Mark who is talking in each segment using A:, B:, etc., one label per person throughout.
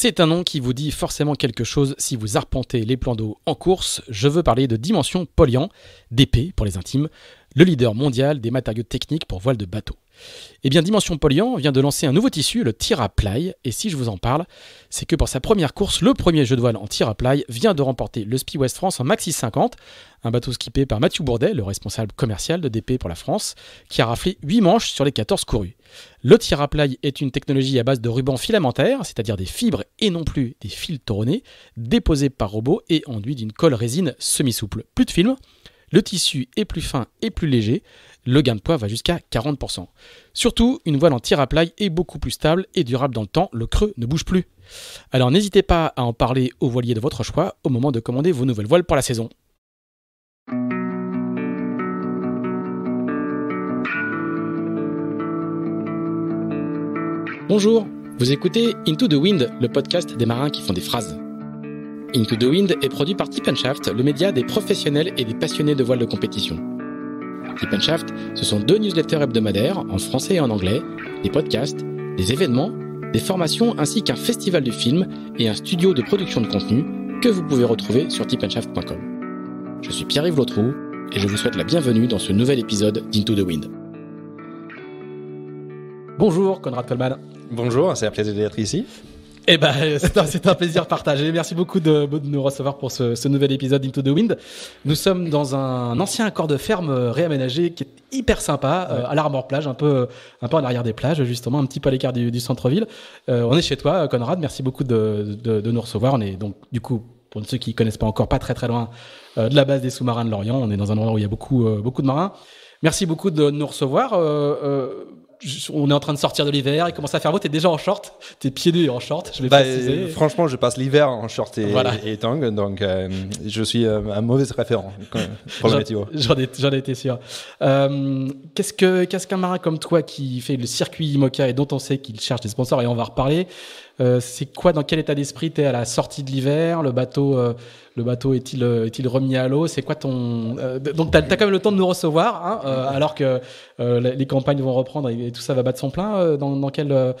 A: C'est un nom qui vous dit forcément quelque chose si vous arpentez les plans d'eau en course. Je veux parler de Dimension Polian, DP pour les intimes, le leader mondial des matériaux techniques pour voile de bateau. Eh bien, Dimension Poliant vient de lancer un nouveau tissu, le tir à Et si je vous en parle, c'est que pour sa première course, le premier jeu de voile en tir à vient de remporter le Spi West France en Maxi 50, un bateau skippé par Mathieu Bourdet, le responsable commercial de DP pour la France, qui a raflé 8 manches sur les 14 courus. Le tir à est une technologie à base de rubans filamentaires, c'est-à-dire des fibres et non plus des fils tournés, déposés par robot et enduits d'une colle résine semi-souple. Plus de film, le tissu est plus fin et plus léger. Le gain de poids va jusqu'à 40%. Surtout, une voile en tir à est beaucoup plus stable et durable dans le temps. Le creux ne bouge plus. Alors n'hésitez pas à en parler au voilier de votre choix au moment de commander vos nouvelles voiles pour la saison. Bonjour, vous écoutez Into the Wind, le podcast des marins qui font des phrases. Into the Wind est produit par Tip Shaft, le média des professionnels et des passionnés de voile de compétition. Tip Shaft, ce sont deux newsletters hebdomadaires en français et en anglais, des podcasts, des événements, des formations ainsi qu'un festival de film et un studio de production de contenu que vous pouvez retrouver sur tipandshaft.com. Je suis Pierre-Yves Lotrou et je vous souhaite la bienvenue dans ce nouvel épisode d'Into the Wind. Bonjour Conrad Colman. Bonjour, c'est un plaisir d'être ici. Eh ben, c'est un, un, plaisir partagé. Merci beaucoup de, de nous recevoir pour ce, ce, nouvel épisode Into the Wind. Nous sommes dans un ancien corps de ferme réaménagé qui est hyper sympa, euh, à l'Armor Plage, un peu, euh, un peu en arrière des plages, justement, un petit peu à l'écart du, du centre-ville. Euh, on est chez toi, euh, Conrad. Merci beaucoup de, de, de nous recevoir. On est donc, du coup, pour ceux qui connaissent pas encore, pas très très loin de la base des sous-marins de l'Orient. On est dans un endroit où il y a beaucoup, beaucoup de marins. Merci beaucoup de nous recevoir. Euh, euh, on est en train de sortir de l'hiver, et commence à faire beau, t'es déjà en short, t'es pieds nus et en short. Je vais bah, euh, franchement,
B: je passe l'hiver en short et, voilà. et donc euh, je suis euh, un mauvais référent pour le météo.
A: J'en étais sûr. Qu'est-ce qu'un marin comme toi qui fait le circuit IMOCA et dont on sait qu'il cherche des sponsors, et on va reparler, euh, c'est quoi, dans quel état d'esprit tu es à la sortie de l'hiver Le bateau, euh, le bateau est-il euh, est-il remis à l'eau C'est quoi ton Donc tu as, quand même le temps de nous recevoir, hein, alors que les campagnes vont reprendre et, tout ça va battre son plein. dans, quel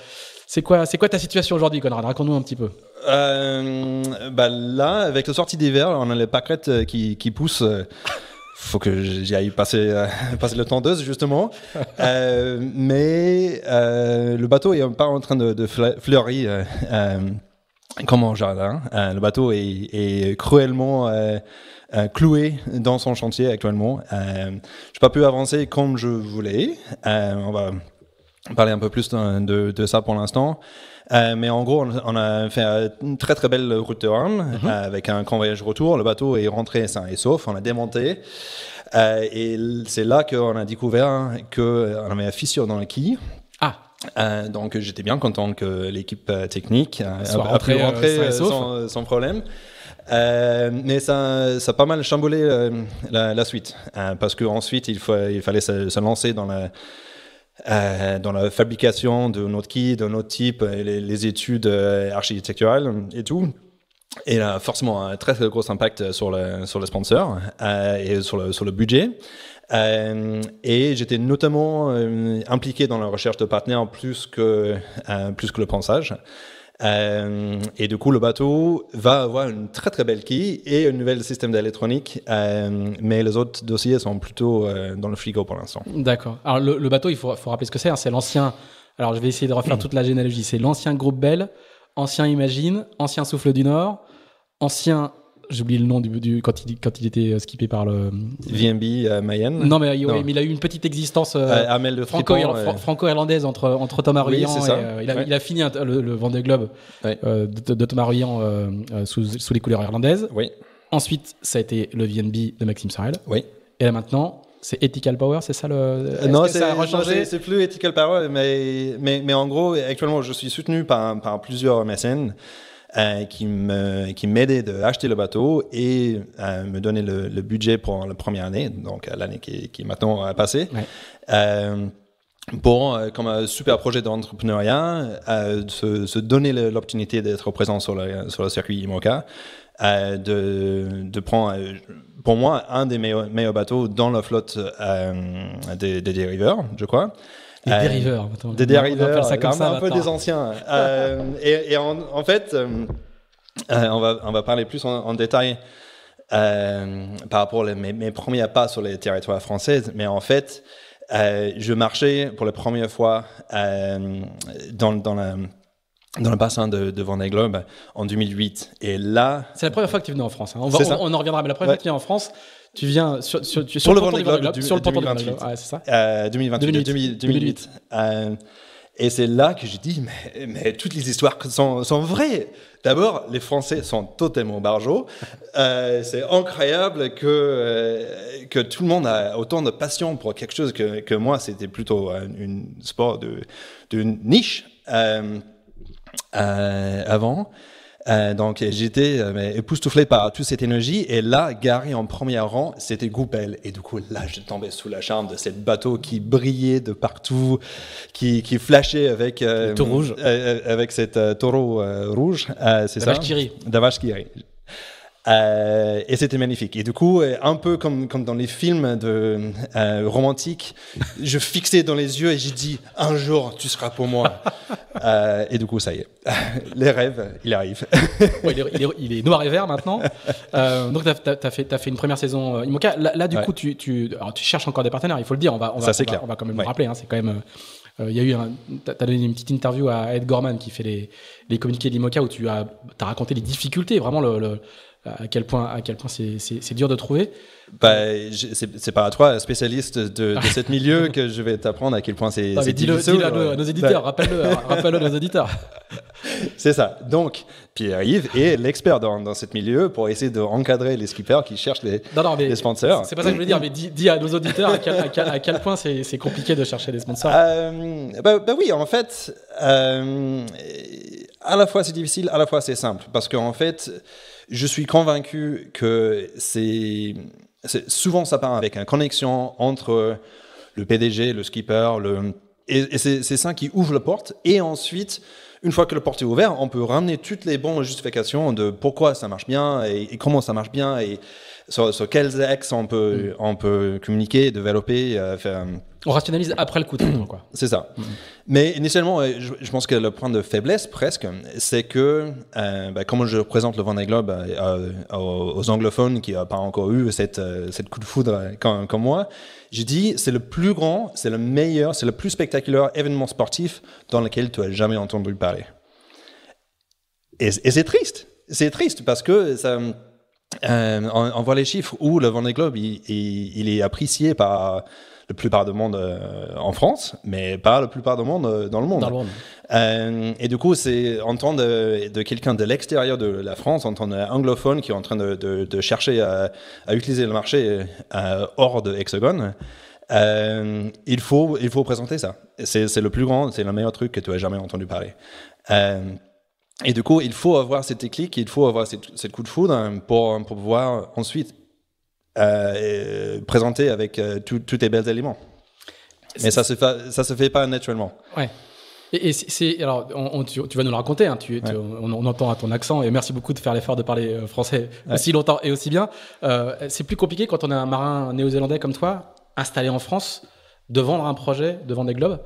A: c'est quoi, c'est quoi ta situation aujourd'hui, Conrad Raconte-nous un petit peu.
B: bah là, avec la sortie d'hiver, on a les pâquerettes qui, qui poussent faut que j'y aille passer, euh, passer le tendeuse, justement. Euh, mais euh, le bateau est pas en train de, fleurir comme en jardin. Hein. le bateau est, cruellement cloué dans son chantier actuellement. je n'ai pas pu avancer comme je voulais. on va parler un peu plus hein, de ça pour l'instant. Euh, mais en gros, on, a fait euh, une très très belle route de mhm. euh, avec un grand voyage retour. Le bateau est rentré sain et sauf. On a démonté. et c'est là qu'on a découvert qu'on avait une fissure dans le quille. Ah. donc j'étais bien content que l'équipe technique soit a, pu rentrer sans, problème. mais ça, ça a pas mal chamboulé la, suite, parce qu'ensuite il, il, fallait se, lancer dans la, euh, dans la fabrication de notre kit, de notre type, les, études euh, architecturales et tout. Et a forcément, un très, très gros impact sur le, sur le sponsor euh, et sur le, sur le budget. et j'étais notamment impliqué dans la recherche de partenaires plus que, plus que le pensage. Euh, et du coup, le bateau va avoir une très très belle quille et un nouvel système d'électronique, euh, mais les autres dossiers sont plutôt euh, dans le frigo pour l'instant.
A: D'accord. Alors le, bateau, il faut, rappeler ce que c'est. Hein. c'est l'ancien. Alors je vais essayer de refaire toute la généalogie. C'est l'ancien groupe Bell, ancien Imagine, ancien Souffle du Nord, ancien j'ai oublié le nom du, quand, il, quand il était euh, skippé par le VNB Mayenne. Non mais, il a eu une petite existence euh, franco, irlandaise entre entre Thomas oui, euh, il, a, fini le, Vendée Globe de, de, Thomas Ruyant sous, les couleurs irlandaises. Oui. Ensuite, ça a été le VNB de Maxime Sorel. Oui. Et là maintenant, c'est Ethical Power, c'est ça le. non, c'est,
B: c'est plus Ethical Power, mais, mais, mais, en gros, actuellement, je suis soutenu par, plusieurs mécènes. Euh, qui me qui m'aidait d'acheter le bateau et euh, me donner le, budget pour la première année, donc euh, l'année qui, est maintenant passée. pour, comme un super projet d'entrepreneuriat, se, donner l'opportunité d'être présent sur le, circuit IMOCA, de, prendre, pour moi, un des meilleurs, bateaux dans la flotte des, des dériveurs, je crois. Des euh, dériveurs. des dériveurs. un peu des anciens. Euh, et, en, fait, euh, on, va, on va parler plus en, détail par rapport à mes, premiers pas sur les territoires français. Mais en fait, je marchais pour la première fois dans, dans la dans le bassin de, de Vendée Globe en 2008. Et là.
A: C'est la première fois que tu venais en France. Hein. On, en reviendra, mais la première fois que tu viens en France, tu viens sur, sur, le Vendée Globe, sur le 2028. Ah, c'est
B: ça 2028, euh, euh, et c'est là que j'ai dit, mais, mais, toutes les histoires sont, vraies. D'abord, les Français sont totalement barjots. Euh, c'est incroyable que, que tout le monde a autant de passion pour quelque chose que, moi, c'était plutôt un une sport de, niche avant. Euh, donc j'étais euh, époustouflé par toute cette énergie. Et là, garé en premier rang, c'était Goupel. Et du coup, là, je tombais sous la charme de ce bateau qui brillait de partout, qui, qui flashait avec. Euh, avec cette taureau rouge. c'est ça. Kiri. Euh, et c'était magnifique. Et du coup, euh, un peu comme, comme dans les films de, euh, romantiques, je fixais dans les yeux et j'ai dit
A: un jour tu seras pour moi. et du coup, ça y est, les rêves, il arrive. il, est, noir et vert maintenant. donc, tu as, fait, as fait une première saison Imoca. Là, du coup, tu, tu, cherches encore des partenaires, il faut le dire. On va, on va, quand même le rappeler. Hein. c'est quand même. Il y a eu tu as donné une petite interview à Ed Gorman qui fait les, les communiqués de où tu as, as raconté les difficultés, vraiment le à quel point, à quel point c'est dur de trouver.
B: Bah, c'est pas à toi, spécialiste de, de cette milieu, que je vais t'apprendre à quel point c'est difficile. Dis-le à, nos, éditeurs, bah, rappelle-le à nos éditeurs. C'est ça. Donc, Pierre-Yves est l'expert dans, dans milieu pour essayer de encadrer les skippers qui cherchent les, les sponsors. C'est pas ça que je veux dire,
A: mais dis, à nos auditeurs à quel, point c'est compliqué de chercher des sponsors.
B: Euh, bah, bah, oui, en
A: fait, euh, à la fois c'est difficile, à la fois
B: c'est simple. Parce qu'en fait, je suis convaincu que c'est souvent ça part avec une connexion entre le PDG, le skipper, et, c'est ça qui ouvre la porte. Et ensuite, une fois que la porte est ouverte, on peut ramener toutes les bonnes justifications de pourquoi ça marche bien et, et comment ça marche bien et, sur, quels axes on peut, mm. on peut communiquer, développer, euh, faire. Euh,
A: on rationalise après le coup de foudre, quoi.
B: C'est ça. Mm. Mais initialement, je, pense que le point de faiblesse, presque, c'est que, euh, bah, comme je présente le Vendée Globe aux, anglophones qui n'ont pas encore eu cette, cette coup de foudre comme, moi, j'ai dit c'est le plus grand, c'est le meilleur, c'est le plus spectaculaire événement sportif dans lequel tu as jamais entendu parler. Et, et c'est triste. C'est triste parce que ça euh, on, voit les chiffres où le Vendée Globe, il, il, est apprécié par la plupart du monde euh, en France, mais pas la plupart du monde euh, dans le monde. et du coup, c'est entendre de, quelqu'un de l'extérieur de la France, entendre un anglophone qui est en train de, chercher à, utiliser le marché hors de Hexagon. il, faut, il faut présenter ça. C'est le plus grand, c'est le meilleur truc que tu as jamais entendu parler. Et du coup, il faut avoir cette technique, il faut avoir cette, cette coup de foudre hein, pour, pouvoir ensuite euh, euh, présenter avec euh, tous tes belles éléments. Mais ça se ça se fait pas naturellement.
A: Ouais. Et, c'est alors, tu, vas nous le raconter. Hein, on, entend à ton accent et merci beaucoup de faire l'effort de parler français aussi longtemps et aussi bien. c'est plus compliqué quand on est un marin néo-zélandais comme toi installé en France de vendre un projet, devant des globes.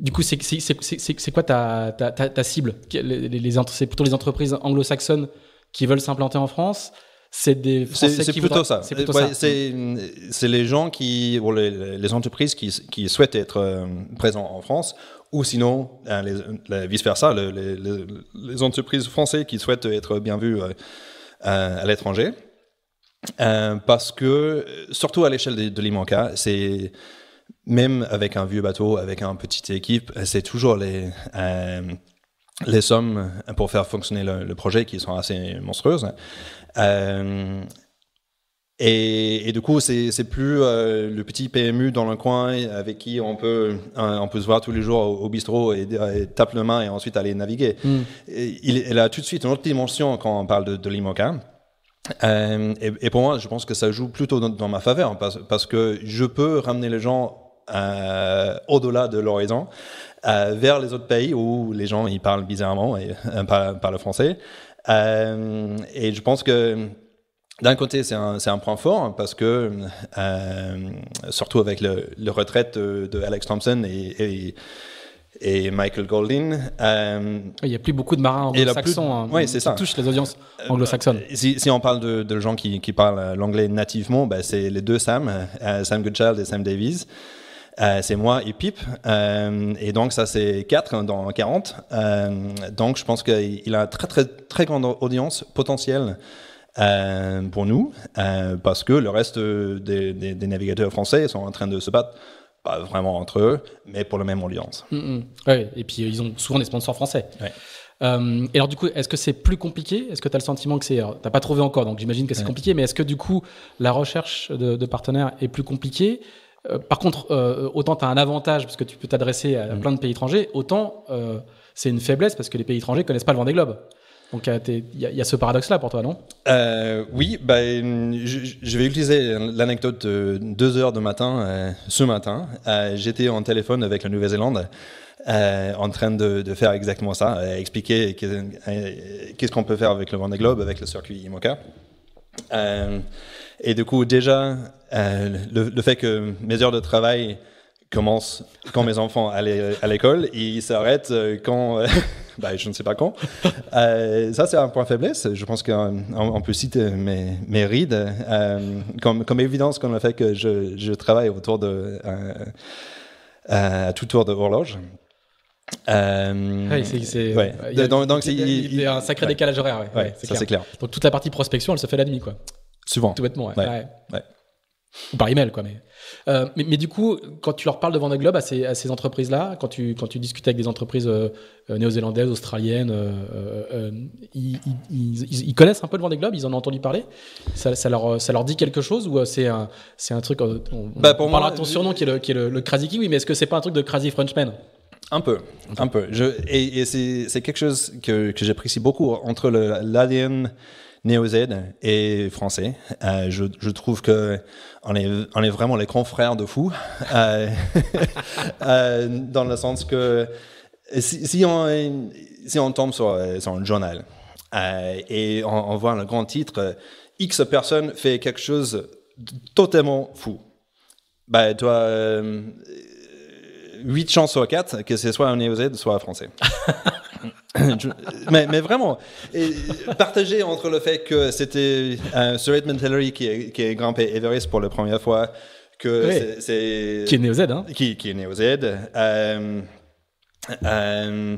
A: Du coup, c'est quoi ta, ta, cible C'est plutôt les entreprises anglo-saxonnes qui veulent s'implanter en France c'est plutôt ça. C'est
B: les gens qui, les, entreprises qui, souhaitent être présentes euh, présents en France, ou sinon, euh, vice versa, les, entreprises françaises qui souhaitent être bien vues euh, à l'étranger, parce que surtout à l'échelle de, de l'IMANCA, c'est même avec un vieux bateau, avec une petite équipe, c'est toujours les, euh, les sommes pour faire fonctionner le, projet qui sont assez monstrueuses. Euh, et, du coup, c'est plus euh, le petit PMU dans le coin avec qui on peut, on peut se voir tous les jours au, bistrot et, taper tape le main et ensuite aller naviguer. Mm. il, a tout de suite une autre dimension quand on parle de, de l'IMOCA. et, pour moi, je pense que ça joue plutôt dans, ma faveur parce, parce, que je peux ramener les gens euh, au-delà de l'horizon, euh, vers les autres pays où les gens ils parlent bizarrement et euh, parlent, français. et je pense que d'un côté, c'est un, un, point fort parce que, surtout avec le, le retraite de, Alex Thompson et, et, Michael Goldin. il
A: n'y a plus beaucoup de marins
B: anglo-saxons hein. qui touchent les audiences anglo-saxonnes. Bah, si, on parle de, de gens qui, parlent l'anglais nativement, bah, c'est les deux Sam, Sam Goodchild et Sam Davies. Euh, c'est moi et Pip. Euh, et donc, ça, c'est 4 dans 40. Euh, donc, je pense qu'il a une très, très, très grande audience potentielle. pour nous, parce que le reste des, navigateurs français sont en train de se battre pas vraiment entre eux, mais pour la même
A: audience. Mm, mm. et puis ils ont souvent des sponsors français. et alors du coup, est-ce que c'est plus compliqué Est-ce que tu as le sentiment que c'est... T'as pas trouvé encore, donc j'imagine que c'est compliqué, mais est-ce que du coup, la recherche de partenaires est plus compliquée euh, par contre, euh, autant tu as un avantage parce que tu peux t'adresser à mm. plein de pays étrangers, autant euh, c'est une faiblesse parce que les pays étrangers connaissent pas le des Globe. Donc il y, a ce paradoxe-là pour toi, non
B: Oui, bah, je, vais utiliser l'anecdote de 2 heures de matin, ce matin. J'étais en téléphone avec la Nouvelle-Zélande. en train de, faire exactement ça, expliquer qu'est-ce qu'on peut faire avec le des globes, avec le circuit IMOCA. Et du coup, déjà, euh, le, fait que mes heures de travail commencent quand mes enfants allaient à l'école, ils s'arrêtent euh, quand, euh, bah, je ne sais pas quand. ça, c'est un point faiblesse. Je pense qu'on peut citer mes, mes rides comme, comme, évidence comme le fait que je, travaille autour de à tout tour de horloge. Ah il y a, donc, un
A: sacré décalage horaire. ça c'est clair. Donc toute la partie prospection, elle se fait la nuit, quoi. Souvent. Tout bêtement, ouais. Ou par email, quoi. Euh, mais... mais, du coup, quand tu leur parles de Vendée Globe à ces, entreprises-là, quand tu, quand tu discutes avec des entreprises euh, euh, néo-zélandaises, australiennes, ils, connaissent un peu le Vendée Globe, ils en ont entendu parler ça, leur, ça leur dit quelque chose ou c'est un, un truc. On, bah, pour parlera de ton surnom qui est le, qui est le, Crazy Kiwi, mais est-ce que c'est pas un truc de Crazy Frenchman
B: un peu, un peu. Je, et, et c'est quelque chose que, que j'apprécie beaucoup entre l'alien néo et français. Euh, je, trouve que on est, on est vraiment les confrères de fous, euh, euh, dans le sens que si, on, on tombe sur, un journal et on, voit le grand titre, X personne fait quelque chose totalement fou. Bah, toi, 8 chances sur 4 que ce soit un Neo z soit un français. mais, vraiment, et entre le fait que c'était un euh, Sir Edmund Hillary qui est, qui grimpé Everest pour la première fois, que c'est, Qui est né au Z, hein Qui, est né au Z. Euh, euh,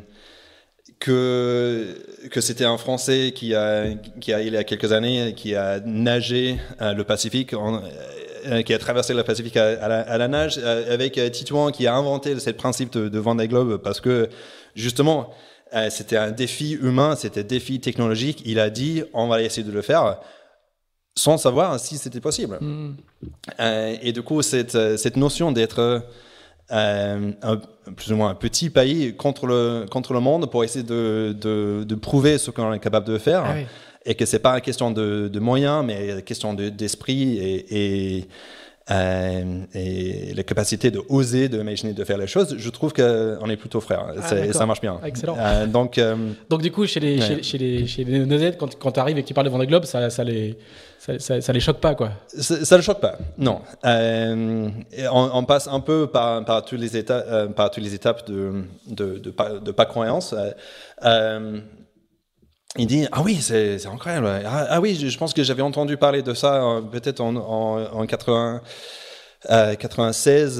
B: que, que c'était un Français qui a, qui a, il y a quelques années, qui a nagé le Pacifique, en, qui a traversé le Pacifique à, la, nage, avec Titouan qui a inventé ce principe de, de Vendée Globe parce que, justement, euh, c'était un défi humain, c'était un défi technologique. Il a dit, on va essayer de le faire sans savoir si c'était possible. Mm. Euh, et du coup, cette, euh, cette notion d'être plus ou moins un petit pays contre le, contre le monde pour essayer de, de, de prouver ce qu'on est capable de faire. Ah et que c'est pas une question de, de moyens, mais une question d'esprit et euh, et la capacité de oser, de de faire les choses, je trouve qu'on est plutôt frères. Ah, et ça marche bien. Excellent. Euh,
A: donc, euh, donc, du coup, chez les, chez, les, chez les quand, quand tu arrives et que tu parles devant des globes, ça, ça les. Ça, les choque pas, quoi.
B: Ça, ne choque pas, non. on, passe un peu par, par, toutes, les étapes, par toutes les étapes de, de, de, pas, croyance il dit ah oui c'est incroyable ah, ah oui je, pense que j'avais entendu parler de ça euh, peut-être en, en, 96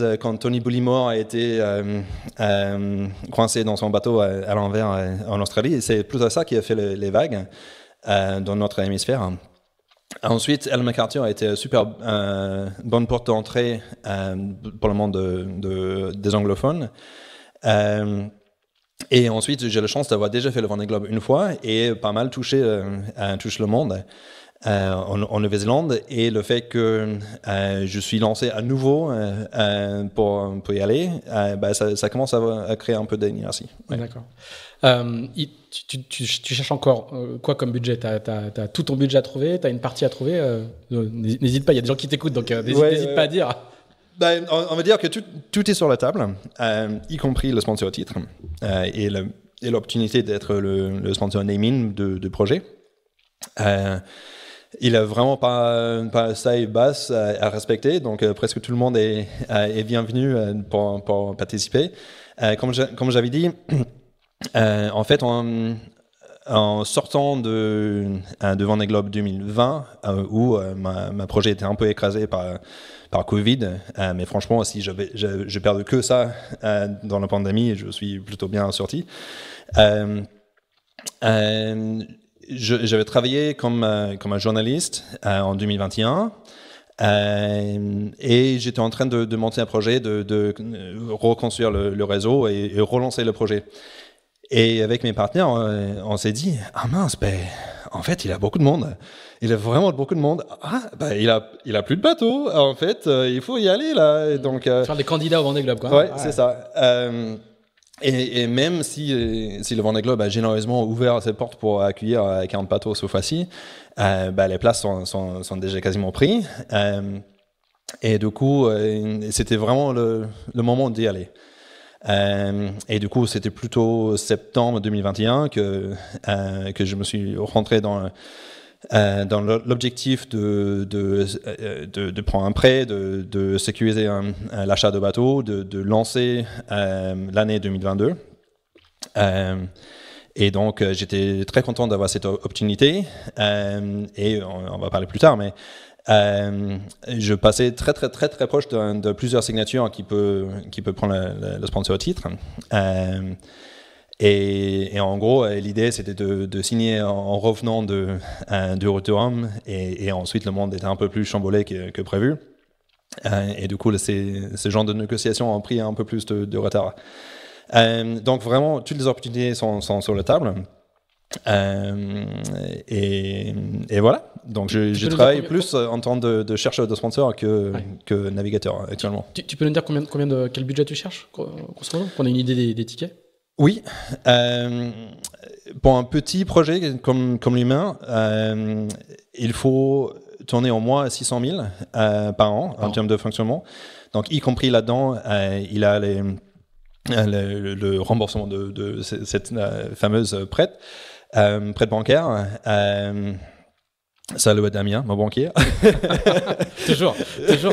B: euh, euh, quand Tony Bullimore a été coincé dans son bateau à, l'envers en Australie c'est plutôt ça qui a fait les vagues dans notre hémisphère ensuite Elle MacArthur a été super bonne porte d'entrée pour le monde des anglophones et ensuite, j'ai la chance d'avoir déjà fait le Vendée Globe une fois et pas mal touché euh, euh, touche le monde. Euh, en, Nouvelle-Zélande et le fait que je suis lancé à nouveau pour, pour, y aller, bah, ça, commence à, créer un peu d'énergie
A: D'accord. Tu, cherches encore quoi comme budget Tu as, tout ton budget à trouver Tu as une partie à trouver N'hésite pas, il y a des gens qui t'écoutent, donc n'hésite pas à dire.
B: Ben, on, va dire que tout, est sur la table, euh, y compris le sponsor titre euh, et, l'opportunité d'être le, sponsor naming de, de projet. Euh, il a vraiment pas, pas taille basse à, respecter, donc presque tout le monde est, bienvenu pour, participer. comme, comme j'avais dit, en fait, on, en sortant de, Vendée Globe 2020, où euh, ma, projet était un peu écrasé par, Covid, euh, mais franchement, si je, perds que ça euh, dans la pandémie, je suis plutôt bien sorti. j'avais travaillé comme, un journaliste en 2021. et j'étais en train de, monter un projet, de, reconstruire le, réseau et, relancer le projet. Et avec mes partenaires, on, s'est dit, ah mince, ben, en fait, il a beaucoup de monde. Il a vraiment beaucoup de monde. Ah, ben, il a, il a plus de bateau. En fait, euh, il faut y aller là. donc,
A: euh, des candidats au Vendée Globe, quoi. Ouais, c'est ça.
B: Euh, et, même si, si le Vendée Globe a généreusement ouvert ses portes pour accueillir 40 bateaux ce fois-ci, ben, les places sont, sont, déjà quasiment prises. et du coup, c'était vraiment le moment d'y aller. Euh, et du coup, c'était plutôt septembre 2021 que, euh, que je me suis rentré dans, euh, dans l'objectif de de, de, prendre un prêt, de, de sécuriser l'achat de bateau, de, lancer l'année 2022. Et donc, j'étais très content d'avoir cette opportunité. et on, on, va parler plus tard, mais euh, je passais très très très très proche de, plusieurs signatures qui peut, qui peut prendre le, sponsor au titre. Euh, et, en gros, euh, l'idée c'était de, signer en revenant de, de et, ensuite le monde était un peu plus chamboulé que, prévu. et du coup, ces, genre de négociations ont pris un peu plus de, retard. donc vraiment, toutes les opportunités sont, sont sur la table. Euh, et, voilà. Donc, je, travaille plus en tant de, de, chercheur de sponsor que, que navigateur hein, actuellement.
A: Tu, peux nous dire combien, combien de, quel budget tu cherches, qu'on ait une idée des, tickets
B: Oui. Euh, pour un petit projet comme, comme l'humain, euh, il faut tourner au moins 600 000 par an en termes de fonctionnement. Donc, y compris là-dedans, il a le, remboursement de, de cette fameuse prête. Euh, prêt bancaire. Euh, salut à Damien, mon banquier. toujours, toujours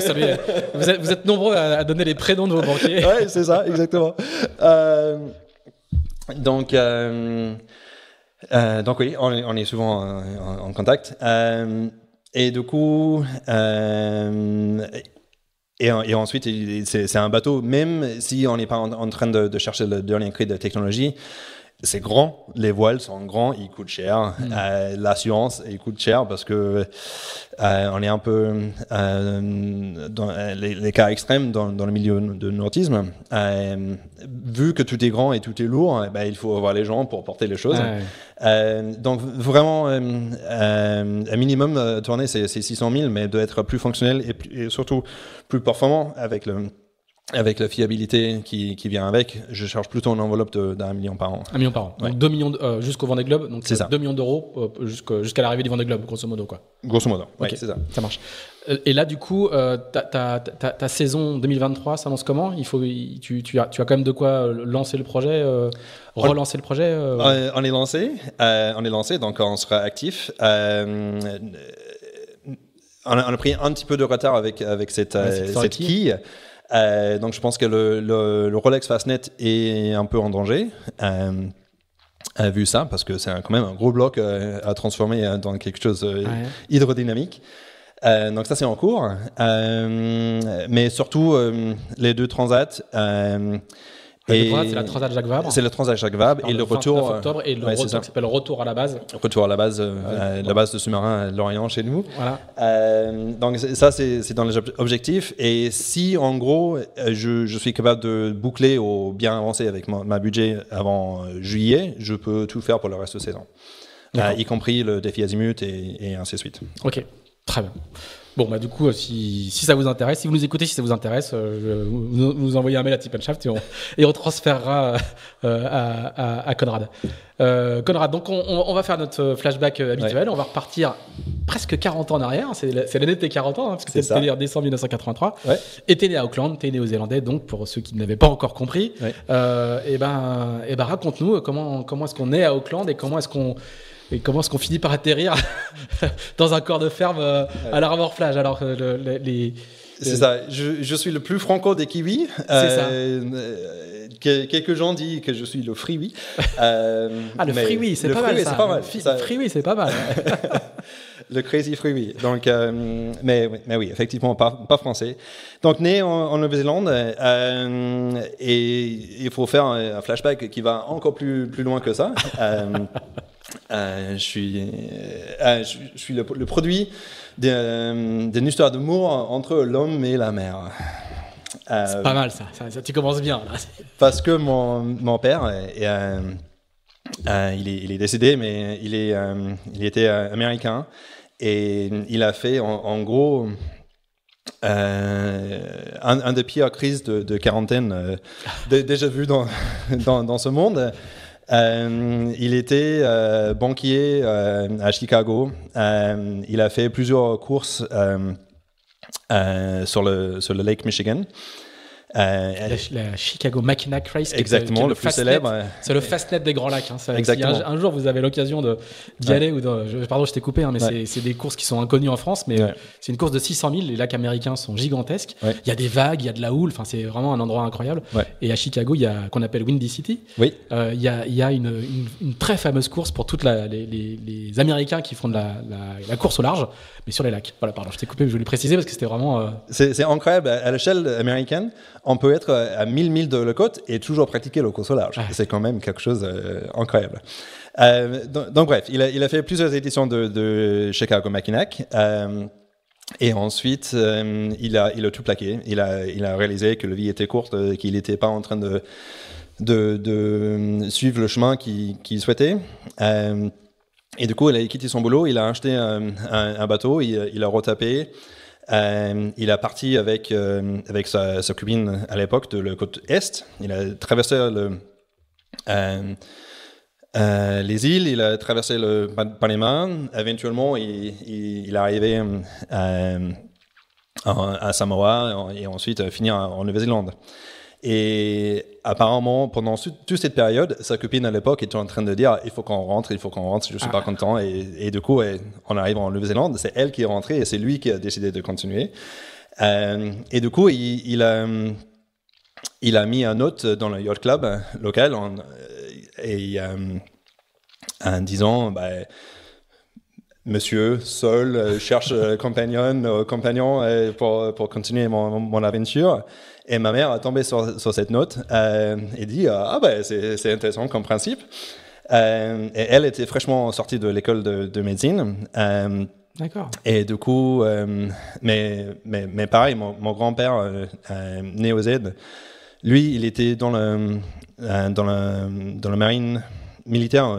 B: Vous
A: êtes, nombreux à, donner les prénoms de vos banquiers. oui,
B: c'est ça, exactement. Euh, donc, euh, donc oui, on, est souvent en, contact. et du coup, et, ensuite, c'est un bateau, même si on n'est pas en, train de, chercher le dernier cri de technologie, c'est grand, les voiles sont grands, ils coûtent cher. Hmm. Euh, l'assurance, ils coûte cher parce que euh, on est un peu euh, dans les, cas extrêmes dans, le milieu de nautisme. vu que tout est grand et tout est lourd, eh ben, il faut avoir les gens pour porter les choses. donc vraiment, un minimum tourner, c'est 600 000, mais doit être plus fonctionnel et surtout plus performant avec le avec la fiabilité qui, vient avec, je charge plutôt une enveloppe d'un million par an. Un
A: million par an. Donc 2 millions euh, jusqu'au Vendée Globe. Donc c'est 2 euh, millions d'euros euh, jusqu'à l'arrivée du Vendée Globe, grosso modo. Quoi. Grosso modo, ouais, c'est ça. Ça marche. Et là, du coup, ta, saison 2023 ça lance comment Il faut, tu, as, tu as quand même de quoi lancer le projet, relancer le projet On
B: est lancé, on est lancé, donc on sera actif. On a, pris un petit peu de retard avec, avec cette, cette quille euh, donc je pense que le, Rolex Fastnet est un peu en danger. Euh, euh, vu ça, parce que c'est quand même un gros bloc à transformer dans quelque chose hydrodynamique. donc ça c'est en cours, mais surtout les deux transats c'est la Transat Jacques Vabre. C'est Transat Jacques Vabre euh, et le, retour. octobre et le retour
A: Retour à la base.
B: Retour à la base, euh, euh, la, base de sous-marin à Lorient chez nous. Voilà. donc ça c'est dans les objectifs et si en gros je, suis capable de boucler ou bien avancer avec ma, budget avant juillet, je peux tout faire pour le reste de saison, y compris le défi azimut et, et ainsi de suite.
A: Ok, très bien. Bon, bah, du coup, euh, si, ça vous intéresse, si vous nous écoutez, si ça vous intéresse, euh, vous, nous envoyez un mail à Tip Shaft et on, et transférera euh, à, Conrad. Conrad, donc on, va faire notre flashback habituel. On va repartir presque 40 ans en arrière. Hein. C'est l'année de tes 40 ans, hein, parce que c'est décembre 1983. Ouais. Et t'es né à Auckland, t'es néo-zélandais, donc pour ceux qui ne l'avaient pas encore compris. et eh ben, et eh ben raconte-nous comment, comment est-ce qu'on est à Auckland et comment est-ce qu'on et comment est-ce qu'on finit par atterrir dans un corps de ferme euh, à l'armorflage alors que les c'est ça.
B: Je, suis le plus franco des kiwis.
A: Euh, quelques gens
B: disent que je suis le freeway. ah, le euh, freeway, c'est pas, mal. C'est pas
A: mal. c'est pas mal
B: le crazy fruit, Donc, euh, mais, mais oui, effectivement, pas, français. Donc, né en, Nouvelle-Zélande, euh, et il faut faire un, flashback qui va encore plus, plus loin que ça. Euh, je suis, je, suis le, produit d'une histoire d'amour entre l'homme et la mère. C'est pas mal
A: ça. Ça, tu commences bien. Là.
B: Parce que mon, mon père est euh, il, est, décédé, mais il, est, euh, il était euh, américain et il a fait en, gros un, des pires crises de, de quarantaine déjà vu dans, dans, dans, ce monde. il était banquier à Chicago. il a fait plusieurs courses sur le, sur, le, Lake Michigan. Euh, la, Chicago Mackinac Race. Exactement, le, plus célèbre.
A: C'est le Fastnet des Grands Lacs. Hein. un, jour vous avez l'occasion d'y aller, ou pardon, je t'ai coupé, hein, mais c'est des courses qui sont inconnues en France, mais euh, c'est une course de 600 000. Les lacs américains sont gigantesques. Il y a des vagues, il y a de la houle. c'est vraiment un endroit incroyable. Et à Chicago, il y a qu'on appelle Windy City. Oui. Euh, il y a, une, très fameuse course pour toutes les, Américains qui font de la, la, course au large, mais sur les lacs. Voilà, pardon, je t'ai coupé, mais je voulais préciser parce que c'était vraiment.
B: C'est incroyable à l'échelle américaine on peut être euh, à 1000 milles de la côte et toujours pratiquer le course C'est quand même quelque chose d'incroyable. Euh, euh, donc, bref, il a, fait plusieurs éditions de, de Chicago Mackinac. et ensuite, il, a, tout plaqué. Il a, réalisé que la vie était courte, qu'il n'était pas en train de, suivre le chemin qu'il souhaitait. et du coup, il a quitté son boulot, il a acheté un, bateau, il a retapé. Euh, il a parti avec, euh, avec sa, sa, à l'époque de la côte est. Il a traversé euh, les îles, il a traversé le Panama. Éventuellement, il, est arrivé à, Samoa et ensuite finir en Nouvelle-Zélande. Et apparemment, pendant toute cette période, sa copine à l'époque était en train de dire il faut qu'on rentre, il faut qu'on rentre, je ne suis ah. pas content. Et, du coup, on arrive en Nouvelle-Zélande, c'est elle qui est rentrée et c'est lui qui a décidé de continuer. Euh, et du coup, il, a, mis un note dans le yacht club local en, euh, disant bah, Monsieur seul euh, cherche compagnon, compagnon pour, continuer mon aventure. Et ma mère a tombé sur, cette note euh, et dit Ah, ben, c'est intéressant comme principe. Euh, et elle était fraîchement sortie de l'école de, médecine. Euh, D'accord. Et du coup, mais, mais, pareil, mon, grand-père, né aux Z, lui, il était dans, le, dans, dans la marine militaire.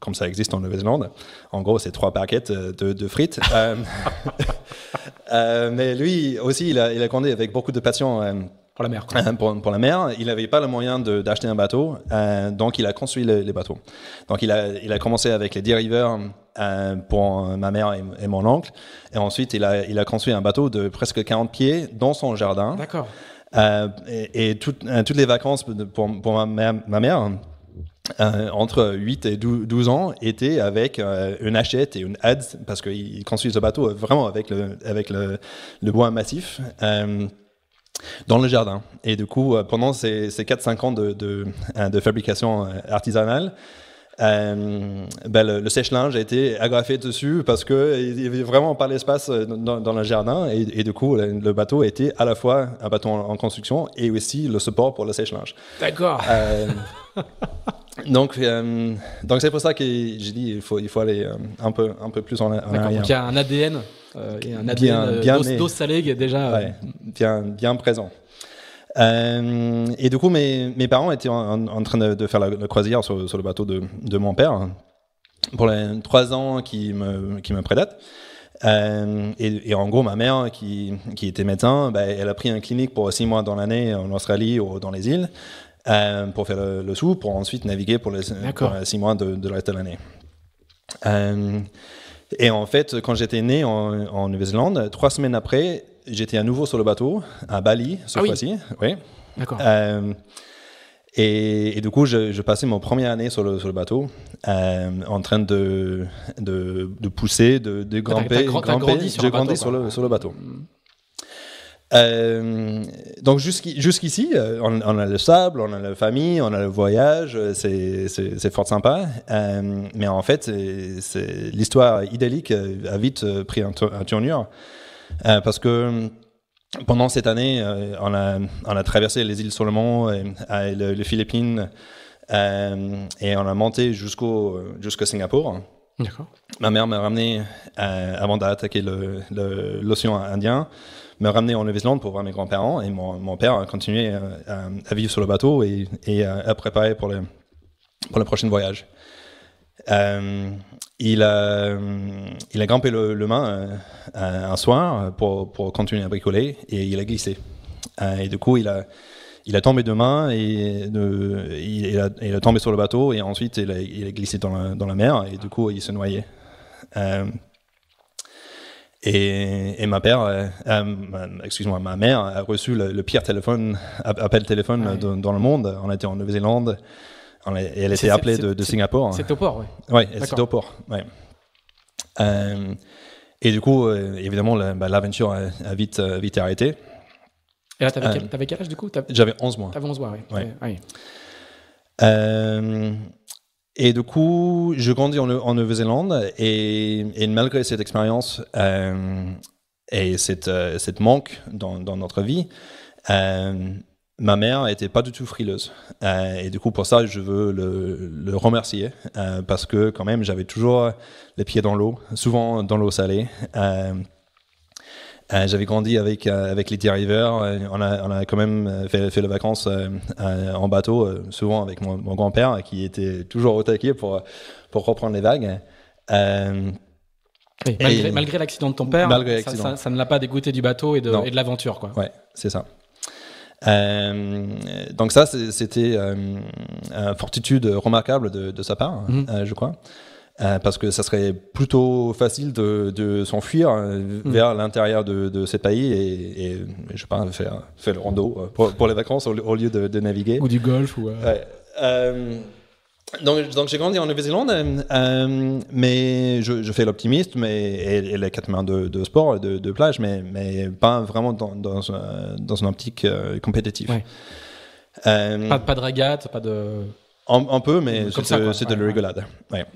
B: comme ça existe en Nouvelle-Zélande. En gros, c'est trois paquettes de, de frites. Euh, mais lui aussi, il a, il avec beaucoup de passion. Euh, pour la mer. Pour, la il n'avait pas le moyen d'acheter un bateau, euh, donc il a construit les bateaux. Donc il a, il a commencé avec les dériveurs pour ma mère et, mon oncle, et ensuite il a, il a construit un bateau de presque 40 pieds dans son jardin. D'accord. et, toutes les vacances pour, ma mère, euh, entre 8 et 12 ans était avec euh, une hachette et une ads parce qu'ils construisent ce bateau euh, vraiment avec le, avec le, bois massif dans le jardin. Et du coup, pendant ces, ces 4-5 ans de, de, fabrication artisanale, ben, le, sèche-linge a été agrafé dessus parce qu'il n'y avait vraiment pas l'espace dans, le jardin et, du coup le, bateau était à la fois un bateau en, construction et aussi le support pour le sèche-linge. D'accord. Donc, euh, donc c'est pour ça que j'ai dit il faut il faut aller euh, un peu un peu plus en, arrière. il y a
A: un ADN euh, et un ADN dos, salé qui est
B: déjà bien bien présent. et du coup, mes, parents étaient en, train de, faire la, croisière sur, le bateau de, mon père hein, pour les trois ans qui me qui prédatent. et, en gros, ma mère, qui, était médecin, ben, elle a pris un clinique pour six mois dans l'année en Australie ou dans les îles. Euh, pour faire le, saut pour ensuite naviguer pour les six mois de, de l'année. Euh, et en fait, quand j'étais né en, Nouvelle-Zélande, trois semaines après, j'étais à nouveau sur le bateau, à Bali, cette ah fois-ci. Oui. D'accord. Euh, et, du coup, je, passais mon première année sur le, bateau en train de, pousser, de, de grimper. sur le bateau. Mm. Euh, donc jusqu'ici, euh, on, a le sable, on a la famille, on a le voyage, euh, c'est fort sympa. mais en fait, l'histoire idyllique a vite pris un, tournure parce que pendant cette année, on a, traversé les îles Solomon et, les Philippines et on a monté jusqu'au jusqu'à Singapour. Ma mère m'a ramené avant d'attaquer l'océan Indien me ramener en Nouvelle-Zélande pour voir mes grands-parents et mon, père a continué euh, à, vivre sur le bateau et, euh, à préparer pour le, pour prochain voyage. Euh, il, a, il a grimpé le, main un soir pour, continuer à bricoler et il a glissé. et du coup, il a, il a tombé de main et il, a, tombé sur le bateau et ensuite il a, glissé dans la, mer et du coup, il s'est noyé. Euh, et, euh, euh, ma mère a reçu le, pire téléphone, appel téléphone ah dans, le monde. On était en Nouvelle-Zélande et elle était appelée de, Singapour. C'était au port, oui. Oui, c'était au port, euh, et du coup, évidemment, bah, l'aventure a, vite, vite arrêté.
A: Et là, t'avais quel, avais quel âge du coup J'avais 11 mois. Tu avais 11 mois, oui. Ouais.
B: oui. Et du coup, je grandis en, Nouvelle-Zélande et, malgré cette expérience euh, et euh, cette, manque dans, notre vie, euh, ma mère n'était pas du tout frileuse. et du coup, pour ça, je veux le, le remercier parce que quand même, j'avais toujours les pieds dans l'eau, souvent dans l'eau salée. Euh, j'avais grandi avec, euh, avec les River. Euh, on a, quand même fait, les vacances en bateau, souvent avec mon, grand-père, qui était toujours au taquet pour, pour reprendre les vagues. malgré, l'accident de ton père,
A: ça, ne l'a pas dégoûté du bateau et de, l'aventure. Ouais,
B: c'est ça. donc ça, c'était une fortitude remarquable de, sa part, mhm. je crois. Euh, parce que ça serait plutôt facile de, s'enfuir euh, hmm. vers l'intérieur de, ces pays et, je pas faire, faire le rando euh, pour, les vacances au, lieu de, naviguer ou du golf ou donc, j'ai grandi en Nouvelle-Zélande, mais je, fais l'optimiste, mais et, les quatre mains de, sport, de, de plage, mais, mais pas vraiment dans, dans, dans une optique compétitive. pas,
A: pas, de ragate pas de. Un, peu, mais c'est de la rigolade.
B: Ouais.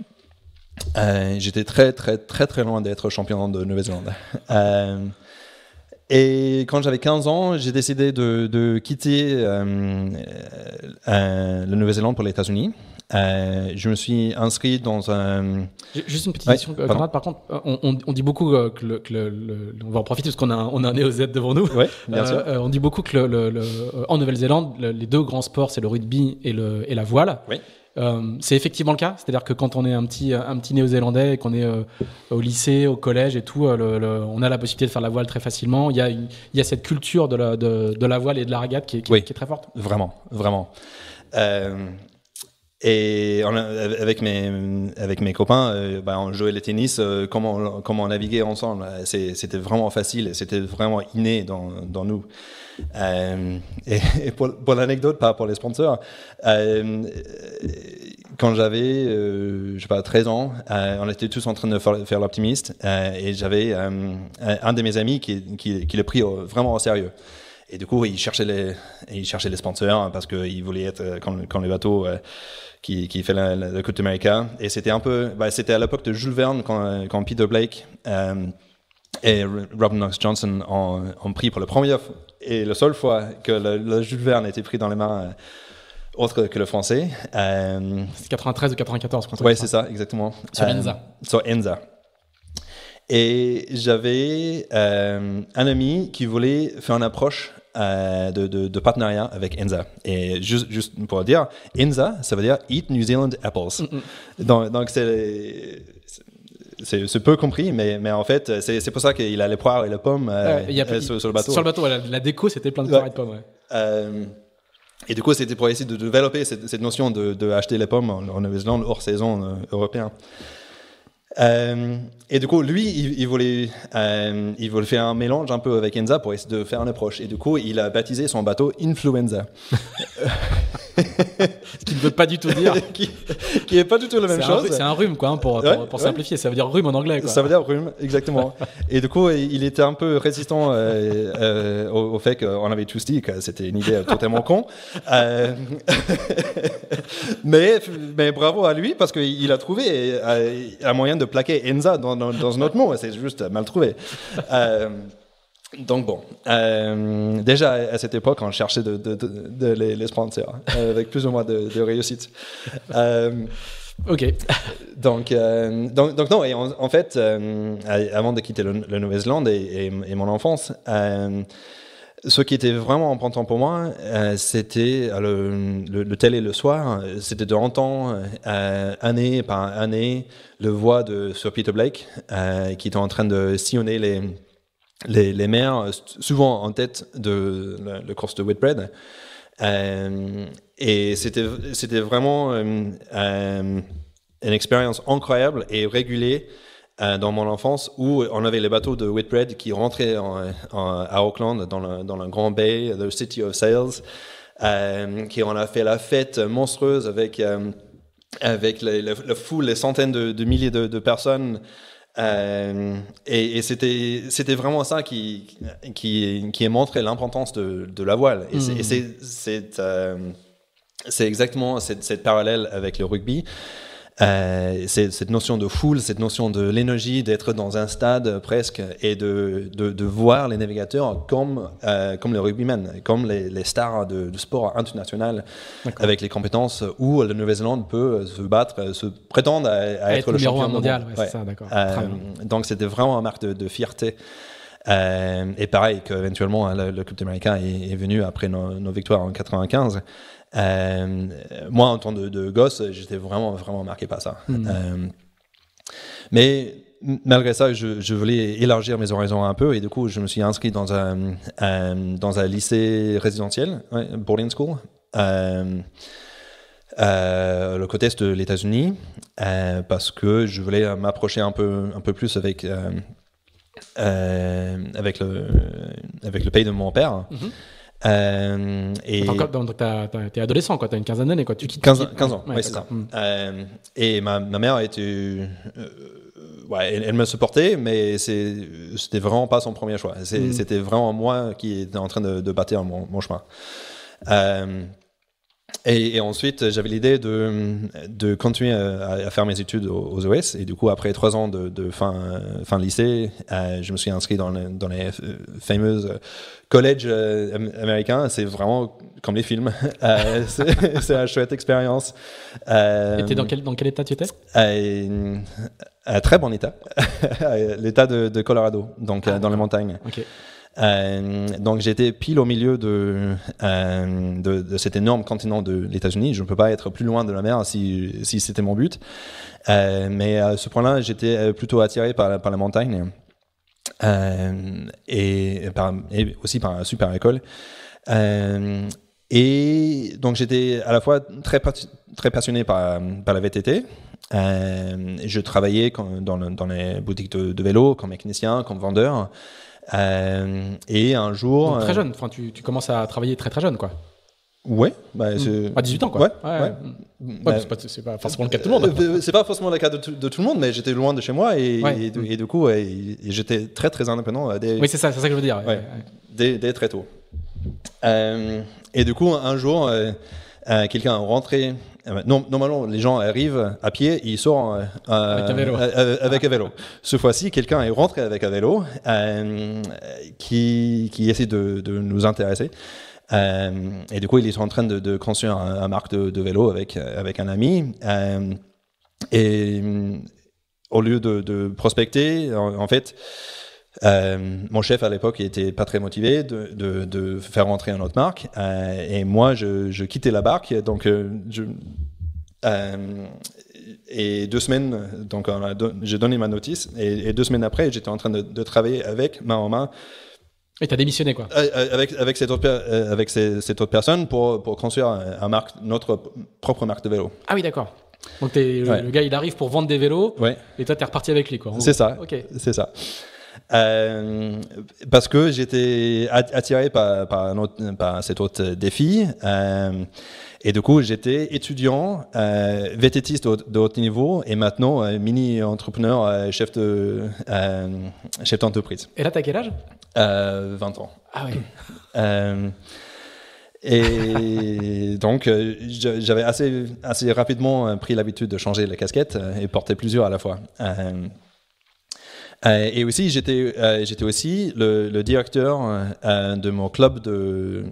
B: Euh, j'étais très, très, très, très loin d'être champion de Nouvelle-Zélande. Euh, et quand j'avais 15 ans, j'ai décidé de, quitter euh, la Nouvelle-Zélande pour les États-Unis. je me suis inscrit dans un.
A: Juste une petite question, Par contre, on, dit beaucoup que, on va en profiter parce qu'on a, on a un néo-Z devant nous. Ouais, bien sûr. on dit beaucoup que en Nouvelle-Zélande, les deux grands sports, c'est le rugby et, et la voile. Oui. Euh, c'est effectivement le cas, c'est-à-dire que quand on est un petit, un petit néo-zélandais et qu'on est euh, au lycée, au collège et tout, euh, on a la possibilité de faire la voile très facilement. Il y a, il y a cette culture de la, de, la, voile et de la regate qui, est très forte. Vraiment,
B: vraiment. Et avec, mes, avec mes copains, bah, on jouait le tennis, comment naviguer ensemble. C'était vraiment facile, c'était vraiment inné dans, dans nous. Euh, et, pour, l'anecdote, par pour les sponsors, euh, quand j'avais, euh, je sais pas, 13 ans, on était tous en train de faire, l'optimiste, et j'avais un de mes amis qui, qui, qui le prit vraiment au sérieux. Et du coup, il cherchait les, il cherchait les sponsors hein, parce qu'il voulait être quand les le qui, qui fait la, Côte Et c'était un peu, bah, c'était à l'époque de Jules Verne quand, Peter Blake et Robin Knox Johnson ont, pris pour le premier et la seule fois que le, Jules Verne a été pris dans les mains euh, autre que le français. Euh... C'est 93 ou 94, Oui, c'est ça, exactement. Sur Enza. Euh, sur Enza. Et j'avais euh, un ami qui voulait faire une approche de, partenariat avec Enza. Et juste, juste pour dire, Enza, ça veut dire Eat New Zealand Apples. Mm, mm. Donc, c'est c'est peu compris, mais, mais en fait, c'est pour ça qu'il euh, a les poires et euh, les pommes sur, le bateau. Sur le bateau,
A: la, déco, c'était plein de poires et de pommes.
B: Euh, et du coup, c'était pour essayer de développer cette, notion de, les pommes en, en Nouvelle-Zélande hors saison européenne. Euh, et du coup, lui, il, voulait, euh, il voulait faire un mélange un peu avec Enza pour essayer de faire une approche. Et du coup, il a baptisé son bateau Influenza. Ce qui ne veut pas du tout dire. qui, n'est est pas du tout la même chose. C'est un rhume, quoi, hein, pour, pour, simplifier. Ça veut dire rhume en anglais. Ça veut dire rhume, exactement. et du coup, il était un peu résistant euh, au, fait qu'on avait tous dit que c'était une idée totalement con. mais, mais bravo à lui parce qu'il a trouvé un moyen de plaquer Enza dans, un autre mot, c'est juste mal trouvé. Euh, donc bon, euh, déjà à cette époque, on cherchait de, les, sponsors euh, avec plus ou moins de, réussite. ok. Donc, donc, donc, non, en, fait, avant de quitter le, Nouvelle-Zélande et, et, mon enfance, ce qui était vraiment important pour moi, euh, c'était euh, le, le, télé le soir, euh, c'était de entendre année par année le voix de Sir Peter Blake qui était en train de sillonner les, les, les mers, souvent en tête de la, course de Whitbread. et c'était vraiment une expérience incroyable et régulée euh, dans mon enfance où on avait les bateaux de Whitbread qui rentraient à Auckland dans le, Grand Bay, the City of sales euh, qui en a fait la fête monstrueuse avec euh, avec la, foule, les centaines de, milliers de, personnes. et, c'était c'était vraiment ça qui qui qui est montré l'importance de, de la voile. Et c'est mm. exactement cette, cette parallèle avec le rugby. Euh, cette notion de foule, cette notion de l'énergie, d'être dans un stade presque et de, de, de voir les navigateurs comme, euh, comme les rugbymen, comme les, les stars de, sport international avec les compétences où la Nouvelle-Zélande peut se battre, se prétendre à, être, le champion mondial. Ça, euh, donc c'était vraiment un marque de, fierté. Euh, et pareil qu'éventuellement hein, le, le Coupe est, venu après nos, nos victoires en 95. Euh, moi, en tant de, gosse, j'étais vraiment, vraiment marqué par ça. Hmm. Euh, mais malgré ça, je, voulais élargir mes horizons un peu et du coup, je me suis inscrit dans un, euh, dans un lycée résidentiel, boarding school, le côté est de l'États-Unis, parce que je voulais m'approcher un peu, un peu plus avec, avec, le, avec le pays de mon
A: père. Mm-hmm. Euh, et... t'es adolescent, quoi. T'as une quinzaine d'années, quoi. Tu quittes. 15, 15 ans, c'est ça. Hmm.
B: Euh, et ma, ma mère était. Euh, ouais, elle, me supportait, mais c'était vraiment pas son premier choix. Hmm. C'était vraiment moi qui était en train de, de bâtir mon, mon chemin. Et, ensuite, j'avais l'idée de, continuer à, faire mes études aux, OS. Et du coup, après trois ans de, fin, fin de lycée, euh, je me suis inscrit dans, les euh, fameux collèges euh, américains. C'est vraiment comme les films. c'est une chouette expérience. et dans quel, dans quel état tu étais Très bon état. l'état de, Colorado, donc ah, dans les montagnes. Ok. Euh, donc j'étais pile au milieu euh, de, de, cet énorme continent de l'États-Unis. Je ne peux pas être plus loin de la mer si, si c'était mon but. Euh, mais à ce point-là, j'étais plutôt attiré par la, par la montagne et, aussi par la super école. et donc j'étais à la fois très, très passionné par, par la VTT, je travaillais dans, dans, les boutiques de, de vélo comme mécanicien, comme vendeur. Euh, et un jour. très euh,
A: jeune, enfin, tu, tu, commences à travailler très très jeune, quoi.
B: Ouais, bah, hmm. à 18 ans quoi. Ouais, ouais.
A: Hmm. Bah, c'est pas, forcément le cas de tout le monde.
B: Euh, c'est pas forcément le cas de,
A: de, tout le monde, mais j'étais loin de chez moi et, hmm.
B: et, du coup, j'étais très très indépendant. Dès, oui, c'est ça, c'est ça que je veux dire. Dès, très tôt. et du coup, un jour, euh, quelqu'un est rentré, euh, normalement, les gens arrivent à pied, ils sortent euh, avec un vélo. Ce fois-ci, quelqu'un est rentré avec un vélo qui, essaie de, nous intéresser. et du coup, il est en train de, construire un, marque de, vélo avec, avec un ami. et au lieu de, prospecter, en fait, euh, mon chef à l'époque était pas très motivé de, faire rentrer une autre marque euh, et moi je, quittais la barque donc euh, et deux semaines donc j'ai donné ma notice et, deux semaines après j'étais en train de, travailler avec main en main
A: et t'as démissionné quoi
B: Avec avec cette autre avec cette autre personne pour, construire un, marque, notre propre marque de vélo.
A: Ah oui d'accord. Donc le, gars il arrive pour vendre des vélos. Et toi t'es reparti avec lui quoi. C'est ça. Ok.
B: C'est ça. Euh, parce que j'étais attiré par, par, autre, cet autre défi. Euh, et du coup, j'étais étudiant, euh, vététiste de haut niveau et maintenant mini-entrepreneur, chef de chef d'entreprise. Et là, as quel âge 20 ans. Ah oui. et donc, j'avais assez, assez rapidement pris l'habitude de changer les casquette et porter plusieurs à la fois. Euh, et aussi, j'étais euh, j'étais aussi le, directeur euh, de mon club de,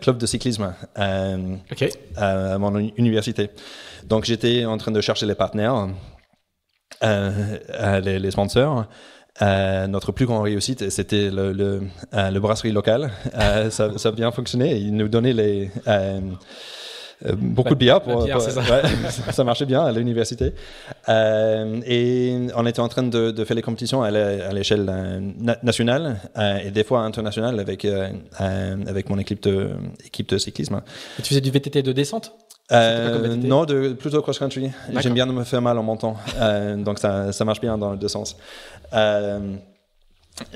B: club de cyclisme à mon université. Donc j'étais en train de chercher les partenaires, les, sponsors. notre plus grand réussite, c'était le, le, brasserie locale. ça, ça, a bien fonctionné. Ils nous donnaient les, euh, beaucoup de bière. Pour, ça. marchait bien à l'université. Euh, et on était en train de, faire les compétitions à l'échelle euh, nationale et des fois internationale avec, avec mon équipe de, équipe de cyclisme. tu faisais du VTT de descente non, de, plutôt cross-country. J'aime bien me faire mal en montant. donc ça, ça, marche bien dans les deux sens.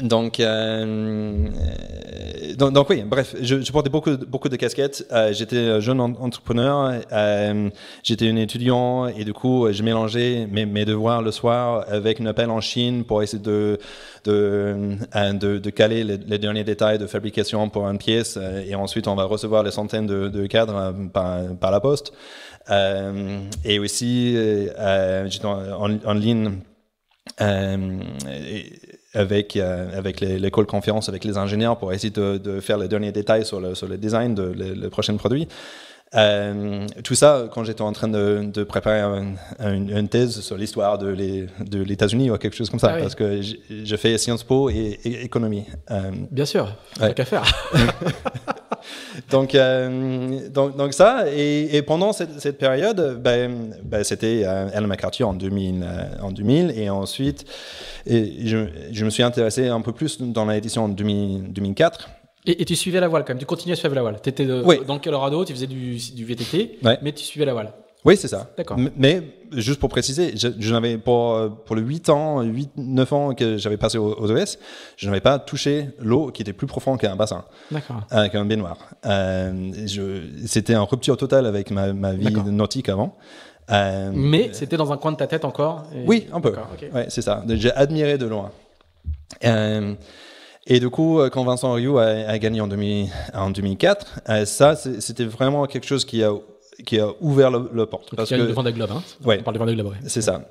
B: Donc, euh, euh donc, oui, bref, je, portais beaucoup, beaucoup de casquettes. Euh, j'étais jeune entrepreneur, euh, j'étais un étudiant et du coup, je mélangeais mes, devoirs le soir avec une appel en Chine pour essayer de, de, de, caler les, derniers détails de fabrication pour une pièce et ensuite on va recevoir les centaines de, cadres par, la poste. et aussi, j'étais en, ligne avec, euh, avec l'école conférence, avec les ingénieurs pour essayer de, faire les derniers détails sur le, sur le design de le prochain produit. Euh, tout ça, quand j'étais en train de, de préparer une thèse sur l'histoire de les unis ou quelque chose comme ça, ah parce que je fais Sciences Po et, économie. Euh, Bien sûr, ouais. qu'à faire. donc, euh, donc, donc, ça, et, et pendant cette, cette période, ben, ben, c'était Ellen euh, McCarthy en 2000, euh, en 2000 et ensuite, et je, je, me suis intéressé un peu plus dans l'édition en 2004.
A: Et, tu suivais la voile quand même, tu continuais à suivre la voile. Tu étais euh, dans le Colorado, tu faisais du, VTT, mais tu suivais la voile.
B: Oui, c'est ça. D'accord. Mais juste pour préciser, je, pour, euh, pour le 8 ans, 8, 9 ans que j'avais passé aux, OS, je n'avais pas touché l'eau qui était plus profonde qu'un bassin. qu'un baignoire. Euh, c'était en rupture totale avec ma, vie nautique avant. Euh, mais
A: c'était dans un coin de ta tête encore Oui, un peu.
B: c'est ça. J'ai admiré de loin. Euh, et du coup, euh, quand Vincent Rioux a, gagné en, en 2004, euh, ça, c'était vraiment quelque chose qui a, qui a ouvert la porte. Parce que, parle C'est ça.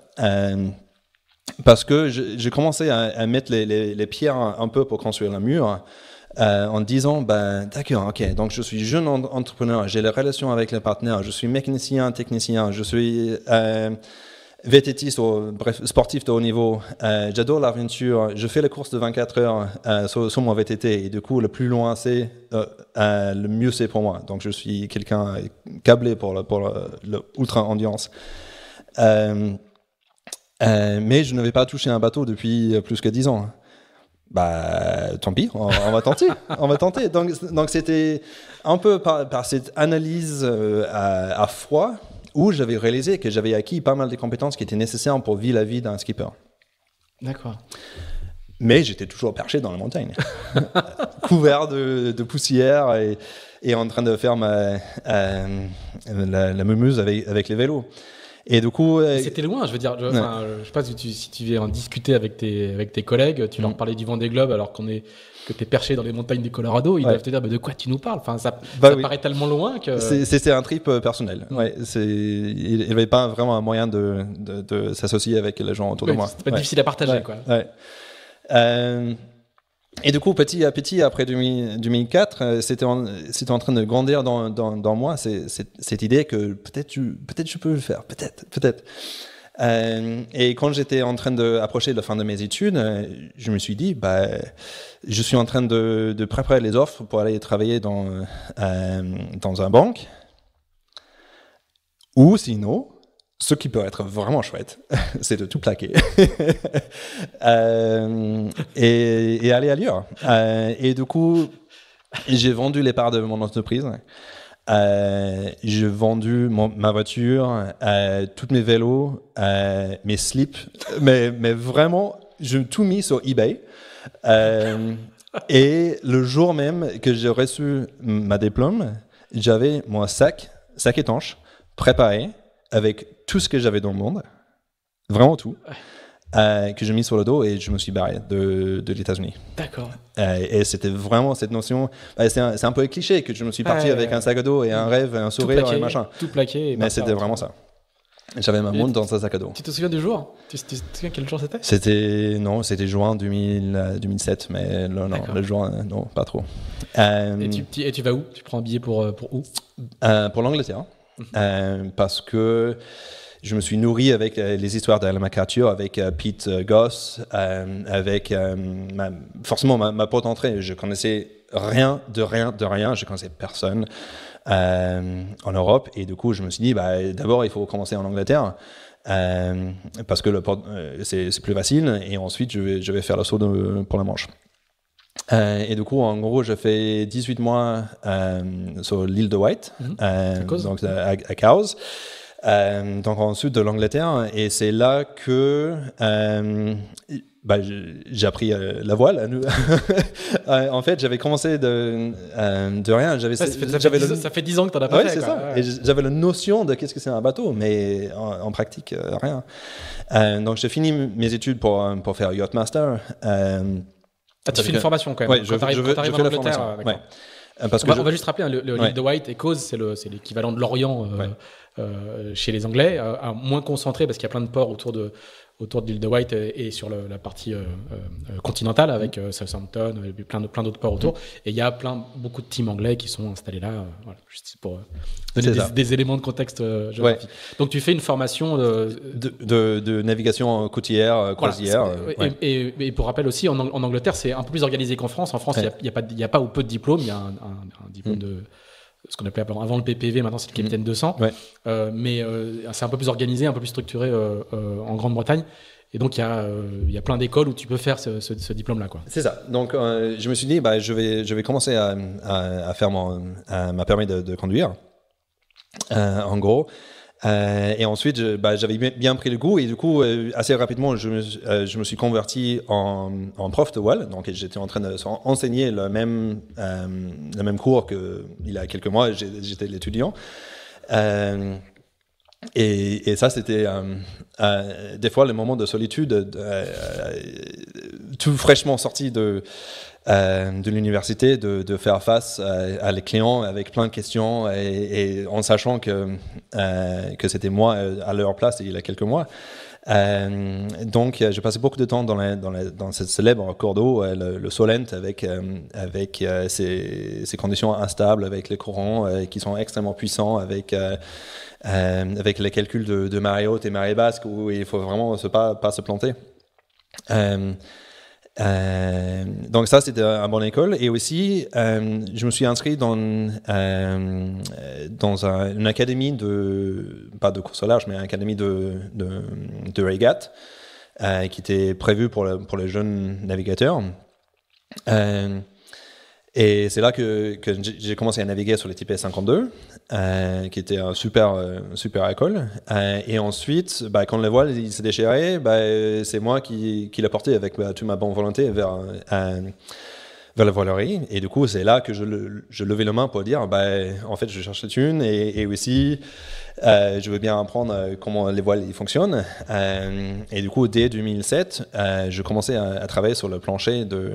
B: parce que j'ai commencé à, mettre les, pierres un, peu pour construire le mur. Euh, en disant, ben, d'accord, ok, donc je suis jeune entrepreneur, j'ai les relations avec les partenaires, je suis mécanicien, technicien, je suis VTT, bref, sportif de haut niveau, euh, j'adore l'aventure. Je fais la course de 24 heures euh, sur, mon VTT et du coup, le plus loin c'est, euh, le mieux c'est pour moi. Donc, je suis quelqu'un câblé pour lultra pour mais je n'avais pas touché un bateau depuis plus que 10 ans. Bah, tant pis, on, va tenter, on va tenter. Donc, donc c'était un peu par, cette analyse à, à froid où j'avais réalisé que j'avais acquis pas mal de compétences qui étaient nécessaires pour vivre la vie d'un skipper. D'accord. Mais j'étais toujours perché dans la montagne, couvert de, poussière et, et, en train de faire ma, euh, la, la avec, les vélos. Et du coup, euh, c'était
A: loin. Je veux dire, je, ne sais pas si tu, viens en discuter avec tes avec tes collègues, tu leur mm. parlais du vent des globes alors qu'on est que tu es perché dans les montagnes du Colorado, ils doivent te dire bah, de quoi tu nous parles. Enfin, ça, bah paraît tellement loin que.
B: C'était un trip euh, personnel. il n'y avait pas vraiment un moyen de, de, s'associer avec les gens autour de moi. C'est pas difficile à partager. Quoi. Euh, et du coup, petit à petit, après 2004, euh, c'était en, en, train de grandir dans, dans, dans moi cette idée que peut-être tu, peut je peux le faire, peut-être, peut-être. Euh, et quand j'étais en train d'approcher la fin de mes études, euh, je me suis dit, bah, je suis en train de, préparer les offres pour aller travailler dans, euh, dans un banque. Ou sinon, ce qui peut être vraiment chouette, c'est de tout plaquer et, et, aller ailleurs. et du coup, j'ai vendu les parts de mon entreprise. Euh, j'ai vendu ma voiture, euh, tous mes vélos, euh, mes slips, mais, mais vraiment, j'ai tout mis sur eBay. Euh, et le jour même que j'ai reçu ma diplôme, j'avais mon sac, sac étanche, préparé avec tout ce que j'avais dans le monde, vraiment tout. Euh, que j'ai mis sur le dos et je me suis barré de, de l'États-Unis. D'accord. Euh, et c'était vraiment cette notion. Euh, c'est un, peu cliché que je me suis parti avec un sac à dos et un rêve, un sourire, et machin. Tout
A: plaqué. Et Mais c'était
B: vraiment ça. J'avais ma montre dans
A: un sac à dos. Tu te souviens du jour tu, te souviens quel jour c'était C'était
B: non, c'était juin 2007, mais le, non, le juin, non, pas trop. et,
A: tu, vas où Tu prends un billet pour, pour où
B: Pour l'Angleterre, mhm. parce que je me suis nourri avec euh, les histoires d'Alain MacArthur, avec euh, Pete euh, Goss, avec ma, forcément ma, porte d'entrée. Je connaissais rien de rien de rien. Je connaissais personne en Europe et du coup je me suis dit bah, d'abord il faut commencer en Angleterre parce que c'est plus facile et ensuite je vais, je vais faire le saut pour la Manche. et du coup, en gros, je fais 18 mois sur l'île de White, mhm. donc à, à Cowes euh, donc en sud de l'Angleterre. Hein, et c'est là que euh, bah, j'ai appris euh, la voile. Euh, en fait, j'avais commencé de, rien. ça, fait, ça, 10, ans que tu t'en as pas fait. j'avais la notion de qu'est-ce que c'est un bateau, mais en, pratique, rien. donc j'ai fini mes études pour, faire Yacht Master. Ah, tu fais une formation quand même. Ouais, je, veux, on, va,
A: juste rappeler, hein, le, le de White et Cause, c'est l'équivalent de l'Orient euh, chez les Anglais, euh, moins concentré parce qu'il y a plein de ports autour de, autour de l'île de White et, sur la partie euh, continentale avec mm. Southampton et plein, de, plein d'autres ports autour. Mm. Et il y a plein, beaucoup de teams anglais qui sont installés là, juste pour donner des, éléments de contexte Donc tu fais une formation de, navigation côtière, croisière. et, pour rappel aussi, en, Angleterre, c'est un peu plus organisé qu'en France. En France, il n'y a, a, pas ou peu de diplômes, il y a un, diplôme mm. de ce qu'on appelait avant le PPV, maintenant c'est le Capitaine 200. Mmh. Euh, mais euh, c'est un peu plus organisé, un peu plus structuré euh, en Grande-Bretagne. Et donc, il y, a, plein d'écoles où tu peux faire ce, diplôme-là.
B: C'est ça. Donc, je me suis dit, bah, je, vais, je vais commencer à, faire mon, à, ma permis de, de conduire. en gros, euh, et ensuite, bah, j'avais bien pris le goût et du coup, euh, assez rapidement, euh, je me, suis converti en, prof de Wall. Donc, j'étais en train d'enseigner le même, le même cours qu'il y a quelques mois, j'étais l'étudiant. Et, et, ça, c'était des fois le moment de solitude, tout fraîchement sorti de, euh, de l'université de, faire face euh, à, les clients avec plein de questions et, en sachant que, euh, que c'était moi à leur place il y a quelques mois. donc, j'ai passé beaucoup de temps dans, la, dans, cette célèbre cordeau, d'eau le, Solent, avec, avec ses, conditions instables, avec les courants qui sont extrêmement puissants, avec, avec les calculs de, de marée haute et marée basque où il faut vraiment se pas, pas se planter. Euh, donc ça, c'était un bon école. Et aussi, euh, je me suis inscrit dans, euh, dans une académie de, pas de course au large, mais une académie de, de, qui était prévue pour, pour les jeunes navigateurs. et c'est là que, que j'ai commencé à naviguer sur les TPS 52 euh, qui était un super, euh, super école. Euh, et ensuite, bah, quand le voile il s'est déchiré, bah, c'est moi qui, qui l'ai porté avec bah, toute ma bonne volonté vers, vers la voilerie. Et du coup, c'est là que je, levais la main pour dire bah, en fait, je cherche une et, et aussi, je veux bien apprendre comment les voiles ils fonctionnent. et du coup, dès 2007, je commençais à, travailler sur le plancher de,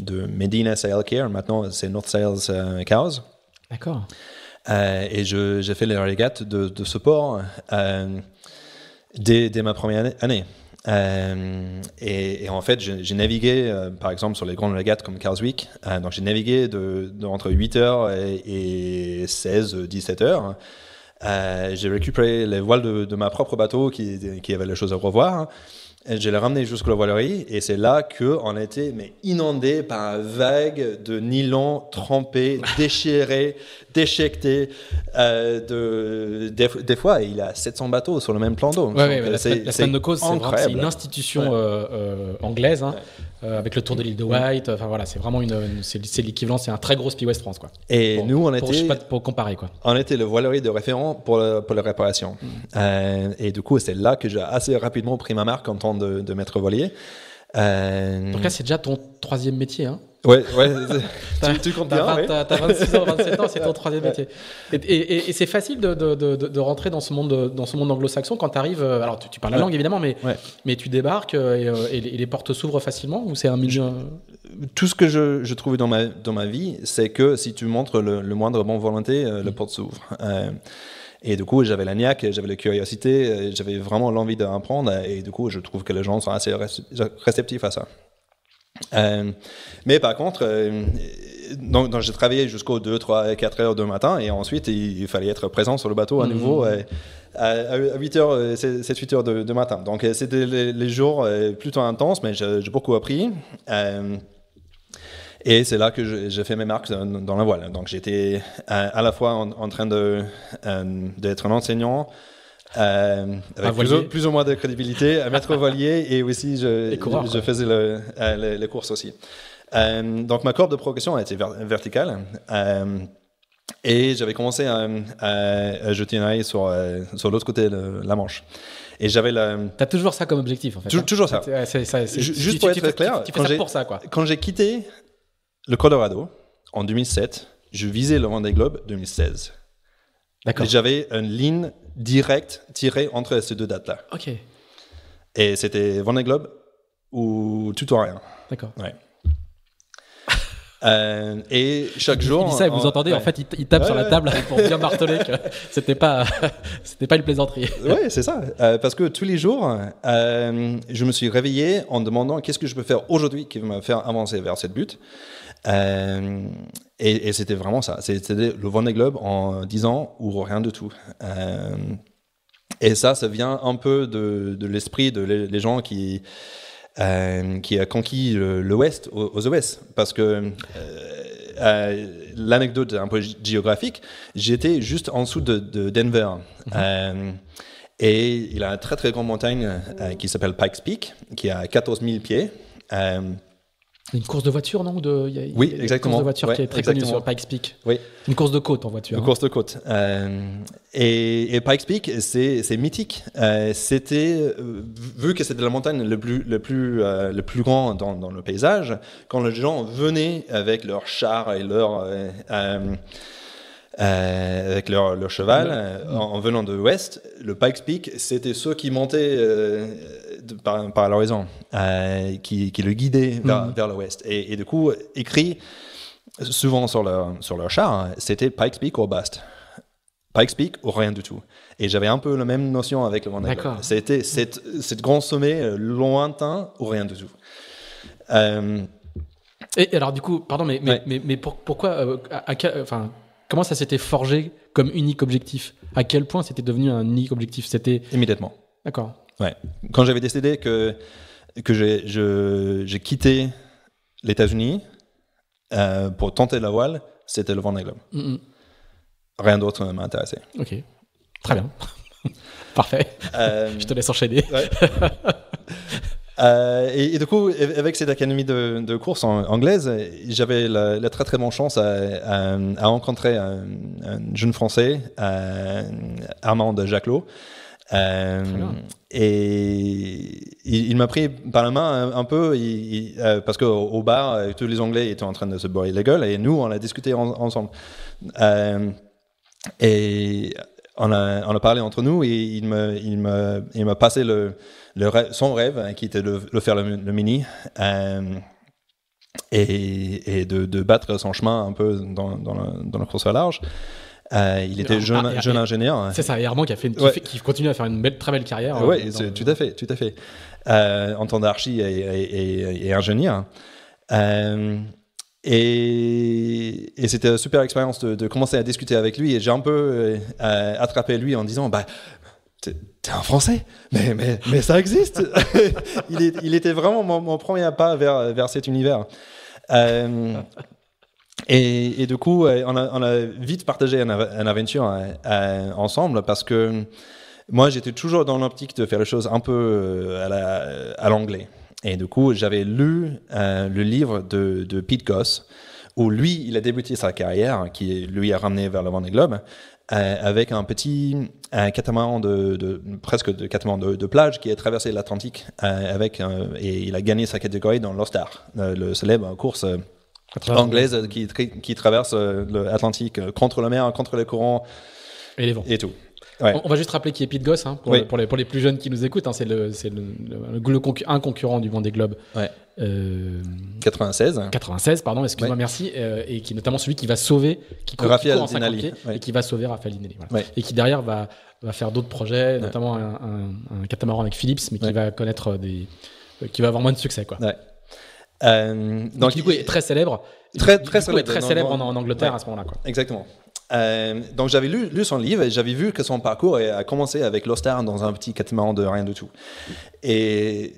B: de Medina Sail Care. Maintenant, c'est North Sails Cows. D'accord. Euh, et j'ai fait les régates de, ce port euh, dès, ma première année. Euh, et, en fait, j'ai navigué, par exemple, sur les grandes régates comme Carswick. donc, j'ai navigué de, entre 8h et, et 16, 17h. j'ai récupéré les voiles de, ma propre bateau qui, avait les choses à revoir. Je l'ai ramené jusqu'à la voilerie et c'est là qu'on a été mais, inondé par un vague de nylon trempé, déchiré, déchiqueté. Euh, de, des, fois, il a 700 bateaux sur le même plan d'eau. Ouais, la, euh, scène de cause, c'est une institution
A: euh, anglaise, hein, avec le tour de l'île de White. Enfin voilà, c'est vraiment une, c'est l'équivalent, c'est un très gros west France quoi.
B: Et nous, on était,
A: pour, comparer quoi.
B: On était le voilerie de référent pour pour la réparation. Mm. et du coup, c'est là que j'ai assez rapidement pris ma marque en tant de, de maître voilier.
A: en tout cas c'est déjà ton troisième métier. Hein. Ouais, ouais. tu, comptes bien. T'as, 26 ans, 27 ans, c'est ton troisième métier. Et, c'est facile de, de, de, rentrer dans ce monde, dans ce monde anglo-saxon quand euh, tu arrives. Alors, tu, parles la langue évidemment, mais, mais tu débarques euh, euh, et, les, portes s'ouvrent facilement ou c'est un milieu.
B: Tout ce que je, je trouve dans ma, dans ma vie, c'est que si tu montres le, moindre bon volonté, la mm. porte s'ouvre. et du coup, j'avais la niaque, j'avais la curiosité, j'avais vraiment l'envie d'apprendre. Et du coup, je trouve que les gens sont assez réceptifs à ça. Euh, mais par contre, euh, donc, j'ai travaillé jusqu'aux 2, 3, 4 heures du matin et ensuite il, fallait être présent sur le bateau à nouveau mhm. euh, à, heures, 7, 8 heures de, matin. Donc c'était les, jours plutôt intenses, mais j'ai beaucoup appris. et c'est là que j'ai fait mes marques dans, la voile. Donc j'étais à, la fois en, en train d'être un enseignant, euh, avec plus ou, moins de crédibilité, à mettre au voilier et aussi je, faisais euh, les, courses aussi. Euh, donc ma corde de progression a été verticale et j'avais commencé à, jeter une oeil sur, sur l'autre côté de la Manche. Et j'avais T'as toujours ça comme objectif en fait. Hein. toujours ça.
A: Juste pour être clair, quand,
B: quand j'ai quitté le Colorado en 2007, je visais le Vendée Globe 2016. D'accord. J'avais une ligne directe tirée entre ces deux dates-là. OK. Et c'était Vendée Globe ou tout ou rien. D'accord. Ouais. Euh, et chaque jour. Il ça vous entendez, en fait, il, tape sur la table pour bien marteler que c'était pas,
A: c'était pas une plaisanterie. Oui, c'est
B: ça. Euh, parce que tous les jours, euh, je me suis réveillé en demandant qu'est-ce que je peux faire aujourd'hui qui va me faire avancer vers cette but. Euh, et, c'était vraiment ça. C'était le Vendée Globe en 10 ans ou rien de tout. Euh, et ça, ça vient un peu de, l'esprit de les, gens qui, euh, qui a conquis l'Ouest aux, aux, Parce que euh, l'anecdote un peu géographique, j'étais juste en dessous de, Denver. Mhm. Euh, et il y a une très très grande montagne qui s'appelle Pikes Peak, qui a 14 000 pieds.
A: Une course de voiture, non de, Oui, exactement. Une course de voiture qui est très connue sur Pikes Peak. Oui. Une course de côte en voiture. Une hein. course
B: de côte. Euh, et, Pikes Peak, c'est mythique. Euh, c'était, euh, vu que c'était la montagne le plus, le plus, le plus grand dans, dans, le paysage, quand les gens venaient avec leurs chars et leur. Euh, avec leur, cheval, en, venant de l'ouest. Le Pikes Peak, c'était ceux qui montaient par, l'horizon, euh, qui, le guidait vers, mhm. l'ouest. Et, du coup, écrit souvent sur leur, sur leur char, hein, c'était Pikes Peak ou Bast. Pikes Peak ou rien du tout. Et j'avais un peu la même notion avec le Mandela. C'était cette, grand sommet euh, lointain ou
A: rien du tout. Euh, et alors du coup, pardon, mais, mais, pourquoi, enfin, comment ça s'était forgé comme unique objectif À quel point c'était devenu un unique objectif C'était immédiatement. D'accord.
B: Ouais. Quand j'avais décidé que, que j'ai quitté les États-Unis euh, pour tenter la voile, c'était le Vendée Globe. Rien d'autre ne m'intéressait.
A: Ok. Très bien. Parfait. Euh, je te laisse enchaîner. Euh,
B: et, du coup, avec cette académie de, course en, anglaise, j'avais la, très très bonne chance à, à, rencontrer un, un, jeune Français, Armand Jacquelot, euh, et il, m'a pris par la main un, peu euh, parce qu'au au bar, euh, tous les Anglais étaient en train de se boire la gueules et nous, on a discuté ensemble. et on a, on a, parlé entre nous et il m'a il me, il passé le, son rêve, hein, qui était de, faire le, mini. et, et de, de, battre son chemin un peu dans, dans, le, dans course à large. Euh, il était jeune, ah, ingénieur. Hein. C'est
A: ça, et Armand qui, a fait, qui, continue à faire une belle, très belle carrière. Oui, euh, tout
B: à fait, tout à fait. Euh, en tant d'archi et, ingénieur. et c'était une super expérience de, commencer à discuter avec lui. Et j'ai un peu attrapé lui en disant bah, T'es un Français, mais, mais, ça existe. il, était vraiment mon, mon, premier pas vers, vers cet univers. Et, du coup, euh, on a, vite partagé une, aventure hein, euh, ensemble parce que moi, j'étais toujours dans l'optique de faire les choses un peu euh, à l'anglais. et du coup, j'avais lu le livre de, Pete Goss, où lui, il a débuté sa carrière, qui lui a ramené vers le Vendée Globe, avec un petit un catamaran de, presque de catamaran de, plage qui a traversé l'Atlantique avec et il a gagné sa catégorie dans l'Ostar, le célèbre course anglaise euh, qui, qui
A: traverse euh, l'Atlantique euh, contre la mer, contre les courants et les vents. Et tout. On, va juste rappeler qui est Pete Goss, hein, pour, les, pour, les, plus jeunes qui nous écoutent. Hein, c'est le, le, le un concurrent du Vendée Globe. Ouais. 96. 96, pardon, excuse-moi, merci. et qui notamment celui qui va sauver, qui, court, et qui va sauver Raphaël Dinelli. Et qui derrière va, va faire d'autres projets, notamment un, un, catamaran avec Philips, mais qui va connaître des. qui va avoir moins de succès. Quoi. Euh, donc, du coup, il est très célèbre. Très, célèbre, en, Angleterre à ce moment-là. Exactement.
B: Euh, donc j'avais lu, son livre et j'avais vu que son parcours a commencé avec l'Ostar dans un petit catamaran de rien du tout. Et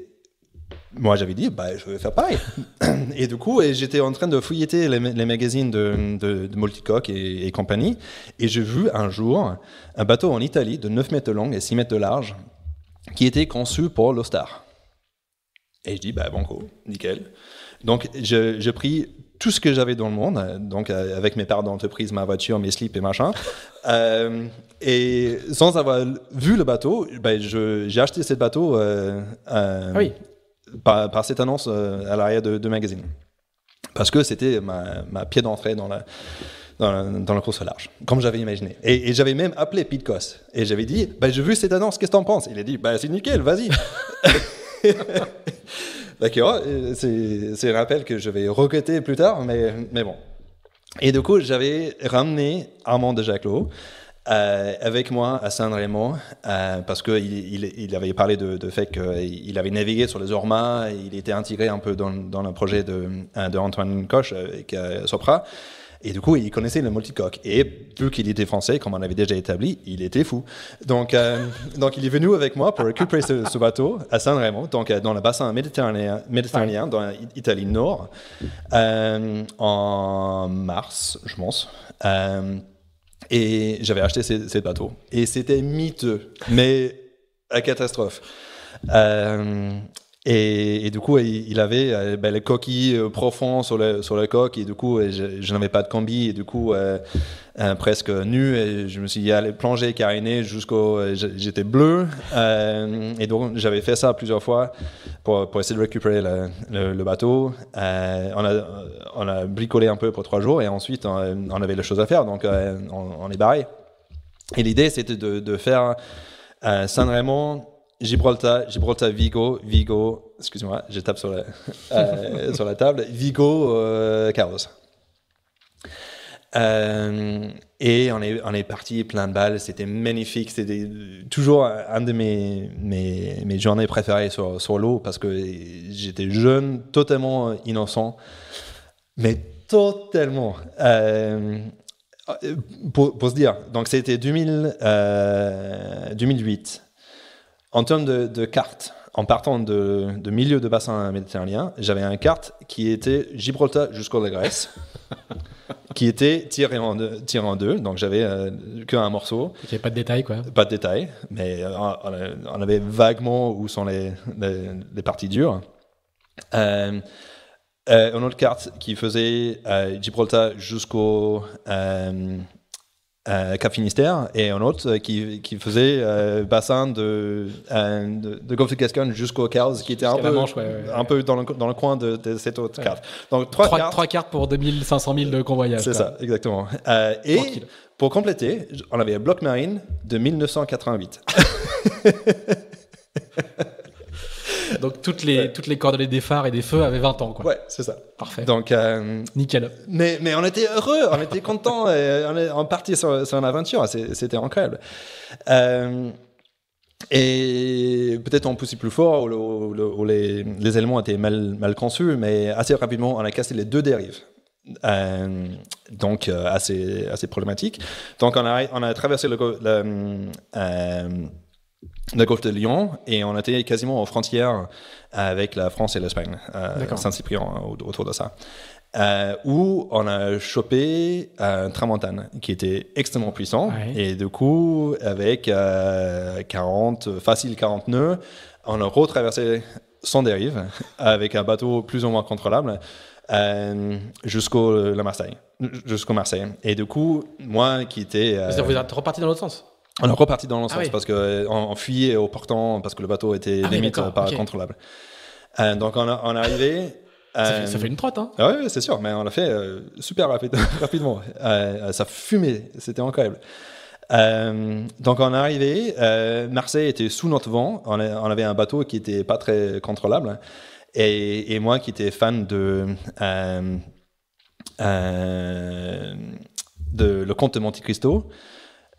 B: moi j'avais dit, bah, je vais faire pareil. et du coup, j'étais en train de fouilleter les, magazines de, de, Multicoque et, compagnie, et j'ai vu un jour un bateau en Italie de 9 mètres de long et 6 mètres de large qui était conçu pour l'Ostar. Et je dis, bah, banco, nickel. Donc, je, pris tout ce que j'avais dans le monde, euh, donc euh, avec mes parts d'entreprise, ma voiture, mes slips et machin. Euh, et sans avoir vu le bateau, ben, j'ai acheté ce bateau ah oui. par, cette annonce à l'arrière de, magazine. Parce que c'était ma, pied d'entrée dans la, dans la, dans course large, comme j'avais imaginé. Et, j'avais même appelé Pete Et j'avais dit, ben, j'ai vu cette annonce, qu'est-ce que t'en penses Il a dit, ben, c'est nickel, vas-y. D'accord, c'est un rappel que je vais regretter plus tard, mais, mais bon. Et du coup, j'avais ramené Armand de Jacquelot euh, avec moi à Saint-Rémy, euh, parce qu'il il, avait parlé de, fait qu'il avait navigué sur les Ormas, il était intégré un peu dans, dans le projet de, de Antoine Coche avec euh, Sopra. Et du coup, il connaissait le multicoque. Et vu qu'il était français, comme on avait déjà établi, il était fou. Donc, euh, donc il est venu avec moi pour récupérer ce, bateau à saint Remo, donc euh, dans le bassin méditerranéen, méditerranéen dans l'Italie nord, euh, en mars, je pense. et j'avais acheté ce bateau. Et c'était miteux, mais la catastrophe. Et, du coup, il avait euh, ben, les coquilles euh, profondes sur, le, sur la coque, et du coup, euh, je, je n'avais pas de combi, et du coup, presque nu, et je me suis allé plonger cariner jusqu'au. J'étais bleu, et donc j'avais fait ça plusieurs fois pour, essayer de récupérer le, bateau. on, a, bricolé un peu pour trois jours, et ensuite, on, avait les choses à faire, donc on, est barré. Et l'idée, c'était de, faire saint raymond Gibraltar, Gibraltar, Vigo, Vigo, excusez moi je tape sur la, euh, table, Vigo, euh, Carlos. Euh, et on est, on est parti plein de balles, c'était magnifique, c'était toujours un de mes, mes, journées préférées sur, sur l'eau parce que j'étais jeune, totalement innocent, mais totalement. Pour, se dire, donc c'était 2008. En termes de, cartes, en partant de, milieu de bassin méditerranéen, j'avais une carte qui était Gibraltar jusqu'au la Grèce, qui était tiré en deux, en donc j'avais euh, qu'un morceau.
A: Il n'y avait pas de détails quoi.
B: Pas de détails, mais euh, on avait vaguement où sont les, les, parties dures. Euh, euh, une autre carte qui faisait Gibraltar jusqu'au euh, Cap Finistère et un autre euh, qui, faisait euh, bassin de, de, de Golfe de Gascogne jusqu'au qui était un, peu, dans le, dans le coin de, cette autre carte. Donc trois,
A: trois, cartes. pour 2500 000 de convoyage. C'est ça,
B: exactement. et pour compléter, on avait un bloc marine de 1988.
A: Donc toutes les, toutes les coordonnées des phares et des feux avaient 20 ans, quoi. Ouais, c'est ça. Parfait. Donc, euh, Nickel.
B: Mais, mais on était heureux, on était contents, on est en partie sur, une aventure, ah, c'était incroyable. Euh, et peut-être on poussait plus fort, ou, les, les, éléments étaient mal, mal conçus, mais assez rapidement, on a cassé les deux dérives. Euh, donc assez, assez problématique. Donc on a, on a traversé le, le de la Golfe de Lyon et on était quasiment aux frontières avec la France et l'Espagne, euh, Saint-Cyprien hein, autour de ça. Euh, où on a chopé un euh, tramontane qui était extrêmement puissant et du coup avec 40 facile 40 nœuds, on a retraversé sans dérive avec un bateau plus ou moins contrôlable euh, jusqu'au Marseille, jusqu'au Marseille. Et du coup, moi qui étais vous êtes
A: reparti dans l'autre sens. On est reparti
B: dans l'ensemble ah parce que euh, en fuyait au portant parce que le bateau était ah limite pas contrôlable. Euh, donc on, est arrivé. ça, fait, euh, une trotte, hein ah Oui, c'est sûr, mais on l'a fait super rapidement. ça fumait, c'était incroyable. donc on est arrivé, Marseille était sous notre vent, on, avait un bateau qui était pas très contrôlable, hein, et, et moi qui étais fan de de le comte de Monte Cristo,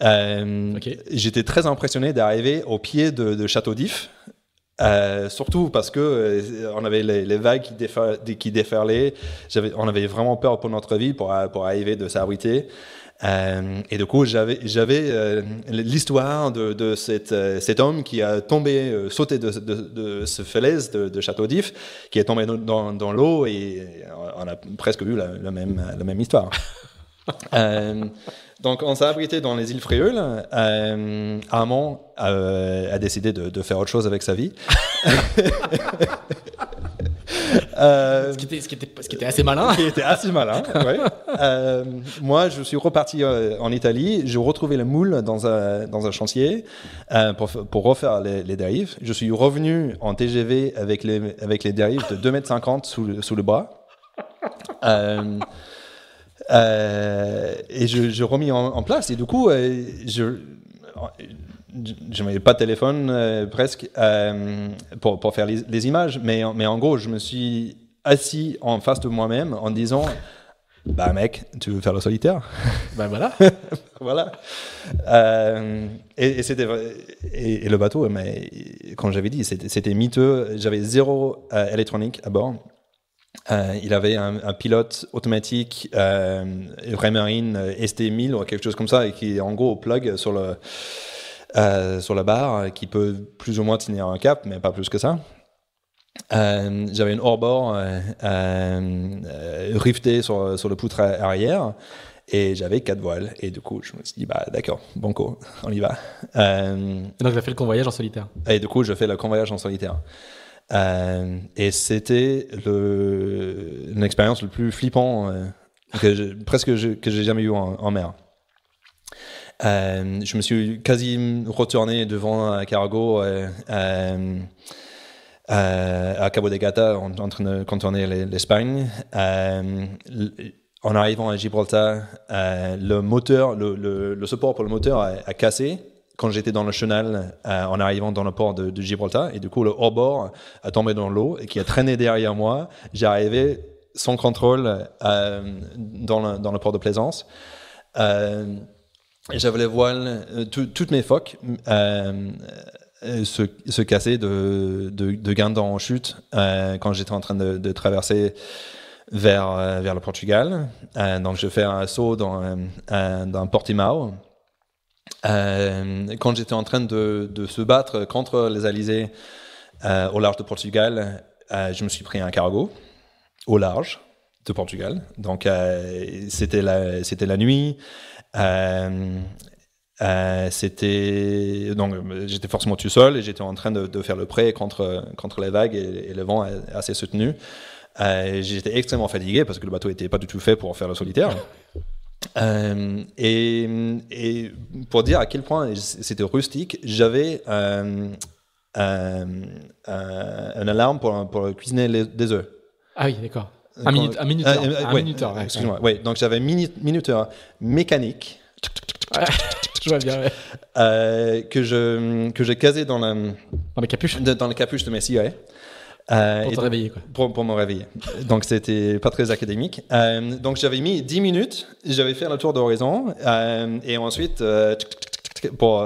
B: euh, j'étais très impressionné d'arriver au pied de, Château d'If. Euh, surtout parce que euh, on avait les, vagues qui, qui déferlaient. on avait vraiment peur pour notre vie, pour, arriver de s'abriter. et du coup, j'avais l'histoire de, cet homme qui a tombé, sauté de, ce falaise de, Château d'If, qui est tombé dans, l'eau et on a presque vu la même histoire. Euh, donc, on s'est abrité dans les îles Frioul. Euh, Armand euh, a décidé de, faire autre chose avec sa vie.
A: Euh, ce, qui était, ce, qui ce, qui était, assez malin. était assez malin,
B: moi, je suis reparti en Italie. J'ai retrouvé le moule dans un, chantier pour, refaire les, dérives. Je suis revenu en TGV avec les, avec les dérives de 2,50 m sous, sous le bras. Euh, et je, remis en, place. Et du coup, euh, je je n'avais pas de téléphone euh, presque pour, pour, faire les, images, mais, mais en gros, je me suis assis en face de moi-même en disant Bah, mec, tu veux faire le solitaire bah voilà Voilà Et, c'était et, et, le bateau, mais, quand j'avais dit, c'était miteux, j'avais zéro électronique à bord. Euh, il avait un, pilote automatique euh, Raymarine euh, ST1000 ou quelque chose comme ça, et qui est en gros au plug sur, le, euh, sur la barre, qui peut plus ou moins tenir un cap, mais pas plus que ça. J'avais une hors-bord riftée sur, sur le poutre arrière et j'avais quatre voiles. Et du coup, je me suis dit, bah d'accord, banco, on y va. donc,
A: tu as fait le convoyage en solitaire
B: Et du coup, je fais le convoyage en solitaire. Euh, et c'était l'expérience la le plus flippant euh, que presque que j'ai jamais eu en, mer. Euh, je me suis quasi retourné devant Cargo à Cabo de Gata en, train de contourner l'Espagne. en arrivant à Gibraltar, le moteur, le, support pour le moteur a cassé quand j'étais dans le chenal euh, en arrivant dans le port de, Gibraltar. Et du coup, le hors-bord a tombé dans l'eau et qui a traîné derrière moi. J'ai arrivé sans contrôle euh, dans, le, port de Plaisance. Euh, j'avais les voiles, toutes mes phoques se, se, cassaient de, de, en chute quand j'étais en train de, traverser vers, vers le Portugal. donc, je fais un saut dans, dans Portimao euh, quand j'étais en train de, se battre contre les Alizés euh, au large de Portugal, euh, je me suis pris un cargo au large de Portugal. Donc c'était la c'était la nuit. c'était donc j'étais forcément tout seul et j'étais en train de, faire le prêt contre contre les vagues et, le vent assez soutenu. j'étais extrêmement fatigué parce que le bateau n'était pas du tout fait pour faire le solitaire. Euh, et, et, pour dire à quel point c'était rustique, j'avais euh, euh, euh un alarme pour, pour cuisiner des œufs.
A: Ah oui, d'accord. Un, minuteur. un minuteur Excuse-moi.
B: donc j'avais un minuteur mécanique. que je que j'ai casé dans la dans de, dans de mes cigarettes. Euh, pour réveiller, Pour, me réveiller. donc, c'était pas très académique. Euh, donc, j'avais mis 10 minutes, j'avais fait le tour d'horizon, euh, et ensuite, pour,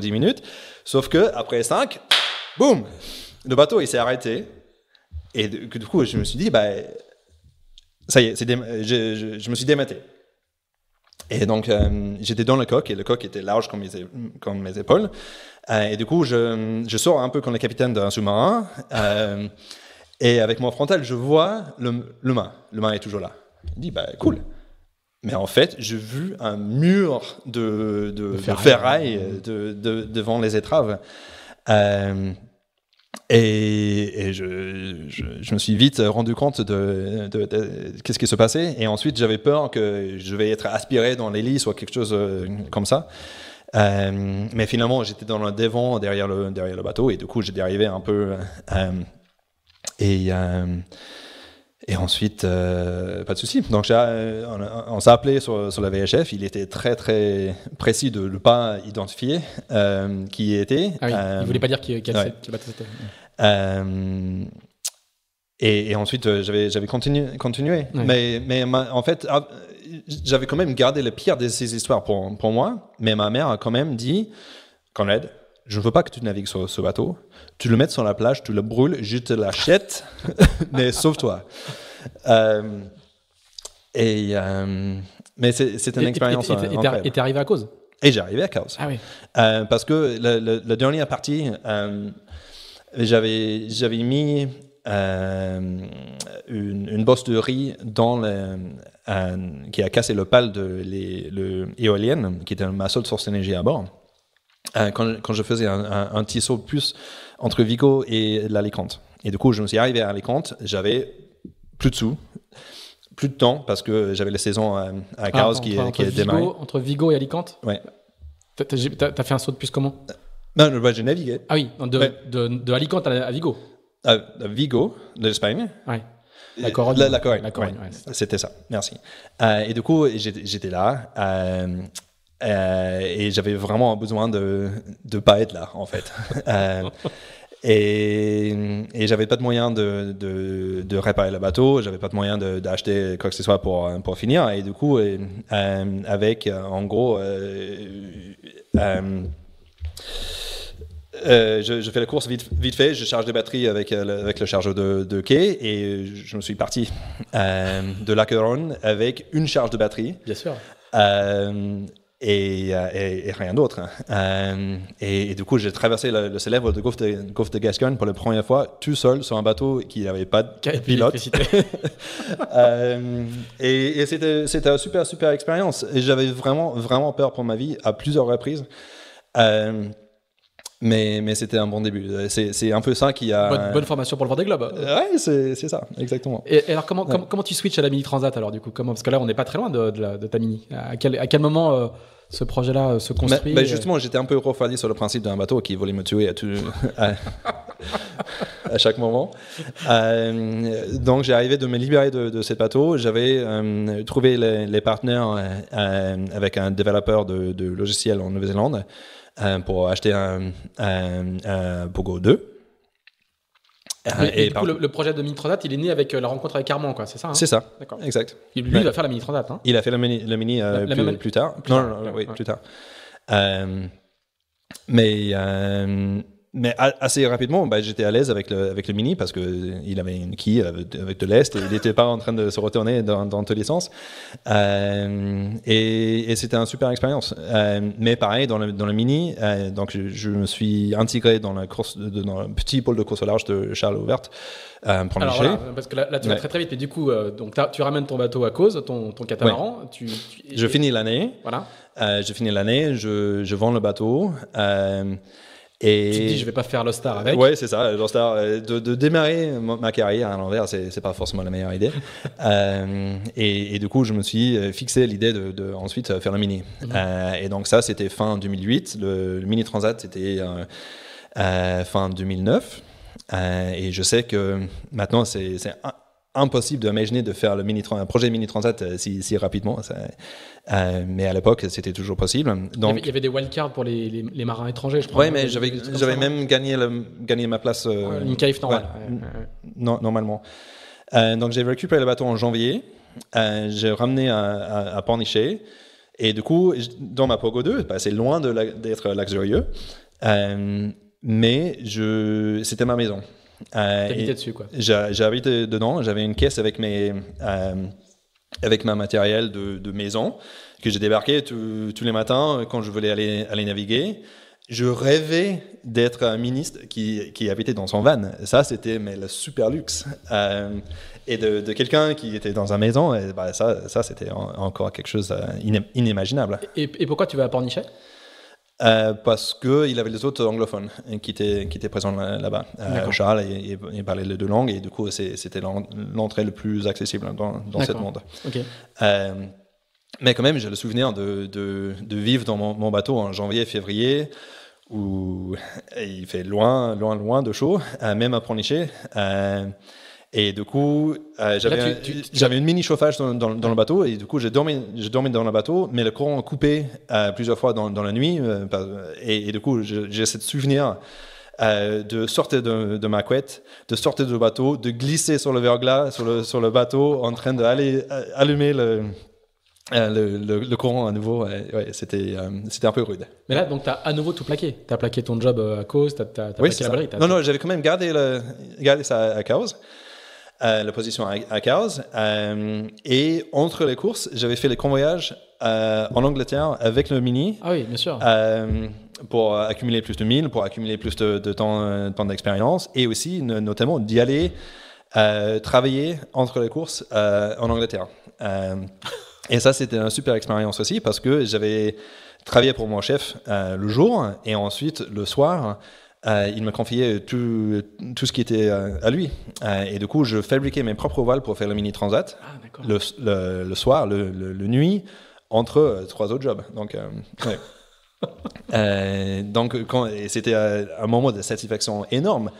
B: 10 minutes. Sauf que, après 5, boum Le bateau, il s'est arrêté. Et du coup, je me suis dit, bah, ça y est, je, je, me suis dématé. Et donc, j'étais dans le coq et le coq était large comme mes, comme mes épaules. Euh, et du coup, je, je, sors un peu comme le capitaine d'un sous-marin. Euh, et avec mon frontal, je vois le, le main. Le main est toujours là. Je dis, bah cool. Mais en fait, j'ai vu un mur de, de, ferraille, devant les étraves. Euh, et, je, je, me suis vite rendu compte de, de qu'est-ce qui se passait. Et ensuite, j'avais peur que je vais être aspiré dans l'hélice ou quelque chose comme ça. Euh, mais finalement, j'étais dans le devant, derrière le, derrière le bateau, et du coup, j'ai dérivé un peu. Euh, et. Euh, et ensuite, pas de souci. Donc, on, s'est appelé sur, la VHF. Il était très, très précis de ne pas identifier euh, qui était. Ah il ne voulait pas dire qui, quel, c'était. Et, et, ensuite, j'avais continué. continué. Mais, mais en fait, j'avais quand même gardé le pire de ces histoires pour, pour moi, mais ma mère a quand même dit Conrad, je ne veux pas que tu navigues sur ce bateau, tu le mets sur la plage, tu le brûles, je te l'achète, mais sauve-toi. Euh, et, euh, mais c'est une expérience. Et t'es arrivé à cause Et j'ai arrivé à cause. Ah oui. Euh, parce que la, dernière partie, j'avais j'avais mis. une, une, bosse de riz dans le, euh, qui a cassé le pal de l'éolienne, qui était ma seule source d'énergie à bord, euh, quand, je faisais un, petit saut de plus entre Vigo et l'Alicante. Et du coup, je me suis arrivé à Alicante, j'avais plus de sous, plus de temps, parce que j'avais la saison à, ah, Carros qui, entre, qui entre Vigo,
A: Entre Vigo et Alicante Ouais. T'as fait un saut de plus comment Non, ben, bah, ben, j'ai navigué. Ah oui, de, Alicante à, à Vigo. À Vigo, de l'Espagne, ouais. La Corogne. La,
B: C'était ça. merci. Euh, et du coup, j'étais là. Euh, euh, et j'avais vraiment besoin de ne pas être là, en fait. et, et j'avais pas de moyen de, réparer le bateau, j'avais pas de moyen d'acheter quoi que ce soit pour, pour finir. Et du coup, avec, en gros, euh, je, fais la course vite, vite, fait, je charge des batteries avec, euh, le, avec chargeur de, quai et je me suis parti euh, de Lacheron avec une charge de batterie. Bien sûr. Euh, et, rien d'autre. Et, du coup, j'ai traversé le, célèbre de Gulf de, Gascogne pour la première fois, tout seul, sur un bateau qui n'avait pas de pilote. et c'était, une super, super expérience. Et J'avais vraiment, vraiment peur pour ma vie à plusieurs reprises. Euh, mais, mais c'était un bon début. C'est un peu ça qui a. Bonne, bonne
A: formation pour le Vendée Globe. ouais, c'est ça, exactement. Et, alors, comment, comment, comment, tu switches à la Mini Transat alors, du coup Parce que là, on n'est pas très loin de, de, ta Mini. À quel, à quel moment. Euh, ce projet-là euh, se bah, construit. Mais, bah, justement,
B: j'étais un peu refroidi sur le principe d'un bateau qui voulait me tuer à, tout, à, chaque moment. Euh, donc, j'ai arrivé de me libérer de, de bateau. J'avais trouvé les, partenaires avec un développeur de, de logiciels en Nouvelle-Zélande euh, pour acheter un, Pogo 2. Euh, et, du coup,
A: le, projet de Mini Transat, il est né avec euh, la rencontre avec Armand, quoi, c'est ça hein C'est ça. D'accord. Exact. lui, il va faire la Mini Transat. Hein
B: il a fait la Mini, la mini euh, plus, tard. non, non, non, oui, plus tard. mais mais assez rapidement, ben, j'étais à l'aise avec le, avec le Mini parce qu'il euh, avait une quille avec de l'Est et il n'était pas en train de se retourner dans, dans tous les sens. Euh, et, et c'était une super expérience. Euh, mais pareil, dans le, dans le Mini, euh, donc je, je, me suis intégré dans, la course, dans le petit pôle de course au large de Charles Ouverte. Euh, pour Alors parce que là, tu vas très
A: très vite, mais du coup, donc, tu ramènes ton bateau à cause, ton, ton catamaran. Tu, je
B: finis l'année. Voilà. je finis l'année, je, je, vends le bateau. Et... Tu te dis, je vais
A: pas faire l'Ostar avec.
B: Ouais, c'est ça. L'Ostar, euh, de, démarrer ma carrière à l'envers, c'est pas forcément la meilleure idée. Euh, et, du coup, je me suis euh, fixé l'idée de, ensuite faire le mini. Mhm. et donc, ça, c'était fin 2008. Le, mini Transat, c'était fin 2009. et je sais que maintenant, c'est impossible d'imaginer de faire le mini un projet mini transat euh, si, rapidement. Euh, mais à l'époque, c'était toujours possible. Donc, il, y avait, il
A: y avait des wildcards pour les, marins étrangers, je crois. Oui, hein, mais j'avais, même gagné, ma place. Euh, une normale.
B: non, normalement. donc j'ai récupéré le bateau en janvier. j'ai ramené à, à, Pornichet. Et du coup, dans ma Pogo 2, bah, c'est loin d'être luxurieux. mais c'était ma maison. Euh, dessus, quoi. J'habitais dedans. J'avais une caisse avec mes. Euh, avec ma matériel de, de maison, que j'ai débarqué tous les matins quand je voulais aller, aller naviguer. Je rêvais d'être un ministre qui, qui, habitait dans son van. Ça, c'était mais le super luxe. Euh, et de, de quelqu'un qui était dans sa maison, et bah, ça, ça c'était encore quelque chose d'inimaginable. Euh, et,
A: et pourquoi tu vas à Pornichet
B: euh, parce qu'il avait les autres anglophones hein, qui étaient, présents là-bas. Euh, Charles, il, parlait les deux langues et du coup, c'était l'entrée le plus accessible dans, dans cette monde. Euh, mais quand même, j'ai le souvenir de, vivre dans mon, bateau en janvier, février, où il fait loin, loin, loin de chaud, même à Pornichet. Et du coup, euh, j'avais une mini chauffage dans, le bateau et du coup, j'ai dormi, dormi dans le bateau, mais le courant coupé euh, plusieurs fois dans, la nuit. Euh, et, du coup, j'ai cette souvenir de sortir de, ma couette, de sortir du bateau, de glisser sur le verglas, sur le, sur le bateau, en train d'aller allumer le, courant à nouveau, ouais, c'était c'était un peu rude.
A: Mais là, donc, tu as à nouveau tout plaqué. Tu as plaqué ton job à cause, tu oui, plaqué la ballerie. Non,
B: non, j'avais quand même gardé, le, gardé ça à cause la position à, euh, et entre les courses, j'avais fait les convoyages euh, en Angleterre avec le Mini. Ah oui, bien sûr. Euh, pour accumuler plus de milles, pour accumuler plus de, temps, d'expérience, et aussi notamment d'y aller travailler entre les courses en Angleterre. et ça, c'était une super expérience aussi parce que j'avais travaillé pour mon chef le jour et ensuite le soir. Euh, il me confiait tout, ce qui était euh, à lui. Euh, et du coup, je fabriquais mes propres voiles pour faire le mini transat ah, le, soir, le, nuit, entre trois autres jobs. Donc, c'était un moment de satisfaction énorme.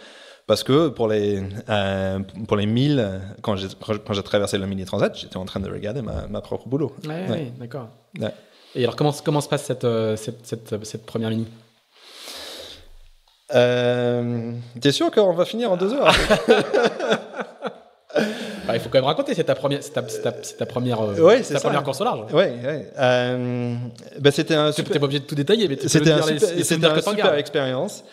B: Parce que pour les, pour les 1000, quand j'ai, j'ai traversé le mini transat, j'étais en train de regarder ma, propre boulot. oui d'accord.
A: Et alors, comment, se passe cette, cette, cette, cette première mini euh, t'es sûr qu'on va finir en deux heures bah, Il faut quand même raconter, c'est ta première, ta, ta, première, euh, première course au large. Oui, euh, bah, c'était un super... pas obligé de tout détailler, mais c'était un super, expérience.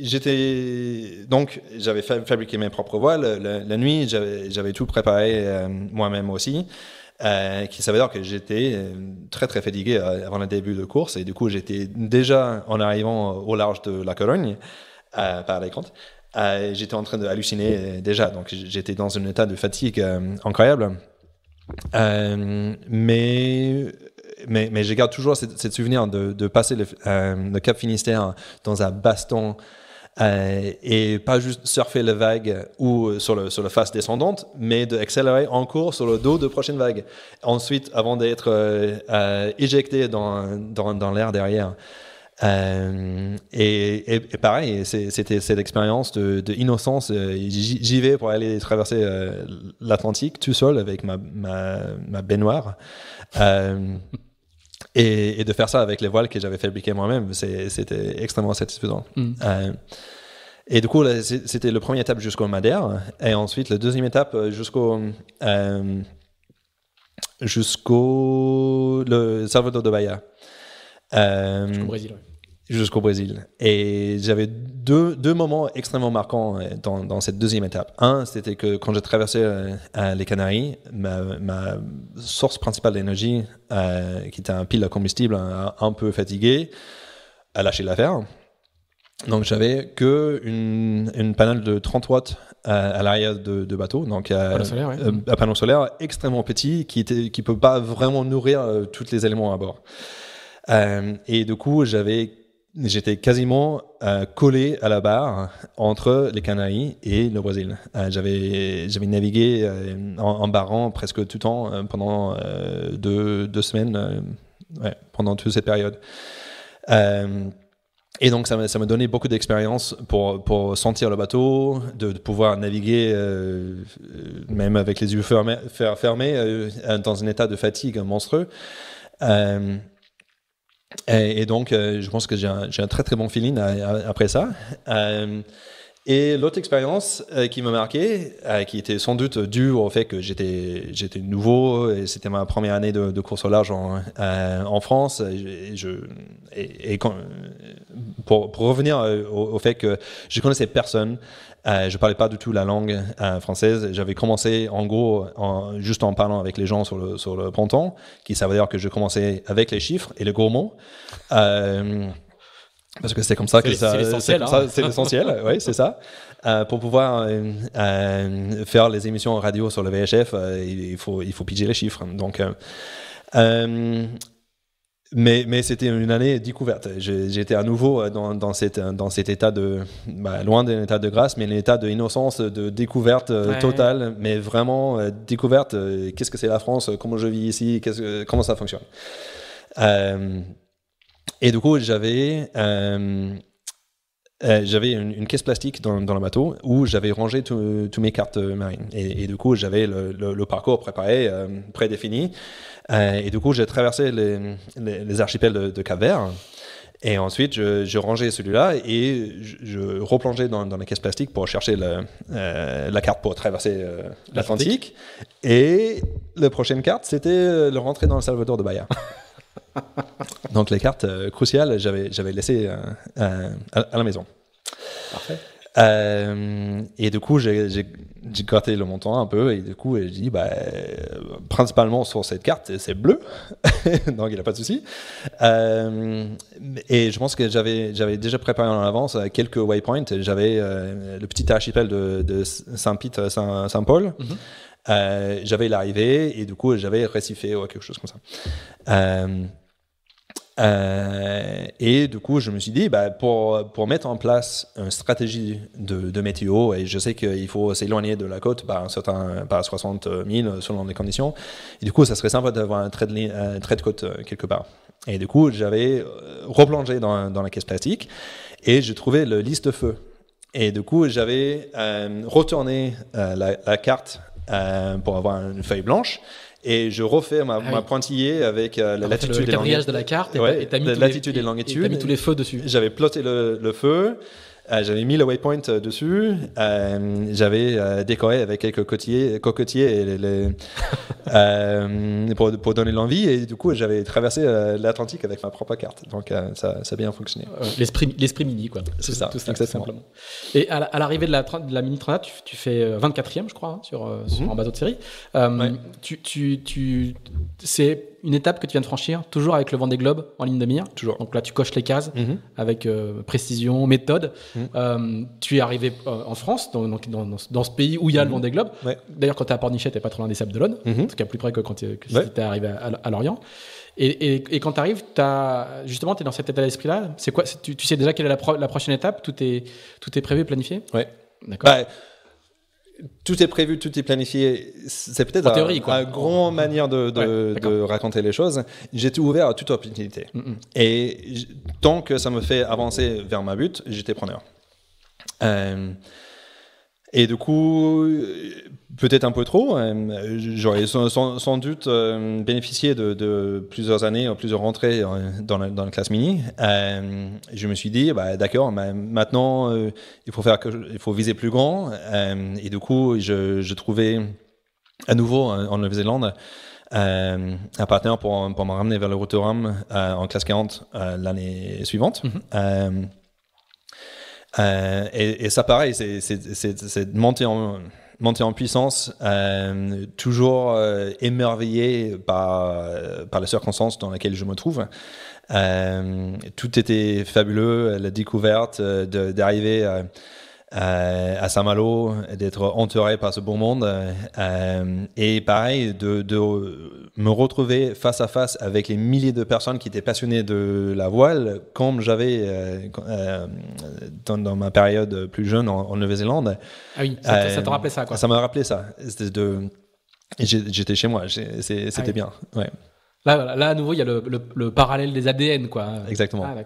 B: j'étais donc j'avais fabriqué mes propres voiles la, nuit, j'avais tout préparé moi-même aussi. Euh, qui veut dire que j'étais euh, très très fatigué euh, avant le début de course et du coup j'étais déjà en arrivant euh, au large de la Cologne par les j'étais en train halluciner déjà, donc j'étais dans un état de fatigue incroyable. mais mais, mais je garde toujours ce souvenir de, de passer le, le, Cap Finistère dans un baston euh, et pas juste surfer la vague ou euh, sur le, sur le face descendante, mais d'accélérer en cours sur le dos de prochaine vague. Ensuite, avant d'être euh, éjecté dans, dans, dans l'air derrière. et, pareil, c'était cette expérience de, de innocence. J'y vais pour aller traverser l'Atlantique tout seul avec ma, ma, ma baignoire. Et, de faire ça avec les voiles que j'avais fabriquées moi-même, c'était extrêmement satisfaisant. Mm. Euh, et du coup, c'était le premier étape jusqu'au Madère, et ensuite la deuxième étape euh, jusqu'au euh, jusqu'au Salvador de Bahia. jusqu'au Brésil jusqu'au Brésil. Et j'avais deux, deux, moments extrêmement marquants euh, dans, dans cette deuxième étape. Un, c'était que quand j'ai traversé euh, les Canaries, ma, source principale d'énergie, euh, qui était un pile à combustible un, peu fatigué, a lâché l'affaire. Donc j'avais que une, une panne de 30 watts à, l'arrière de, bateau, donc un panneau solaire, extrêmement petit qui ne qui peut pas vraiment nourrir toutes tous les éléments à bord. et du coup, j'avais j'étais quasiment euh, collé à la barre entre les Canaries et le Brésil. Euh, j'avais, j'avais navigué euh, en, barrant presque tout le temps pendant deux, semaines, pendant toute cette période. et donc, ça m'a, donnait donné beaucoup d'expérience pour, pour, sentir le bateau, de, pouvoir naviguer, même avec les yeux fermés dans un état de fatigue monstrueux. Et, donc, euh, je pense que j'ai un, très très bon feeling après ça. Euh, et l'autre expérience euh, qui m'a marqué, qui était sans doute due au fait que j'étais j'étais nouveau et c'était ma première année de, course au large en, France. Et, je, quand, pour, revenir au, au, fait que je connaissais personne, euh, je parlais pas du tout la langue euh, française. J'avais commencé en gros en, juste en parlant avec les gens sur le, sur le ponton, qui ça veut dire que je commençais avec les chiffres et les gros euh, parce que c'est comme ça que ça, c'est l'essentiel, hein. oui, c'est ça. Euh, pour pouvoir faire les émissions en radio sur le VHF, il faut il faut piger les chiffres. Donc mais, c'était une année découverte. J'étais à nouveau euh, dans, cette, euh, dans cet état de. Bah, loin d'un état de grâce, mais état d'innocence, de découverte euh, totale, mais vraiment découverte. Qu'est-ce que c'est la France Comment je vis ici Comment ça fonctionne Et du coup, j'avais. Euh, j'avais une, caisse plastique dans, le bateau où j'avais rangé toutes mes cartes euh, marines. Et, du coup, j'avais le, parcours préparé, euh, prédéfini. et du coup, j'ai traversé les, archipels de, Cap-Vert. Et ensuite, je, je rangeais celui-là et je, replongeais dans, la caisse plastique pour chercher la carte pour traverser l'Atlantique. Et la prochaine carte, c'était le rentrer dans le Salvador de Bahia. Donc les cartes euh, cruciales, j'avais, j'avais laissé euh, euh, à, la maison. Parfait. et du coup, j'ai, j'ai, gratté le montant un peu et du coup, j'ai dit, bah, principalement sur cette carte, c'est bleu, donc il n'y a pas de souci. et je pense que j'avais, j'avais déjà préparé en avance quelques waypoints. J'avais le petit archipel de, saint pierre Saint-Paul. Mhm. j'avais l'arrivée et du coup j'avais récifé ou quelque chose comme ça. Euh, euh, et du coup, je me suis dit, bah, pour, pour mettre en place une stratégie de, météo, et je sais qu'il faut s'éloigner de la côte par, certain, par 60 000 selon les conditions, et du coup, ça serait sympa d'avoir un trait de, trait de côte euh, quelque part. Et du coup, j'avais replongé dans, la caisse plastique et j'ai trouvé le liste de feu. Et du coup, j'avais retourné la, la, carte pour avoir une feuille blanche et je refais ma, ah pointillée avec euh, la latitude le, le longitude. de la carte et ouais, as mis, la tous les, et, mis tous les feux dessus. J'avais ploté le feu euh, j'avais mis le waypoint euh, dessus. Euh, j'avais décoré avec quelques cocotiers, et les, pour, donner l'envie. Et du coup, j'avais traversé l'Atlantique avec ma propre carte. Donc, ça, ça, a bien
A: fonctionné. L'esprit, l'esprit mini quoi. C'est ça, tout simplement. Et à, l'arrivée de la, de la mini transat, tu, fais 24e, je crois, hein, mhm. en sur, bateau de série. Tu, tu, tu c'est une étape que tu viens de franchir, toujours avec le vent des globes en ligne de mire. Toujours. Donc là, tu coches les cases mhm. avec euh, précision, méthode. Mhm. Euh, tu es arrivé euh, en France, dans, ce pays où il y a le mhm. Vendée des globes. D'ailleurs, quand tu es à Pornichet, tu pas trop loin des Sables d'Olonne, en tout cas plus près que quand tu es, arrivé à, Lorient. Et, quand tu arrives, justement, tu es dans cet état d'esprit-là. C'est quoi tu, sais déjà quelle est la, prochaine étape tout est, tout est prévu, planifié Ouais. D'accord. Bah, tout est prévu, tout est planifié. C'est peut-être un, grand oh. manière
B: de, raconter les choses. J'étais ouvert à toute opportunité. Mm, mm. Et tant que ça me fait avancer vers ma but, j'étais preneur. Euh, et du coup, peut-être un peu trop. Hein, j'aurais sans, doute euh, bénéficié de, plusieurs années, plusieurs rentrées euh, dans la, classe mini. Euh, je me suis dit, bah, d'accord, maintenant, il, faut faire, il faut viser plus grand. et du coup, je, je, trouvais à nouveau en Nouvelle-Zélande un partenaire pour, me ramener vers le Rotorum en classe 40 l'année suivante. Mhm. Euh, et, ça, pareil, c'est de monter en, monter en puissance, euh, toujours euh, émerveillé par, par les circonstances dans laquelle je me trouve. tout était fabuleux, la découverte d'arriver euh, à Saint-Malo, d'être entouré par ce bon monde. Euh, et pareil, de, de, me retrouver face à face avec les milliers de personnes qui étaient passionnées de la voile, comme j'avais euh, dans, ma période plus jeune en, Nouvelle-Zélande.
A: Ah oui, ça te, rappelait ça, quoi. Ça m'a
B: rappelé ça. De... J'étais chez moi, ah c'était bien. Ouais.
A: Là, là, à nouveau, il y a le, le, parallèle des ADN, quoi. Exactement. Ah,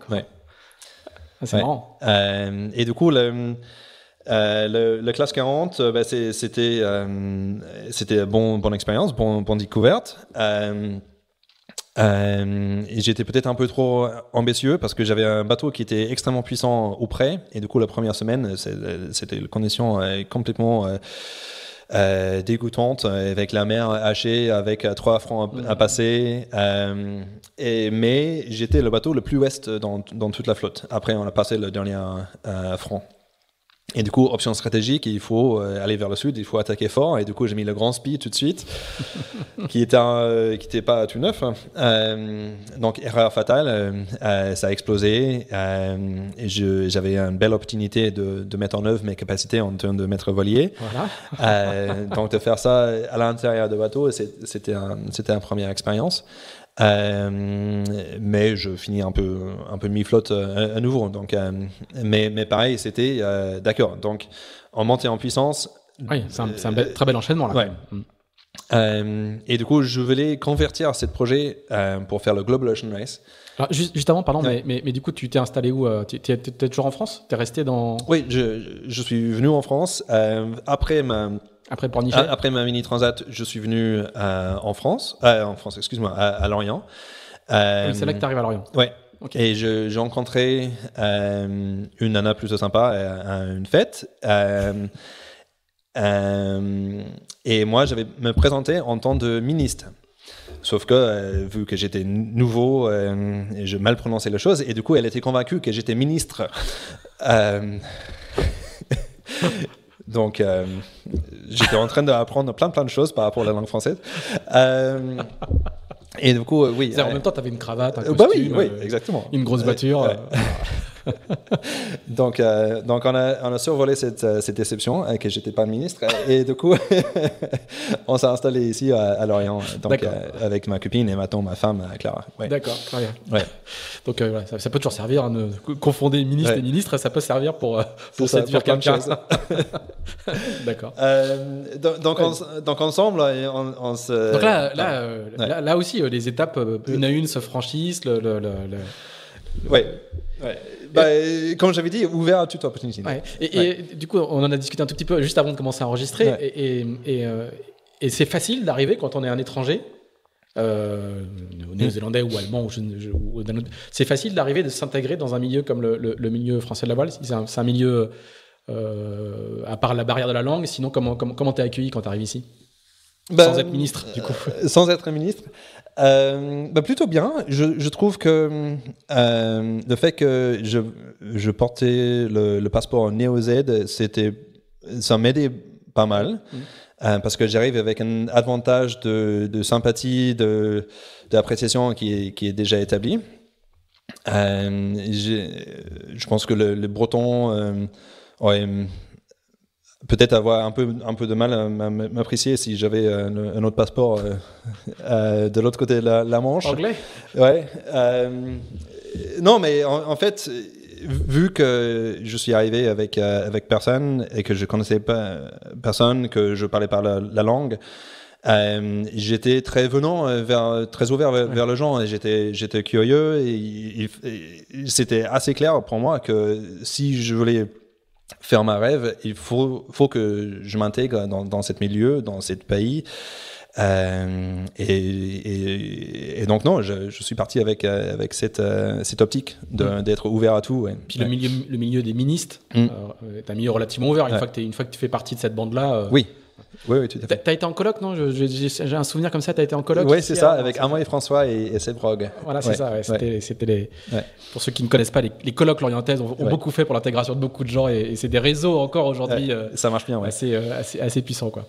A: ah, c'est
B: marrant. et du coup, le, euh, le, Classe 40, euh, ben, c'était une euh, bonne expérience, bon, bonne découverte. J'étais peut-être un peu trop ambitieux parce que j'avais un bateau qui était extrêmement puissant au près, et du coup la première semaine c'était une condition complètement dégoûtante avec la mer hachée, avec trois francs mm. à, passer. mais j'étais le bateau le plus ouest dans, dans, toute la flotte. Après on a passé le dernier franc. Et du coup, option stratégique, il faut euh, aller vers le sud, il faut attaquer fort. Et du coup, j'ai mis le Grand speed tout de suite, qui n'était euh, pas tout neuf. Hein. Euh, donc erreur fatale, ça a explosé. Euh, J'avais une belle opportunité de, mettre en œuvre mes capacités en termes de maître volier. donc de faire ça à l'intérieur de bateau, c'était un, une première expérience. Euh, mais je finis un peu, un peu mi-flotte euh, à, nouveau. Donc, euh, mais, mais pareil, c'était d'accord. Donc, en montée en puissance.
A: Oui, c'est un, très bel enchaînement
B: mm. et du coup, je voulais convertir cette projet pour faire le Global Ocean Race.
A: juste, avant, pardon, mais, mais, du coup, tu t'es installé où Tu es, toujours en France Tu es resté dans.
B: Oui, je, je, suis venu en France après ma après ah, Après ma mini transat, je suis venu euh, en France, euh, en France, excuse-moi, à, Lorient. c'est là que tu arrives à Lorient. Ouais. Et j'ai rencontré euh, une nana plutôt sympa à, une fête. et moi, j'avais me présenté en tant de ministre. Sauf que, vu que j'étais nouveau, je mal prononçais les choses, et du coup, elle était convaincue que j'étais ministre. euh... Donc, euh, j'étais en train d'apprendre plein plein de choses par rapport à la langue française. Euh, et du coup, euh, oui.
A: En même temps, tu avais une cravate, un costume, bah oui, exactement. une grosse voiture.
B: donc, euh, donc on, a, on a survolé cette, euh, cette déception euh, que j'étais pas ministre. Et du coup, on s'est installé ici à, Lorient, euh, avec ma copine et maintenant ma femme, Clara. D'accord,
A: Donc ça, peut toujours servir, hein, confonder ministre et ministre, ça peut servir pour, pour séduire quelqu'un. D'accord.
B: donc, donc, donc, ensemble, on, se... Donc là,
A: là, aussi, les étapes, une à une, se franchissent. oui
B: bah, euh, comme j'avais
A: dit, ouvert à toute opportunité. Ouais. Et, et, du coup, on en a discuté un tout petit peu juste avant de commencer à enregistrer. Euh, et, c'est facile d'arriver quand on est un étranger. Euh, néo-zélandais ou allemand, c'est facile d'arriver de s'intégrer dans un milieu comme le, milieu français de la voile. C'est un, milieu euh, à part la barrière de la langue. Sinon, comment comment t'es accueilli quand tu arrives ici ben, sans être ministre, du coup. sans être ministre. Euh, bah, plutôt bien. Je, trouve que euh, le fait que
B: je, portais le, passeport néo-z, c'était, ça m'aidait pas mal. Mm. Euh, parce que j'arrive avec un avantage de, sympathie, de, d'appréciation qui est, qui est déjà établi. je pense que le, Bretons... breton, peut-être avoir un peu, un peu de mal à m'apprécier si j'avais euh, un, autre passeport euh, euh, de l'autre côté de la, Manche. Anglais Ouais. non, mais en, fait, vu que je suis arrivé avec, avec personne et que je connaissais pas personne, que je parlais pas la, langue, euh, j'étais très venant vers, très ouvert vers, les le gens et j'étais j'étais curieux et c'était assez clair pour moi que si je voulais faire ma rêve, il faut, faut que je m'intègre dans, dans ce milieu, dans ce pays. Euh, et, donc non, je, suis parti avec euh, avec cette euh, cette optique mm. d'être ouvert à tout. Puis le milieu
A: le milieu des ministres, mm. est un milieu relativement ouvert. Une fois que tu fais partie de cette bande là. oui. Oui, oui, tout T'as été en colloque, non J'ai un souvenir comme ça, t'as été en colloque Oui, c'est ça, avec
B: Amoy et François et, et Seb Voilà, c'est ça.
A: C'était les... Pour ceux qui ne connaissent pas, les, les colloques lorientais ont, beaucoup fait pour l'intégration de beaucoup de gens et, c'est des réseaux encore aujourd'hui. Euh, ça marche bien, ouais. Assez, euh, assez, puissant, quoi.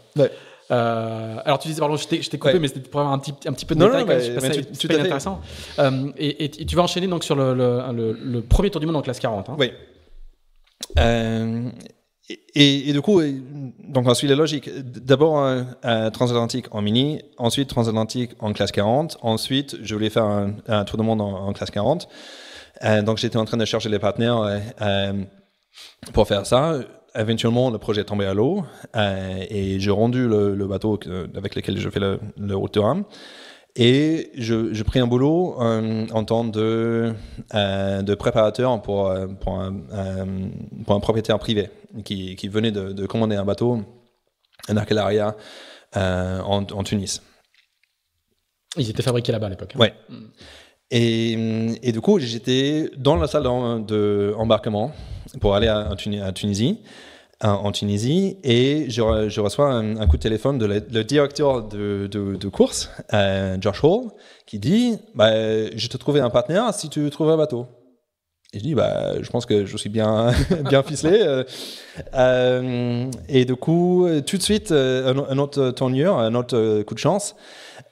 A: Euh, alors tu disais, pardon, je t'ai coupé, mais c'était pour avoir un petit, un petit peu de non, détail, non, mais, tu, tout intéressant. et, et, tu vas enchaîner donc sur le, le, premier tour du monde en classe 40. Hein. Oui. Euh, et, du coup,
B: donc ensuite la logique. D'abord transatlantique en mini, ensuite transatlantique en classe 40, ensuite je voulais faire un, tour de monde en, classe 40. Euh, donc j'étais en train de chercher les partenaires euh, euh, pour faire ça. Éventuellement, le projet est tombé à l'eau et j'ai rendu le, bateau avec lequel je fais le, le de et je, je, pris un boulot en tant de, euh, de préparateur pour, euh, euh, pour, un, propriétaire privé qui, qui venait de, commander un bateau, un euh, en, en, Tunis.
A: Ils étaient fabriqués là-bas à l'époque.
B: Mm. Et, et, du coup, j'étais dans la salle d'embarquement de, pour aller à, à Tunisie en Tunisie et je, reçois un, coup de téléphone de le directeur de, course, euh, Josh Hall, qui dit bah, Je te trouvais un partenaire si tu trouves un bateau. Et je dis bah, Je pense que je suis bien, bien ficelé. Euh, euh, et du coup, tout de suite, un, autre tournure, un autre coup de chance.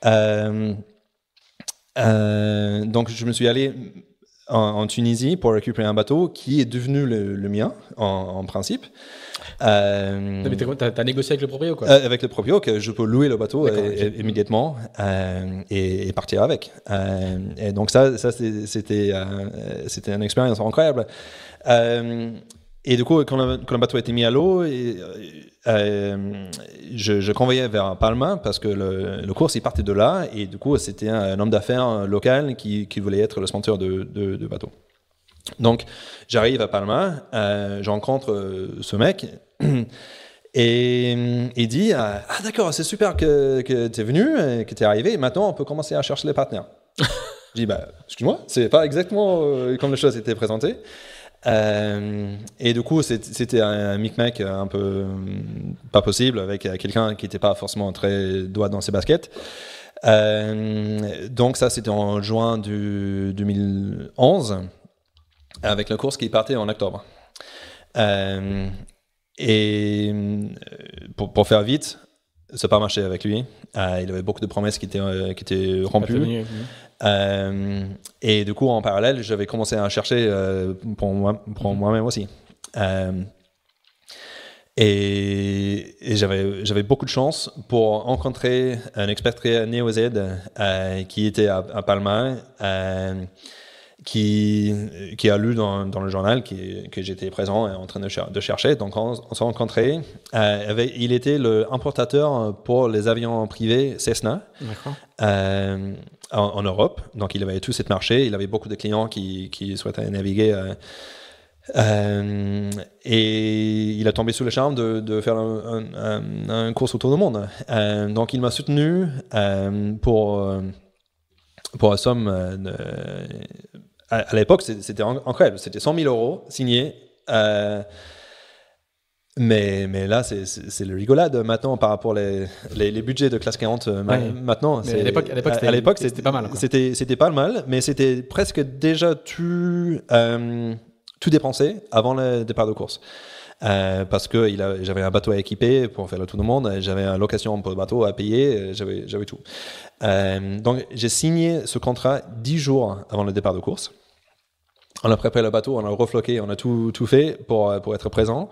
B: donc je me suis allé en, Tunisie pour récupérer un bateau qui est devenu le, mien en, principe. Euh,
A: t'as, négocié avec le proprio quoi euh,
B: Avec le proprio que je peux louer le bateau euh, immédiatement euh, et, partir avec. et donc ça, ça c'était, c'était une expérience incroyable. Et du coup, quand le, bateau a été mis à l'eau, euh, euh, je, je, convoyais vers Palma parce que le, le course, il partait de là. Et du coup, c'était un, homme d'affaires local qui, voulait être le sponsor de, bateau. Donc, j'arrive à Palma, euh, rencontre euh, ce mec et il dit Ah, d'accord, c'est super que, tu es venu, que tu es arrivé, maintenant on peut commencer à chercher les partenaires. je dis bah, Excuse-moi, c'est pas exactement comme les choses étaient présentées. Euh, et du coup, c'était un micmac un peu euh, pas possible avec euh, quelqu'un qui n'était pas forcément très doigt dans ses baskets. donc ça, c'était en juin du 2011, avec la course qui partait en octobre. et pour, faire vite, ça pas marché avec lui. Euh, il avait beaucoup de promesses qui étaient, euh, qui étaient rompues. Euh, et du coup, en parallèle, j'avais commencé à chercher pour mhm. moi-même pour aussi. et, et j'avais beaucoup de chance pour rencontrer un expatrié néo-z qui était à, à Palma qui, a lu dans, le journal qui, que j'étais présent et en train de, chercher. Donc on, s'est rencontrés. Euh, il était le importateur pour les avions privés Cessna euh, en, Europe. Donc il avait tout ce marché. Il avait beaucoup de clients qui, souhaitaient naviguer. Euh, et il a tombé sous le charme de, faire un, course autour du monde. donc il m'a soutenu pour, pour la somme de, à, l'époque, c'était incroyable. C'était 100 000 euros signés. Euh, mais, mais là, c'est le rigolade maintenant par rapport les, les, budgets de classe 40 euh, maintenant. à l'époque, c'était pas mal. C'était pas mal, mais c'était presque déjà tout, euh, tout dépensé avant le départ de course. parce que j'avais un bateau à équiper pour faire le tour du monde, j'avais une location pour le bateau à payer, j'avais tout. donc j'ai signé ce contrat dix jours avant le départ de course on a préparé le bateau, on a refloqué, on a tout, tout fait pour, euh, être présent.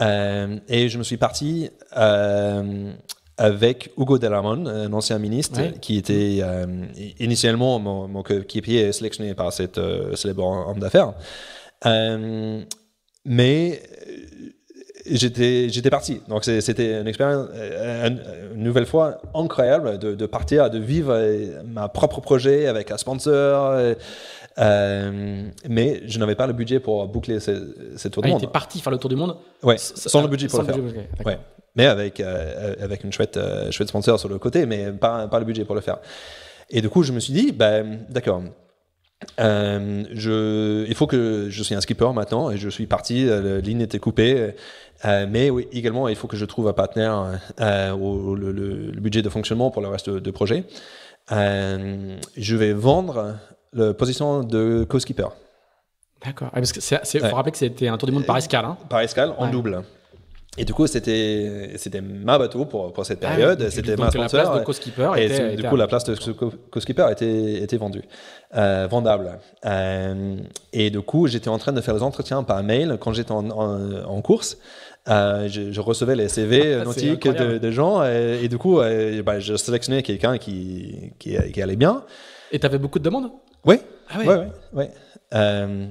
B: Euh, et je me suis parti euh, avec Hugo Delamon, un ancien ministre, qui était initialement mon, mon coéquipier sélectionné par cette célèbre homme d'affaires. mais j'étais j'étais parti donc c'était une expérience une, nouvelle fois incroyable de, de, partir de vivre ma propre projet avec un sponsor euh, mais je n'avais pas le budget pour boucler cette ce tour ah, du monde. était
A: parti faire le tour du monde ouais, sans le ah, budget pour le, faire. ouais.
B: Mais avec, euh, avec une chouette, euh, chouette sponsor sur le côté, mais pas, pas le budget pour le faire. Et du coup, je me suis dit, ben, d'accord. je, il faut que je sois un skipper maintenant et je suis parti, la ligne était coupée. mais oui, également, il faut que je trouve un partenaire au, le, budget de fonctionnement pour le reste de, de projet. je vais vendre la position de co-skipper.
A: D'accord. il ah, parce que c'est, faut rappeler que c'était un tour du monde par escale. Hein. Par escale, en double. Et du coup, c'était,
B: c'était ma bateau pour, pour cette période. c'était ma place de co et du coup, la place de co-skipper était, était vendue, euh, vendable. Euh, et du coup, j'étais en train de faire les entretiens par mail quand j'étais en, en, course. Euh, je, recevais les CV de, gens et, du coup, bah, je sélectionnais quelqu'un qui, qui, qui allait
A: bien. Et tu avais beaucoup de demandes oui. Ah ouais. Ouais, ouais, euh...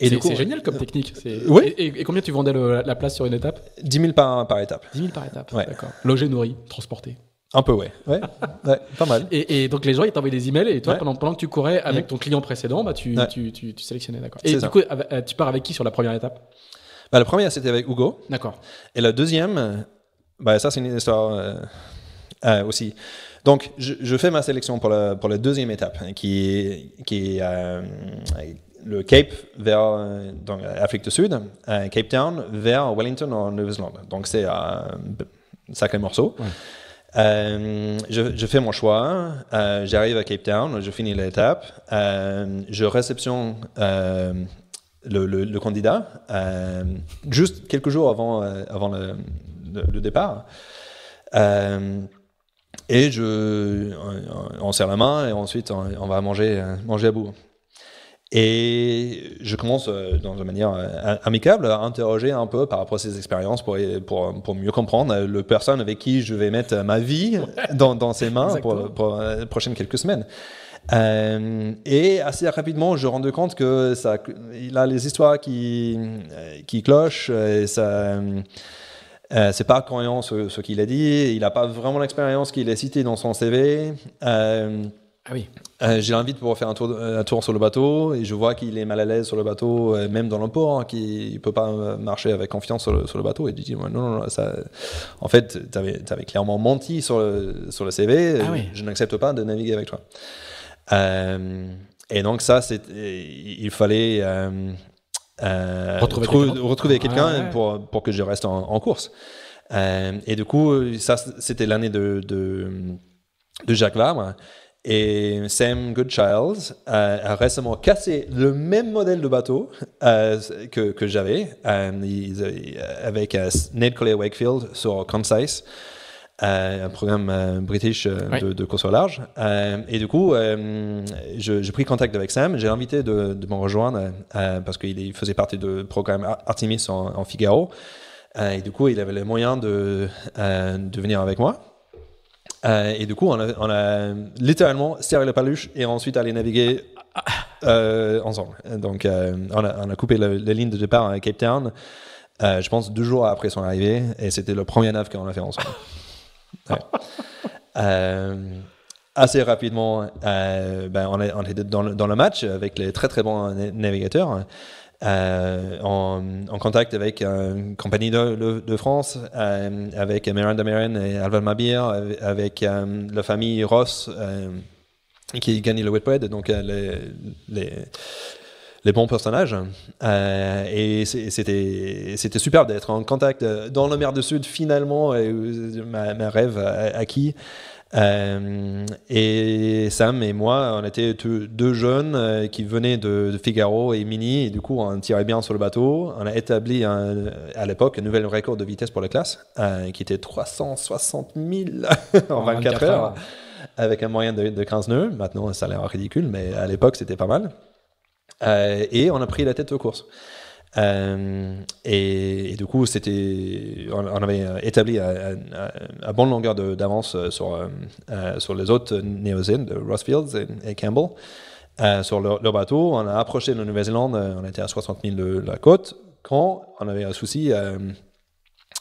A: Et c'est génial comme technique. Euh, oui. Et, combien tu vendais la place sur une étape 10 000 par, par, étape. 10 000 par étape, d'accord. Logé, nourri, transporté. Un peu, ouais. Ouais, pas mal. Et, donc, les gens, ils t'envoyaient des emails et toi, pendant, pendant que tu courais avec ton client précédent, bah, tu, tu, tu, sélectionnais, d'accord. Et du coup, euh, tu pars avec qui sur la première étape
B: bah, La première, c'était avec Hugo. D'accord. Et la deuxième, bah, ça, c'est une histoire euh, aussi. Donc, je, fais ma sélection pour la, pour la deuxième étape, hein, qui est, qui est euh, le Cape vers l'Afrique euh, du Sud, euh, Cape Town vers Wellington en Nouvelle-Zélande. Donc, c'est un sacré morceau. je, fais mon choix, j'arrive à Cape Town, je finis l'étape, je réceptionne le, candidat juste quelques jours avant, avant le, le départ. Et je, on, serre la main et ensuite on, va manger, manger à bout. Et je commence, euh, dans une manière euh, amicable, à interroger un peu par rapport à ces expériences pour, pour, pour, mieux comprendre le personne avec qui je vais mettre ma vie dans, ses mains pour, les euh, prochaines quelques semaines. et assez rapidement, je me rends compte que ça, il a les histoires qui, qui clochent, et ça euh, c'est pas cohérent ce, qu'il a dit. Il n'a pas vraiment l'expérience qu'il a citée dans son CV. Euh, ah oui. Euh, je l'invite pour faire un tour, euh, un tour, sur le bateau et je vois qu'il est mal à l'aise sur le bateau, même dans le port, hein, qu'il ne peut pas marcher avec confiance sur le, bateau. Et je dis, non, non, non, ça... en fait, tu avais, clairement menti sur le, sur le CV, ah je n'accepte pas de naviguer avec toi. et donc ça, il fallait euh, retrouver, quelqu'un ah, pour, pour que je reste en, course. Euh, et du coup, ça, c'était l'année de, de, Jacques Vabre. Et Sam Goodchild euh, a récemment cassé le même modèle de bateau que, que j'avais avec Ned Collier Wakefield sur Concise. Euh, un programme euh, british euh, de, de, course au large. et du coup, j'ai pris contact avec Sam, j'ai invité de, m'en rejoindre parce qu'il faisait partie du programme Artemis en, Figaro. et du coup, il avait les moyens de, venir avec moi. et du coup, on a, littéralement serré la paluche et ensuite allé naviguer ensemble. Donc, on, a, coupé la, ligne de départ à Cape Town, je pense deux jours après son arrivée, et c'était le premier nav qu'on a fait ensemble. Euh, assez rapidement, euh, ben, on, est dans le, match avec les très très bons navigateurs, euh, en, contact avec une compagnie de, France, avec Miranda Meren et Alvan Mabir, avec la famille Ross qui gagne le Whitbread, donc les, les bons personnages. Euh, et c'était, c'était superbe d'être en contact euh, dans la mer du Sud, finalement, et, euh, ma, rêve acquis. et Sam et moi, on était deux jeunes qui venaient de, Figaro et Mini, et du coup, on tirait bien sur le bateau. On a établi à l'époque un nouvel record de vitesse pour la classe, qui était 360 000 en, 24, heures, avec un moyen de, de 15 nœuds. Maintenant, ça a l'air ridicule, mais à l'époque, c'était pas mal. Euh, et on a pris la tête aux courses. Euh, et, du coup, c'était, on, avait euh, établi à, bonne longueur d'avance sur, sur les autres néo de Rossfields et, et Campbell, sur leur, bateau. On a approché la Nouvelle-Zélande, on était à 60 000 de, de, la côte, quand on avait un souci.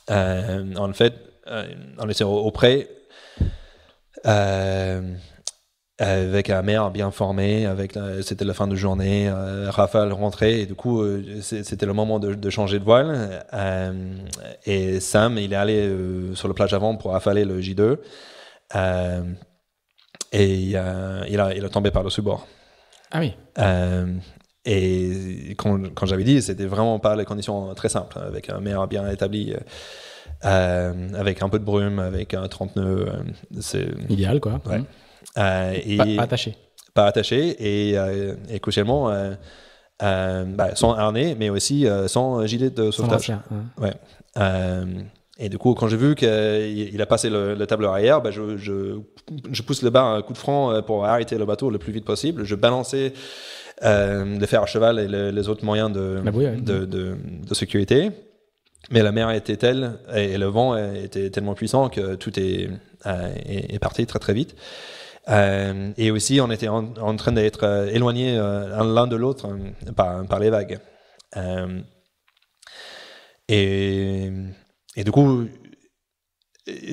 B: en fait, on était auprès avec un maire bien formé, avec c'était la fin de journée, euh, rentrait et du coup euh, c'était le moment de, changer de voile. Euh, et Sam, il est allé euh, sur le plage avant pour affaler le J2 et il a, il, a, tombé par le sous-bord. Ah oui. et quand, quand j'avais dit, c'était vraiment pas les conditions très simples hein, avec un maire bien établi. avec un peu de brume, avec un 30 nœuds. c'est... Idéal, quoi. Hein. Euh, et, pas, attaché. Pas attaché et, euh, et euh, bah, sans harnais, mais aussi sans gilet de sauvetage. Hein. Et du coup, quand j'ai vu qu'il a passé le, table arrière, bah, je, pousse le bar un coup de franc pour arrêter le bateau le plus vite possible. Je balançais euh, le fer à cheval et les autres moyens de, de, sécurité. Mais la mer était telle et, le vent était tellement puissant que tout est parti très très vite. Euh, et aussi, on était en, train d'être euh, éloignés euh, l'un de l'autre par, les vagues. Et, du coup,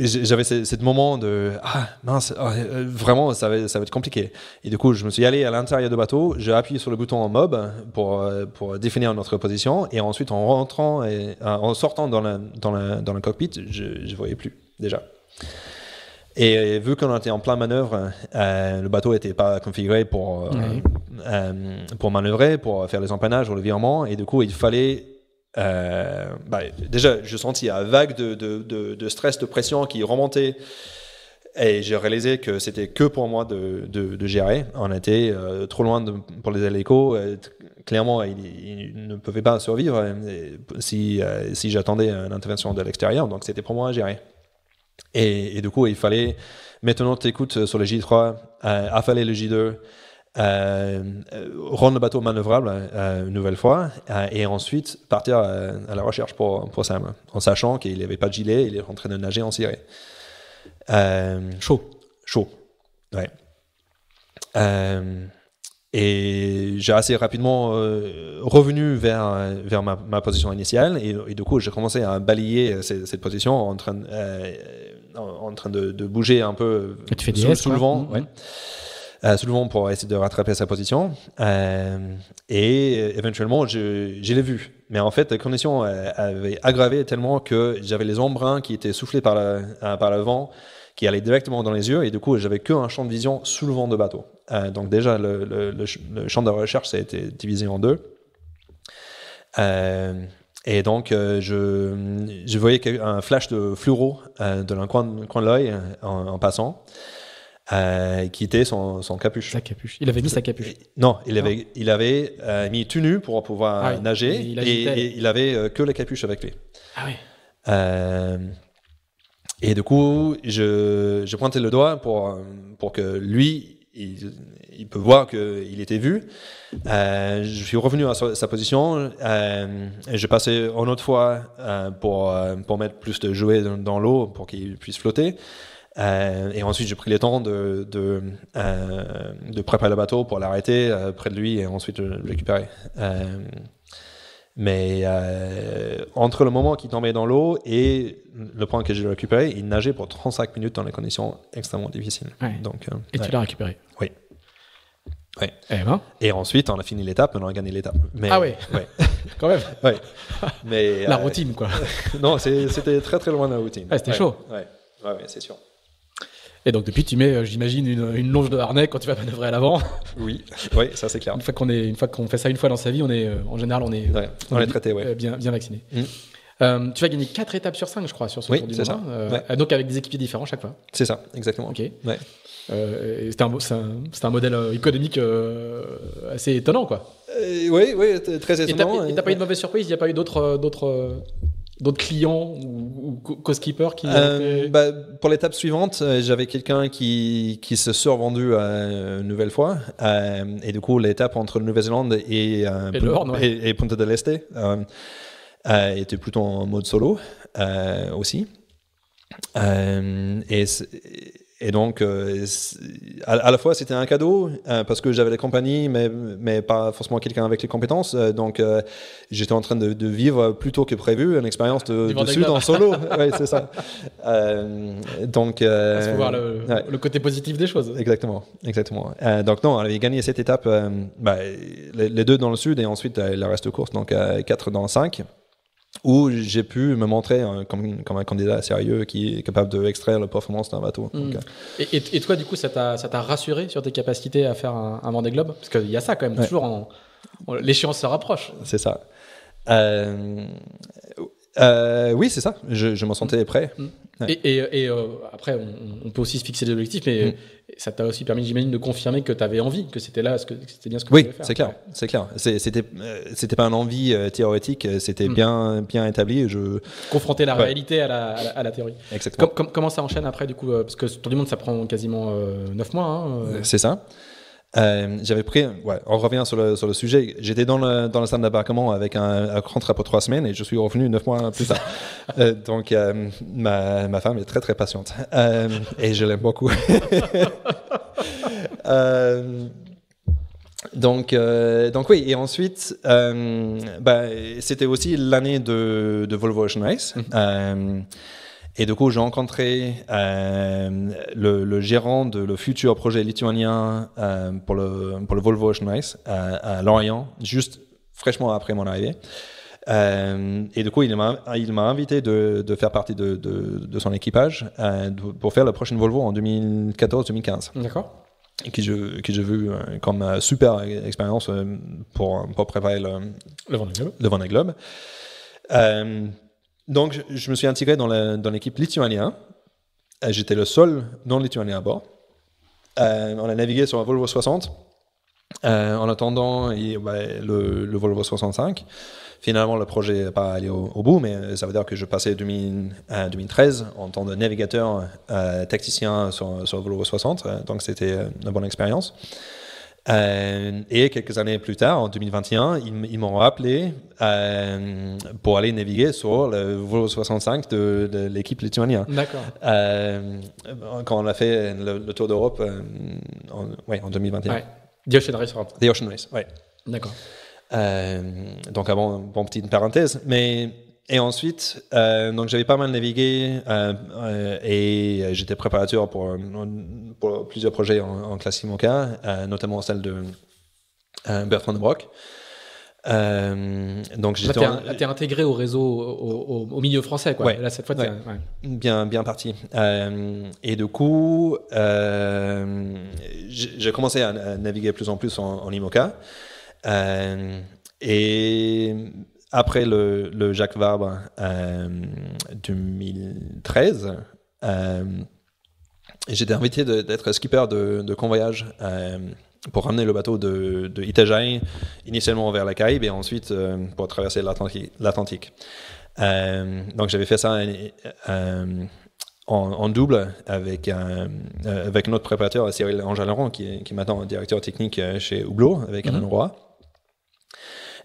B: j'avais ce, moment de Ah mince, ah, vraiment, ça va, être compliqué. Et du coup, je me suis allé à l'intérieur du bateau, j'ai appuyé sur le bouton en mob pour, définir notre position, et ensuite, en, rentrant et, en sortant dans dans le cockpit, je ne voyais plus déjà. Et, euh, vu qu'on était en plein manœuvre, euh, euh, le bateau n'était pas configuré pour, pour manœuvrer, pour faire les empannages ou le virement. Et du coup, il fallait bah, déjà, je sentis une vague de, de, stress, de pression qui remontait. Et j'ai réalisé que c'était que pour moi de, gérer. On était trop loin pour les hélicos. Clairement, ils, ne pouvaient pas survivre si, j'attendais si j'attendais intervention de l'extérieur. Donc, c'était pour moi à gérer. Et, du coup, il fallait maintenant t'écoutes euh, sur le J3, euh, affaler le J2, euh, rendre le bateau manœuvrable une nouvelle fois, et ensuite partir à, la recherche pour, pour, Sam, en sachant qu'il n'avait pas de gilet, il est en train de nager en Syrie. chaud. Chaud. Ouais. Et j'ai assez rapidement euh, revenu vers, vers ma, position initiale et, du coup j'ai commencé à balayer cette, position en train, euh, en train de, bouger un peu sous, le vent. Mmh, mmh. Euh, sous le vent pour essayer de rattraper sa position. et éventuellement, je, les vues Mais en fait, la condition avait aggravé tellement que j'avais les embruns qui étaient soufflés par, par le vent, qui allaient directement dans les yeux. Et du coup, j'avais qu'un champ de vision sous le vent de bateau. Euh, donc déjà, le, le, champ de recherche, ça a été divisé en deux. Euh, et donc, euh, je, je, voyais un flash de fluoro de l'un coin, coin, de l'œil en, passant. qui était son, son, capuche. Sa capuche. Il avait mis sa capuche. Non, il avait, il avait mis tout nu pour pouvoir ah nager et il, avait que la capuche avec lui. Ah oui. et du coup, je, je pointais le doigt pour, pour que lui, il, peut voir qu'il était vu. Euh, je suis revenu à sa, position. Euh, je passais une autre fois euh, pour, euh, pour mettre plus de jouets dans, l'eau pour qu'il puisse flotter. et ensuite, j'ai pris le temps de, de, de préparer le bateau pour l'arrêter près de lui et ensuite le récupérer. mais entre le moment qu'il tombait dans l'eau et le point que j'ai récupéré, il nageait pour 35 minutes dans des conditions extrêmement difficiles. Donc, et tu l'as récupéré eh ben. Et, ensuite, on a fini l'étape, on a gagné l'étape. Mais, ah ouais. Quand même mais, La euh, routine, quoi. non, c'était très très loin de la routine. c'était chaud. Ouais, c'est sûr.
A: Et donc, depuis, tu mets, euh, j'imagine, une, longe de harnais quand tu vas manœuvrer à l'avant. Oui, oui, ça c'est clair. une fois qu'on fait ça une fois dans sa vie, on est, euh, en général, on est, on, est traité, bien, bien vacciné. Mmh. tu vas gagner 4 étapes sur 5, je crois, sur ce tour du monde. Hein, donc avec des équipiers différents chaque fois. C'est ça, exactement. Ok. Ouais c'était euh, c'est un, un, modèle euh, économique euh, assez étonnant, quoi. oui, oui, très étonnant. n'y a pas eu de mauvaise surprise Il n'y a pas eu d'autres d'autres clients ou, ou co qui bah,
B: Pour l'étape suivante, j'avais quelqu'un qui, qui se survendu une nouvelle fois. et du coup, l'étape entre Nouvelle-Zélande et, et, Punta del Este était plutôt en mode solo aussi. et et donc, euh, à, la fois, c'était un cadeau euh, parce que j'avais la compagnies, mais, mais pas forcément quelqu'un avec les compétences. Euh, donc, j'étais en train de, de, vivre plus tôt que prévu une expérience de, sud en solo. oui, c'est ça. donc, voir le,
A: côté positif des choses. Exactement,
B: exactement. donc non, elle avait gagné cette étape, bah, les, deux dans le sud et ensuite la reste de course donc 4 dans 5 où j'ai pu me montrer hein, comme, un candidat sérieux qui est capable d'extraire extraire la performance d'un bateau.
A: Mm. Euh, et, toi, du coup, ça t'a rassuré sur tes capacités à faire un, un Vendée Globe Parce qu'il y a ça quand même, toujours, l'échéance se rapproche. C'est
B: ça. Euh, euh, oui, c'est ça. Je, m'en sentais prêt. Mm.
A: Et, euh, après, on, peut aussi se fixer des objectifs, mais mm. ça t'a aussi permis, j'imagine, de confirmer que tu avais envie, que c'était là, que c'était bien ce que tu voulais faire. Oui, c'est clair,
B: c'est clair. C'était, euh, c'était pas un
A: envie euh, théorétique, c'était mm. bien, bien établi. Je... Confronter la réalité à la, théorie. Exactement. comment ça enchaîne après, du coup Parce que Tour du Monde, ça prend quasiment 9 mois. Hein, c'est
B: ça. Euh, j'avais pris, on revient sur le, sur le sujet. J'étais dans, dans la salle d'embarquement avec un, grand contrat pour trois semaines et je suis revenu neuf mois plus tard. Euh, donc, euh, ma, ma, femme est très, très patiente et je l'aime beaucoup. donc, donc, oui, et ensuite, bah, c'était aussi l'année de, de, Volvo Ocean Race. Et du coup, j'ai rencontré euh, le, gérant de le futur projet lituanien euh, pour, le, pour le Volvo Ocean Race euh, à Lorient, juste fraîchement après mon arrivée. et du coup, il m'a, il m'a invité de, de, faire partie de, de, son équipage pour faire le prochain Volvo en 2014-2015. D'accord. Que j'ai vu comme super expérience pour, pour préparer le, le Vendée Globe. Donc, je, me suis intégré dans, l'équipe lituanienne. Euh, j'étais le seul non-lituanien à bord. Euh, on a navigué sur un Volvo 60. Euh, en attendant bah, le, le, Volvo 65. Finalement, le projet n'est pas allé au, bout, mais ça veut dire que je passais 2000, 2013 en tant que navigateur tacticien sur, sur, le Volvo 60. donc, c'était une bonne expérience. Euh, et quelques années plus tard, en 2021, ils, m'ont rappelé euh, pour aller naviguer sur le vol 65 de, l'équipe lituanienne. D'accord. Euh, quand on a fait le, Tour d'Europe en, en 2021. The Ocean Race The Ocean Race, oui. D'accord. donc avant, bon, petite parenthèse, mais et ensuite, euh, donc j'avais pas mal navigué euh, euh, et j'étais préparateur pour, pour, plusieurs projets en, en IMOCA, notamment notamment celle de Bertrand de Brock. donc j'étais.
A: T'es intégré au réseau, au, milieu français, quoi. Là, cette fois, ci bien, bien parti.
B: et du coup, j'ai commencé à, naviguer plus en plus en, en IMOCA. et après le, Jacques Vabre 2013, euh, euh, j'étais invité d'être skipper de, convoyage euh, pour ramener le bateau de, de initialement vers la Caraïbe et ensuite euh, pour traverser l'Atlantique. donc j'avais fait ça en, double avec, avec notre préparateur Cyril Angeleron, qui, qui est maintenant directeur technique chez Hublot, avec Alain mhm. Roy.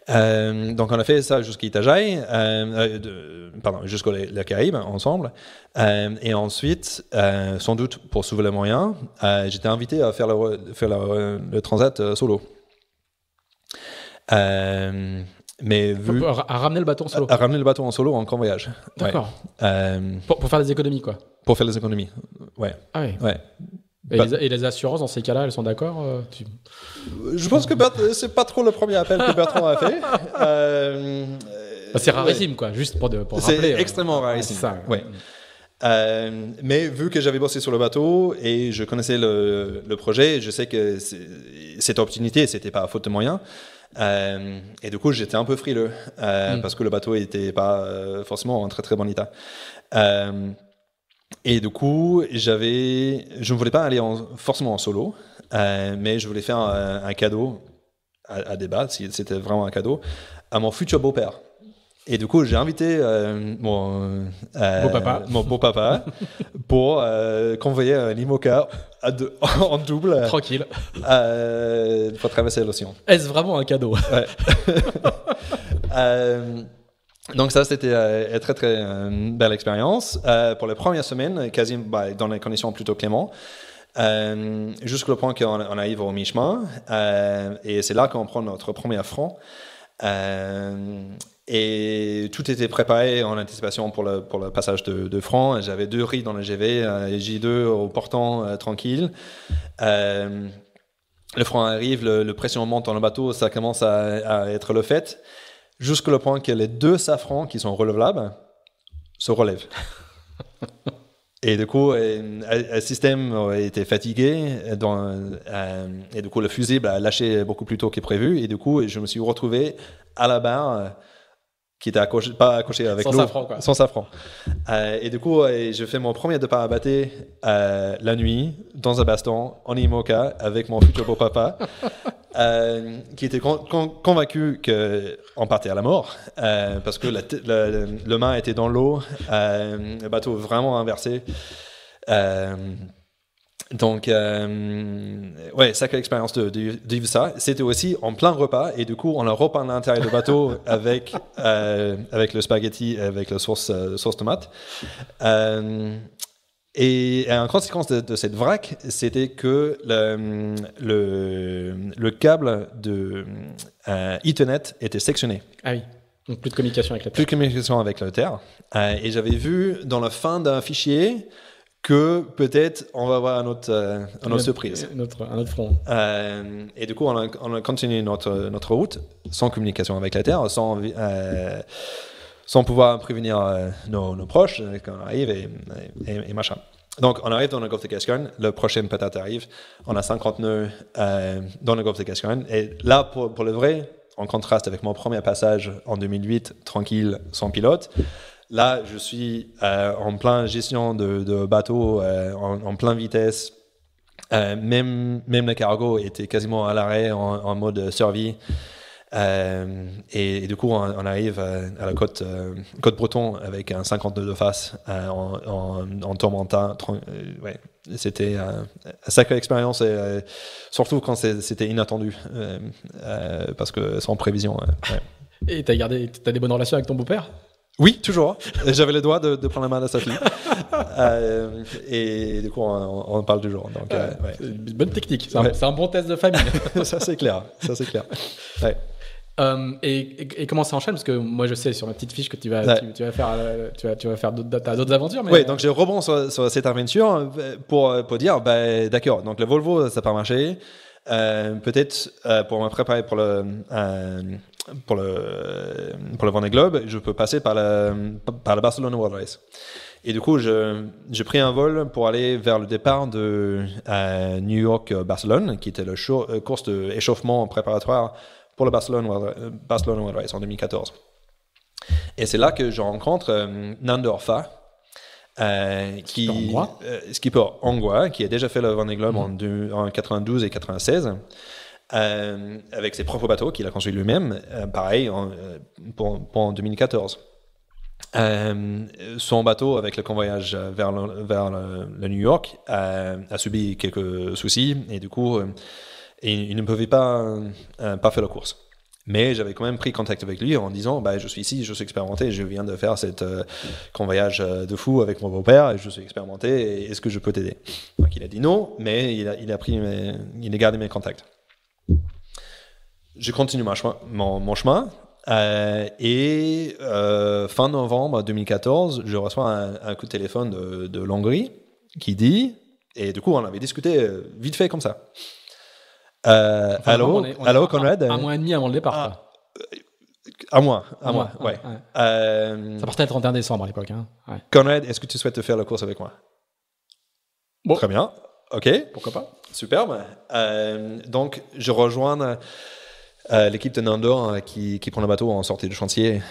B: Euh, donc, on a fait ça jusqu'à Itajaï, euh, euh, pardon, jusqu'au la Caraïbe, ensemble. et ensuite, sans doute pour sauver les moyens, j'étais invité à faire le, faire le, transat solo. Mais vu, à, ramener le bateau en solo. À, ramener le bateau en solo en grand voyage. D'accord. pour, faire des économies, quoi. Pour faire des économies, ouais.
A: Ah oui. Ouais. Bah. Et, les, assurances, dans ces cas-là, elles sont d'accord euh,
B: Je pense que c'est pas trop le premier appel que Bertrand a fait.
A: Euh, bah, c'est rarissime, quoi, juste pour, de, C'est hein. extrêmement rarissime. ça.
B: Euh, mais vu que j'avais bossé sur le bateau et je connaissais le, projet, je sais que cette opportunité, c'était pas à faute de moyens. et du coup, j'étais un peu frileux hmm. parce que le bateau n'était pas forcément en très très bon état. Et du coup, j'avais, je ne voulais pas aller forcément en solo, euh, mais je voulais faire euh, un, cadeau à, à débat, si c'était vraiment un cadeau, à mon futur beau-père. Et du coup, j'ai invité euh, mon, beau -papa. mon beau papa pour convoyer un IMOCA deux, en double. Tranquille. pour traverser l'océan.
A: Est-ce vraiment un cadeau ouais.
B: Donc ça, c'était une euh, très très euh, belle expérience. Euh, pour la première semaine, quasi bah, dans les conditions plutôt clémentes, jusqu'au point qu'on on arrive au mi-chemin, et c'est là qu'on prend notre premier franc. et tout était préparé en anticipation pour le, pour le passage de, de front. J'avais deux riz dans le GV, J2 au portant tranquille. le front arrive, le, pression monte dans le bateau, ça commence à, à être le fait jusqu'au point que les deux safrans qui sont relevables se relèvent. et du coup, euh, euh, le système était fatigué, euh, et du coup, le fusible a lâché beaucoup plus tôt que prévu, et du coup, je me suis retrouvé à la barre qui était pas accouché avec l'eau. Sans safran, euh, et du coup, je fais mon premier départ à euh, la nuit, dans un baston, en Imoca, avec mon futur beau-papa, euh, qui était convaincu qu'on partait à la mort, parce que le, le, main était dans l'eau, le bateau vraiment inversé. Donc, euh, ouais, sacrée expérience de, de, vivre ça. C'était aussi en plein repas, et du coup, on a repas à l'intérieur du bateau avec, euh, avec le spaghetti, avec la sauce, euh, sauce tomate. et en conséquence de, cette vrac, c'était que le, le, le, câble de Ethernet était sectionné. Ah oui. Donc plus de communication avec la Terre. Plus de communication avec la Terre. et j'avais vu dans la fin d'un fichier que peut-être on va avoir un autre, euh, une autre surprise.
A: Un autre, front.
B: Euh, et du coup, on a, continué notre, notre route sans communication avec la Terre, sans, euh, pouvoir prévenir nos, proches quand on arrive et, machin. Donc, on arrive dans le golfe de Gascogne, le prochain patate arrive, on a 50 nœuds dans le golfe de Gascogne. Et là, pour, pour le vrai, en contraste avec mon premier passage en 2008, tranquille, sans pilote, Là, je suis euh, en plein gestion de, bateau, euh, en, en, plein vitesse. Euh, même, même le cargo était quasiment à l'arrêt en, mode survie. Et, du coup, on, arrive à, la côte, côte Breton avec un 52 de face en, en, Tormenta. C'était une sacrée expérience, surtout quand c'était inattendu, parce que sans prévision. Et tu
A: gardé, as des bonnes relations avec ton beau-père oui, toujours.
B: Hein. J'avais le droit de, prendre la main de sa fille.
A: Euh,
B: et du coup, on, parle du jour. Euh,
A: bonne technique. C'est un, bon test de famille. ça, c'est clair. Hein. Ça, c'est clair. Euh, et, comment ça enchaîne Parce que moi, je sais sur ma petite fiche que tu vas, tu, vas faire, tu vas, faire d'autres aventures. Oui, donc j'ai rebond sur,
B: cette aventure pour, pour dire, bah, d'accord, donc le Volvo, ça part pas marché. Euh, peut-être euh, pour me préparer pour le, euh, pour le, pour le Vendée Globe, je peux passer par la, par Barcelona World Race. Et du coup, j'ai pris un vol pour aller vers le départ de New York-Barcelone, qui était la course d'échauffement préparatoire pour le Barcelona World, World Race en 2014. Et c'est là que je rencontre Nando Orfa, euh, qui, euh, skipper hongrois, qui a déjà fait le Vendée Globe en, 92 et 96. Euh, avec ses propres bateaux qu'il a construit lui-même, pareil en, pour, en 2014. son bateau, avec le convoyage vers le, vers New York, a, subi quelques soucis et du coup, il, il ne pouvait pas, pas faire la course. Mais j'avais quand même pris contact avec lui en disant bah, Je suis ici, je suis expérimenté, je viens de faire cette euh, convoyage euh, de fou avec mon beau-père, je suis expérimenté, est-ce que je peux t'aider Donc il a dit non, mais il a, pris il a gardé mes contacts. Je continue mon, chemin, euh, et euh, fin novembre 2014, je reçois un, coup de téléphone de, de qui dit, et du coup on avait discuté vite fait comme ça. Euh, allô, allô, Conrad un, mois
A: et demi avant le départ. Ah. à un mois, un, mois, ouais. Euh, Ça partait le 31 décembre à l'époque.
B: Hein, Conrad, est-ce que tu souhaites te faire la course avec moi bon. Très bien, ok. Pourquoi pas Superbe. Euh, donc, je rejoins euh, l'équipe de Nando hein, qui, qui, prend le bateau en sortie de chantier.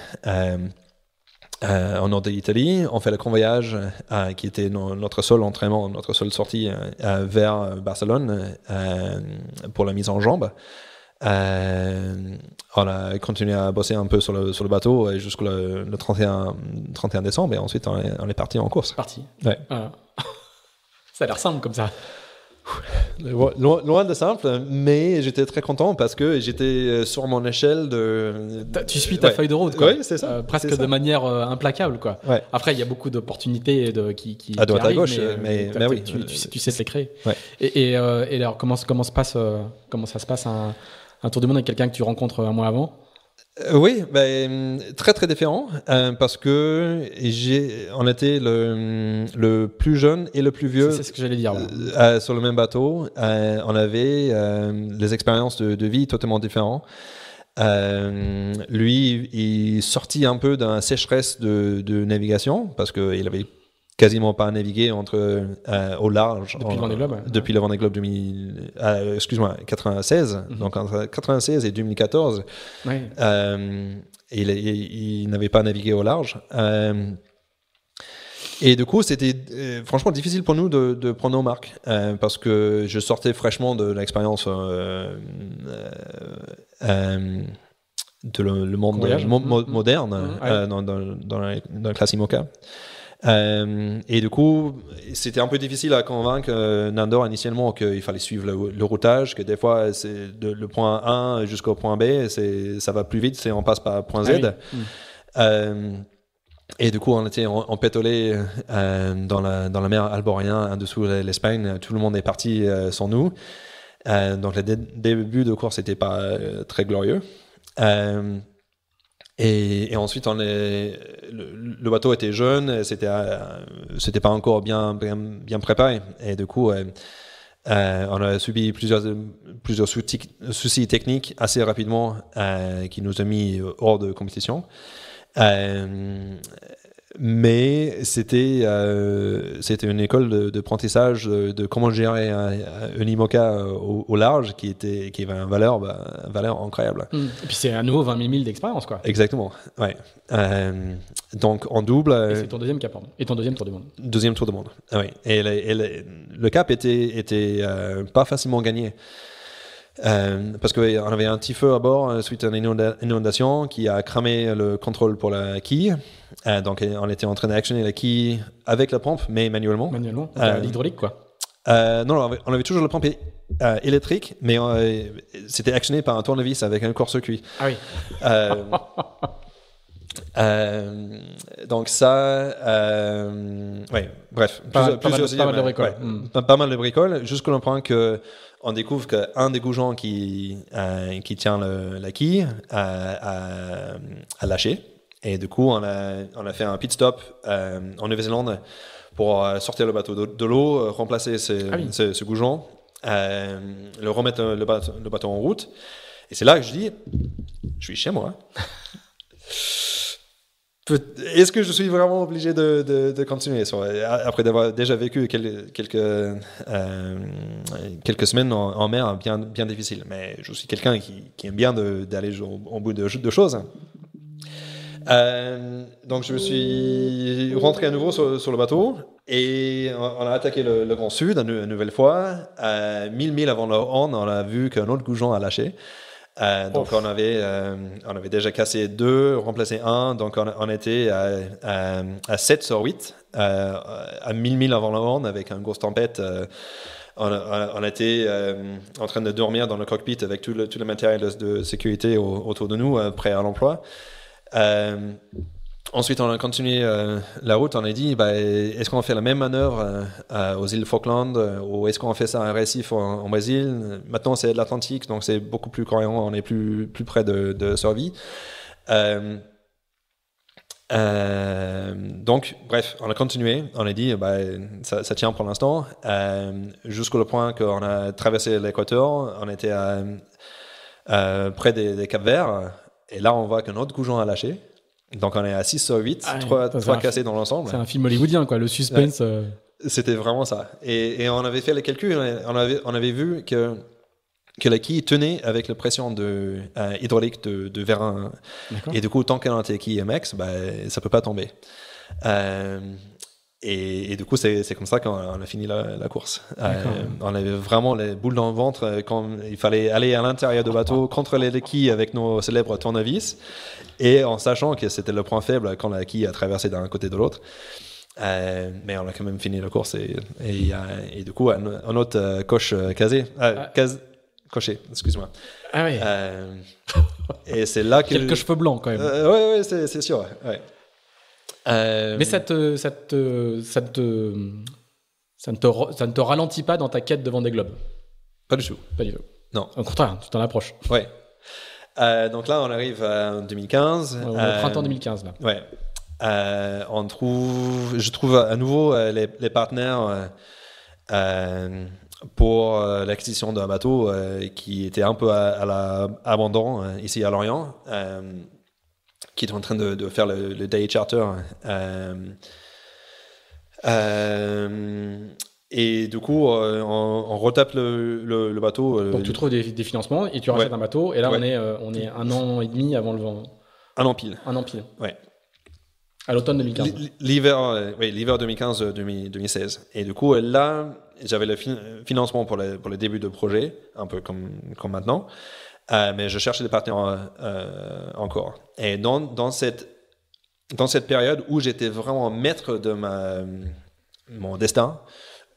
B: Euh, en nord de l'Italie. On fait le convoyage euh, qui était notre seul entraînement, notre seule sortie euh, vers Barcelone pour la mise en jambe. on a continué à bosser un peu sur le, bateau jusqu'au 31, décembre et ensuite on est, parti en course. Parti.
A: Ouais. ça a l'air simple comme ça.
B: Loin, de simple, mais j'étais très content parce que j'étais euh, sur mon échelle de. Tu suis ta feuille de route, quoi. c'est euh, presque de
A: manière euh, implacable, quoi. Après, il y a beaucoup d'opportunités qui, À droite, à gauche, mais, bah oui. Tu, sais, te les créer. Et, alors, comment, comment, se passe, comment ça se passe un, un tour du monde avec quelqu'un que tu rencontres un mois avant
B: euh, oui, ben, très très différent euh, parce que j'ai, on était le, plus jeune et le plus vieux. Euh, sur le même bateau, on avait les expériences de, vie totalement différentes. lui, il sortit un peu d'un sécheresse de, de navigation parce qu'il avait quasiment pas navigué entre euh, au large depuis le Vendée Globe depuis le Vendée Globe 2000 euh, excuse-moi 96 mhm. donc entre 96 et 2014 euh, il, n'avait pas navigué au large et du coup, c'était franchement difficile pour nous de, prendre nos marques parce que je sortais fraîchement de l'expérience de le, monde mhm. moderne Dans, dans, dans, dans, la classe IMOCA. Euh, et du coup, c'était un peu difficile à convaincre euh, Nandor initialement qu'il fallait suivre le, routage, que des fois, c'est le point 1 jusqu'au point B, ça va plus vite si on passe par point ah Z. Euh, et du coup, on était en pétolé dans, la, mer Alborien, en dessous de l'Espagne. Tout le monde est parti sans nous. donc, le débuts début de course n'était pas très glorieux. Et, ensuite, on est, le, bateau était jeune, c'était euh, c'était pas encore bien, bien, préparé, et du coup, euh, euh, on a subi plusieurs plusieurs soucis techniques assez rapidement qui nous ont mis hors de compétition. Mais c'était euh, c'était une école d'apprentissage de, euh, de, comment gérer un, un IMOCA euh, au, large qui était qui avait une valeur, bah, valeur incroyable.
A: Hmm. Et puis c'est à nouveau 20 000 d'expérience, quoi. Exactement,
B: ouais. donc en double. Et c'est
A: ton deuxième cap, Et ton deuxième tour du monde.
B: Deuxième tour du monde, ah Et, le, le cap était, était pas facilement gagné. Euh, parce qu'on avait un petit feu à bord euh, suite à une inondation qui a cramé le contrôle pour la quille. Euh, donc on était en train d'actionner la quille avec la pompe, mais manuellement. Manuellement, l'hydraulique quoi. non, on avait, toujours la pompe électrique, mais c'était actionné par un tournevis avec un court-circuit. Ah oui. donc ça, ouais, bref, pas, plusieurs, mal, hmm. pas, mal, de bricoles. pas, mal de jusqu'à l'on prend que on découvre qu'un des goujons qui, euh, qui tient la quille a, euh, lâché. Et du coup, on a, fait un pit stop euh, en Nouvelle-Zélande pour sortir le bateau de, l'eau, remplacer ce, ah goujon, le remettre le bateau en route. Et c'est là que je dis, je suis chez moi. Est-ce que je suis vraiment obligé de, de, continuer euh, après d'avoir déjà vécu quelques, euh, quelques semaines en, mer bien, bien difficile Mais je suis quelqu'un qui, aime bien d'aller au, bout de, de choses. Euh, donc je me suis rentré à nouveau sur, le bateau et on, a attaqué le, Grand Sud une, une nouvelle fois. À 1000 milles avant le Horn, on a vu qu'un autre goujon a lâché. Euh, donc on avait, euh, on avait déjà cassé deux, remplacé un, donc on, était à, à, 7 sur 8, euh, à 1000 milles avant la vente avec une grosse tempête. On, était en train de dormir dans le cockpit avec tout le, tout le matériel de sécurité autour de nous, prêt à l'emploi. Ensuite, on a continué euh, la route. On a dit, ben, est-ce qu'on fait la même manœuvre euh, aux îles Falkland euh, ou est-ce qu'on fait ça à un récif en, Brésil Maintenant, c'est de l'Atlantique, donc c'est beaucoup plus cohérent. On est plus, plus près de, survie. donc, bref, on a continué. On a dit, ben, ça, tient pour l'instant, jusqu'au point qu'on a traversé l'équateur. On était près des, des Cap Vert, Et là, on voit qu'un autre goujon a lâché. Donc on est à 6 sur 8, 3, ah, cassés dans l'ensemble. C'est un
A: film hollywoodien, quoi, le suspense. Euh.
B: C'était vraiment ça. Et, on avait fait les calculs, on avait, on avait vu que, que la quille tenait avec la pression de, euh, hydraulique de, de vérin. Et du coup, tant qu'elle était quille MX, bah, ben, ça ne peut pas tomber. Euh, et, du coup, c'est comme ça qu'on a fini la, course. Euh, on avait vraiment les boules dans le ventre euh, quand il fallait aller à l'intérieur du bateau contre les quilles avec nos célèbres tournevis et en sachant que c'était le point faible quand la quille a traversé d'un côté de l'autre. Euh, mais on a quand même fini la course et, et, du coup, un, autre coche casé, ah.
A: coché, excuse-moi. Ah oui. et c'est là que. Quelques cheveux blancs quand même.
B: oui, ouais, c'est sûr. Ouais.
A: Euh, Mais ça te, ça te, ça te, ça ne te, ça ne te ralentit pas dans ta quête devant des globes. Pas du tout. Pas du tout. Non. Au contraire, tu t'en approches. Ouais. Euh, donc là, on arrive en 2015. au euh, printemps 2015 là. Ouais.
B: on trouve, je trouve à nouveau les, partenaires pour l'acquisition d'un bateau qui était un peu à, la l'abandon ici à Lorient qui est en train de, faire le, day charter. Hein. Euh, euh, et du coup, euh, on, retape le, bateau. Donc tu trouves
A: des, financements et tu rachètes un bateau. Et là, on, est, on est un an et demi avant le vent. Un an pile. Un an pile. Ouais. À l'automne 2015.
B: L'hiver 2015-2016. Et du coup, là, j'avais le financement pour le, pour le début de projet, un peu comme, comme maintenant. Euh, mais je cherchais des partenaires euh, euh, encore. Et dans, dans, cette, dans cette période où j'étais vraiment maître de ma, mon destin,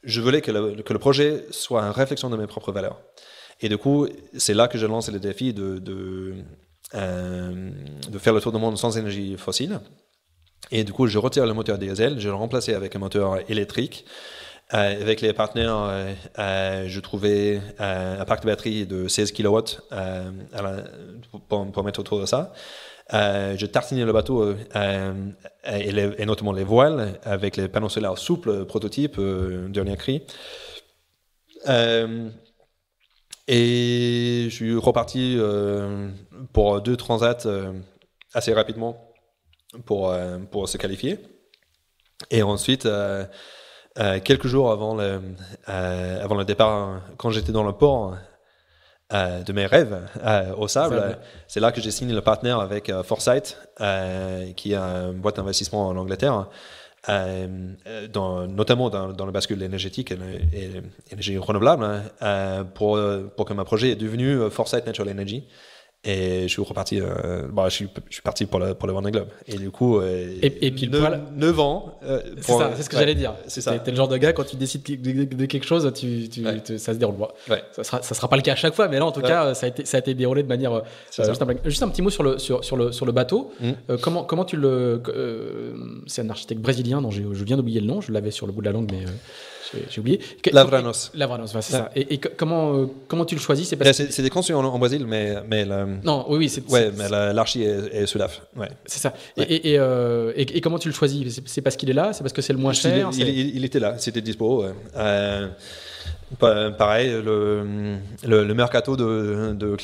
B: je voulais que le, que le projet soit une réflexion de mes propres valeurs. Et du coup, c'est là que je lance le défi de, de, de faire le tour du monde sans énergie fossile. Et du coup, je retire le moteur diesel, je le remplace avec un moteur électrique. Euh, avec les partenaires, euh, euh je trouvais euh, un parc de batterie de 16 kW pour, mettre autour de ça. je tartiné le bateau et, notamment les voiles avec les panneaux solaires souples, prototype, dernier cri. et je suis reparti pour deux transats assez rapidement pour, pour se qualifier. Et ensuite, euh, quelques jours avant le, euh, départ, hein, quand j'étais dans le port euh, de mes rêves au sable, c'est là que j'ai signé le partenaire avec Foresight, qui est une boîte d'investissement en Angleterre. notamment dans, le bascule énergétique et, énergie renouvelable, hein, pour, pour que mon projet est devenu Foresight Natural Energy. Et je suis reparti. Euh, bah, je, suis, parti pour, pour
A: le Vendée Globe. Et du coup. Euh, et, puis 9, ans. Euh, c'est ça, c'est ce que j'allais dire. C'est ça. T'es le genre de gars, quand tu décides de, quelque chose, tu, ça se déroule. Ouais. Ça sera, ça sera pas le cas à chaque fois, mais là, en tout cas, ça a, été, ça a été déroulé de manière. Juste un, juste, un, petit mot sur le, sur, sur le, sur le bateau. Mm. comment, comment tu le. c'est un architecte brésilien dont je viens d'oublier le nom, je l'avais sur le bout de la langue, mais j'ai oublié. Lavranos. Lavranos, c'est ça. Et, comment, euh, comment tu le choisis C'est parce... Ben,
B: des conçus en, en, Brésil, mais, mais non, oui, oui, c'est ouais, mais l'archi est, est
A: C'est ça. Et, euh, et, et, comment tu le choisis C'est parce qu'il est là, c'est parce que c'est le moins cher.
B: Il, était là, c'était dispo. Euh, pareil, le, le, mercato de, de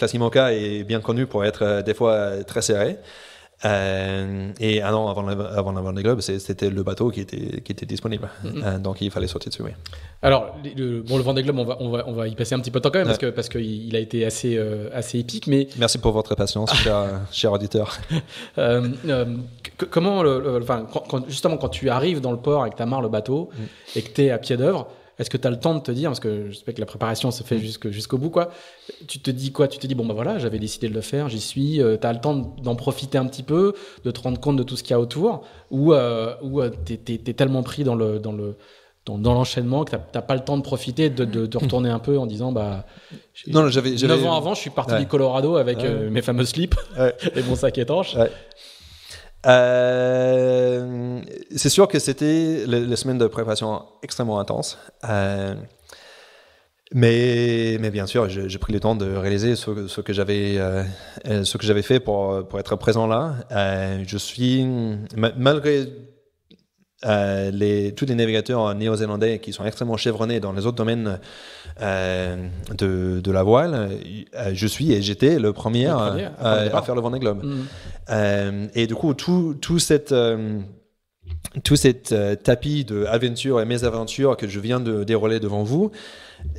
B: est bien connu pour être des fois très serré. Euh, et un ah an avant, la, avant le Vendée Globe, c'était le bateau qui était, qui était disponible. Mm-hmm. Euh, donc il fallait sortir dessus, oui.
A: Alors, le, bon, le Vendée Globe, on va, on, va, on va y passer un petit peu de temps quand même, parce qu'il parce que il a été assez, euh, assez épique. Mais... Merci pour votre patience, cher, auditeur. comment, enfin, justement, quand tu arrives dans le port avec ta mare, le bateau mm. et que tu es à pied d'œuvre, est-ce que tu as le temps de te dire, parce que je sais que la préparation se fait mm. jusqu'au bout, quoi. Tu te dis quoi Tu te dis, bon, bah voilà, j'avais décidé de le faire, j'y suis. Euh, tu as le temps d'en profiter un petit peu, de te rendre compte de tout ce qu'il y a autour, ou, euh, ou euh, tu tellement pris dans le. Dans le dans, l'enchaînement, que tu n'as pas le temps de profiter, de, retourner un peu en disant bah, non, j'avais 9 ans avant, je suis parti du Colorado avec mes fameux slips et mon sac étanche.
B: Euh, c'est sûr que c'était les semaines de préparation extrêmement intense. Euh, mais, mais bien sûr, j'ai pris le temps de réaliser euh, ce, que j'avais fait pour, pour être présent là. je suis malgré les, tous les navigateurs néo-zélandais qui sont extrêmement chevronnés dans les autres domaines euh, de, la voile, euh, je suis et j'étais le premier, euh, à, faire le Vendée Globe. Mm. et du coup, tout, cette tout cet tapis de aventures et mésaventures que je viens de dérouler devant vous,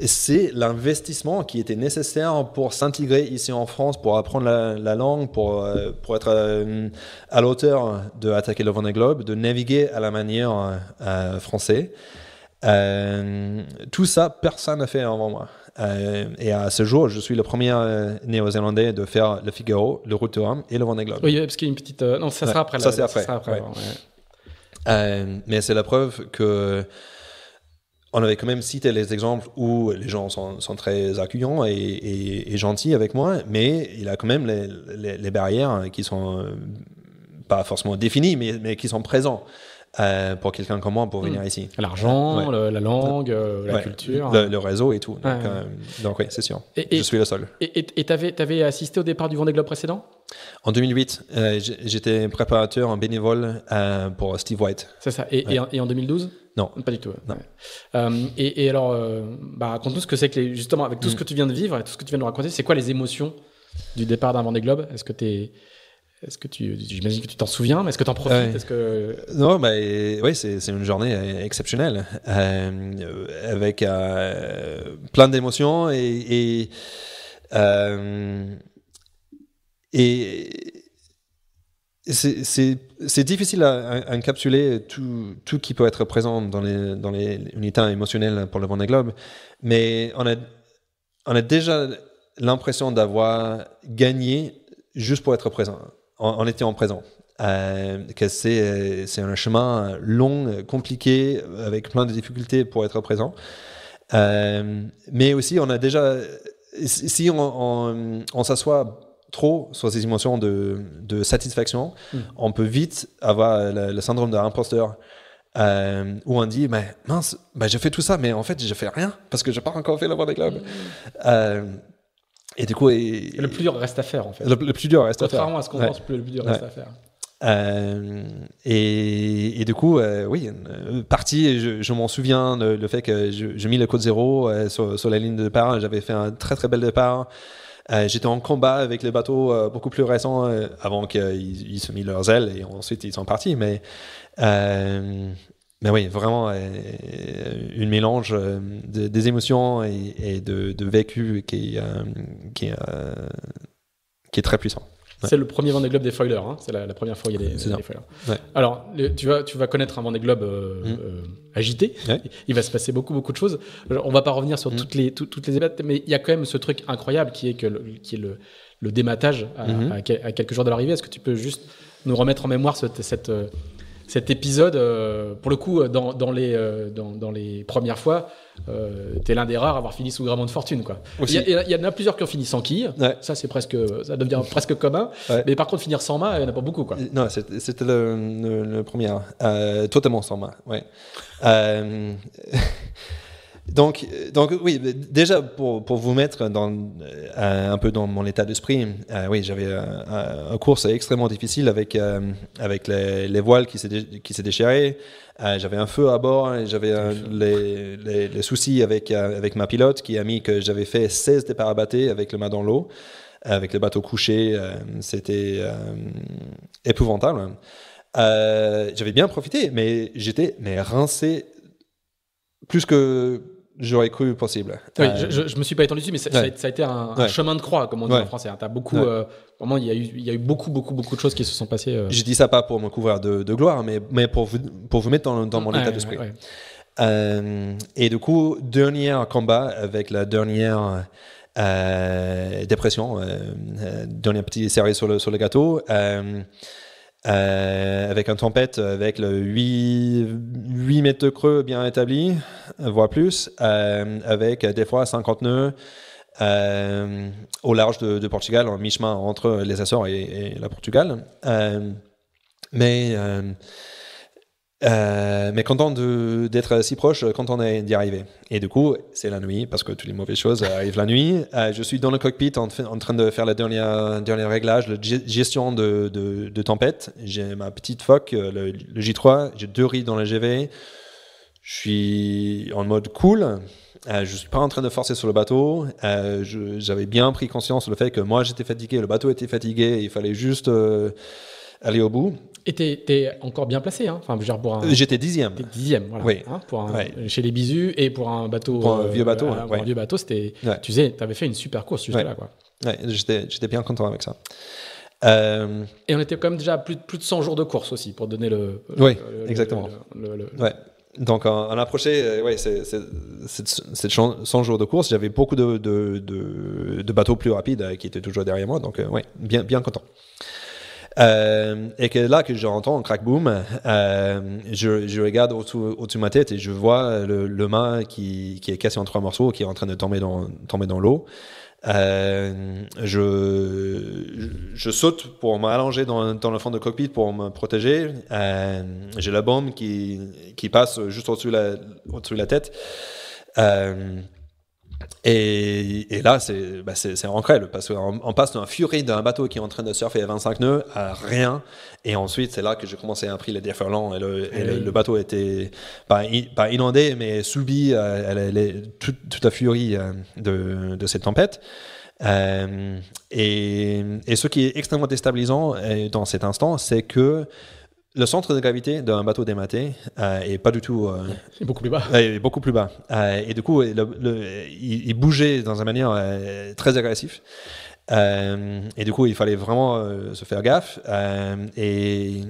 B: c'est l'investissement qui était nécessaire pour s'intégrer ici en France, pour apprendre la, langue, pour, pour être à l'auteur de Attaquer le Vendée Globe, de naviguer à la manière française. Euh, tout ça, personne n'a fait avant moi. Euh, et à ce jour, je suis le premier euh, néo-zélandais de faire le Figaro, le Rome et le Vendée Globe.
A: Oui, parce qu'il y a une petite. non, ça sera après. ça, c'est après. Ça sera après
B: mais c'est la preuve que on avait quand même cité les exemples où les gens sont, très accueillants et, gentils avec moi, mais il y a quand même les, barrières qui sont pas forcément définies, mais, mais qui sont présentes. Euh, pour quelqu'un comme moi pour hmm. venir ici. L'argent, la
A: langue, euh, la culture. Le,
B: réseau et tout. Donc, oui, euh, c'est sûr. je suis le seul.
A: Et tu avais, assisté au départ du Vendée Globe précédent
B: En 2008, j'étais
A: préparateur en bénévole pour Steve White. C'est ça. Et, en, 2012 non. Pas du tout. Et, alors, bah, raconte-nous ce que c'est que, justement, avec tout ce hmm. que tu viens de vivre et tout ce que tu viens de raconter, c'est quoi les émotions du départ d'un Vendée Globe Est-ce que tu es est-ce que tu, j'imagine que tu t'en souviens, mais est-ce que tu en profites est-ce
B: que... Non, oui, c'est, une journée euh, exceptionnelle, euh, avec euh, plein d'émotions et, et, c'est, difficile à, encapsuler tout, tout qui peut être présent dans les, dans les, unités pour le Vendée Globe, mais on a, on a déjà l'impression d'avoir gagné juste pour être présent en, en étant présent. Euh, que euh, c'est, un chemin euh, long, compliqué, avec plein de difficultés pour être présent. mais aussi, on a déjà. Si on, s'assoit trop sur ces émotions de, satisfaction, hmm. on peut vite avoir le, syndrome de l'imposteur. où on dit, mais mince, bah, j'ai fait tout ça, mais en fait, je fait rien parce que je n'ai pas encore fait la voix des et du coup, le plus dur reste à faire en fait. Le, plus dur reste à faire. Contrairement à ce qu'on pense, le plus dur reste à faire. Euh, et, du coup, euh, oui, euh, parti. partie, je, je m'en souviens, le, fait que j'ai mis le code zéro sur, sur, la ligne de départ, j'avais fait un très très bel départ. J'étais en combat avec les bateaux beaucoup plus récents avant qu'ils se mettent leurs ailes et ensuite ils sont partis. Mais mais oui, vraiment, euh, une mélange euh, des émotions et, de, de, vécu qui euh, est, qui, très puissant. C'est
A: le premier Vendée Globe des foilers. Hein. C'est la, première fois qu'il y a des, foilers. Alors, tu, vas, tu vas connaître un Vendée Globe mmh. agité. Il va se passer beaucoup, beaucoup de choses. On va pas revenir sur mmh. toutes les toutes les mais il y a quand même ce truc incroyable qui est, que le, qui est le, dématage mmh. à, quelques jours de l'arrivée. Est-ce que tu peux juste nous remettre en mémoire cette cet épisode, euh, pour le coup, dans, les, euh, dans, les premières fois, euh, t'es l'un des rares à avoir fini sous vraiment de fortune. Quoi. Il, y, en a plusieurs qui ont fini sans quille. Ça, c'est presque, ça devient presque commun. Mais par contre, finir sans main, il n'y en a pas beaucoup. Quoi. Euh, non,
B: c'était le, premier. totalement sans main. Ouais. Donc, donc oui, déjà pour, pour vous mettre dans, euh, un peu dans mon état d'esprit, euh, oui, j'avais un, course extrêmement difficile avec, euh, avec les, voiles qui s'est déchiré. j'avais un feu à bord, j'avais les, les, soucis avec, avec ma pilote qui a mis que j'avais fait 16 départs abattés avec le mât dans l'eau, avec le bateau couché. c'était épouvantable. j'avais bien profité, mais j'étais mais rincé plus que j'aurais cru possible. Euh, je,
A: je, me suis pas étendu dessus, mais ça, a, été un, chemin de croix, comme on dit en français. Hein. beaucoup, euh, il y, a eu, il eu beaucoup, beaucoup, beaucoup de choses qui se sont passées. Euh. Je
B: dis ça pas pour me couvrir de, gloire, mais, mais pour, vous, pour vous mettre dans, mon état d'esprit. et du coup, dernier combat avec la dernière dépression, dernière petit série sur le, sur le gâteau. Euh, avec un tempête, avec le 8, 8, mètres de creux bien établi, voire plus, euh, avec des fois 50 nœuds euh, au large de, Portugal, en mi-chemin entre les Açores et, et la Portugal. mais euh, mais content d'être si proche, euh, content d'y arriver. Et du coup, c'est la nuit, parce que toutes les mauvaises choses arrivent la nuit. Euh, je suis dans le cockpit en, train de faire le dernier dernier réglage, la gestion de, de, tempête. J'ai ma petite foc, le, J3, j'ai deux rides dans la GV. Je suis en mode cool. je je suis pas en train de forcer sur le bateau. J'avais bien pris conscience le fait que moi j'étais fatigué, le bateau était fatigué, il fallait juste aller au bout.
A: Et t'es encore bien placé, hein. Enfin, genre pour J'étais dixième. dixième, voilà. Hein, pour Chez les bisous et pour un bateau. Pour un euh, vieux bateau. un vieux bateau, c'était. Tu sais, fait une super course juste là, quoi.
B: j'étais bien content avec ça. Euh,
A: et on était quand même déjà à plus, plus de 100 jours de course aussi, pour donner le. oui, exactement. ouais. Donc, on approchait, euh,
B: ouais, c'est 100 jours de course. J'avais beaucoup de, bateaux plus rapides qui étaient toujours derrière moi. Donc, ouais, bien, bien content. Euh, et que là que j'entends crack boom, euh, je, regarde au dessus de ma tête et je vois le, le mât qui, qui, est cassé en trois morceaux, qui est en train de tomber dans, tomber dans l'eau. Euh, je, je, saute pour m'allonger dans, dans le fond de cockpit pour me protéger. J'ai la bombe qui, qui passe juste au-dessus de la, au la tête. Et, là, c'est bah incroyable parce qu'on passe d'un furie d'un bateau qui est en train de surfer à 25 nœuds à rien. Et ensuite, c'est là que j'ai commencé à apprendre les déferlants. Et le, eh le, bateau était pas, inondé, mais subi euh, tout, toute la furie euh, de, cette tempête. Euh, et, et, ce qui est extrêmement déstabilisant dans cet instant, c'est que le centre de gravité d'un bateau dématé euh, est pas du tout. beaucoup plus bas. est beaucoup plus bas. Euh, euh, et du coup, il, bougeait dans une manière très agressive. et du coup, il fallait vraiment se faire gaffe. et,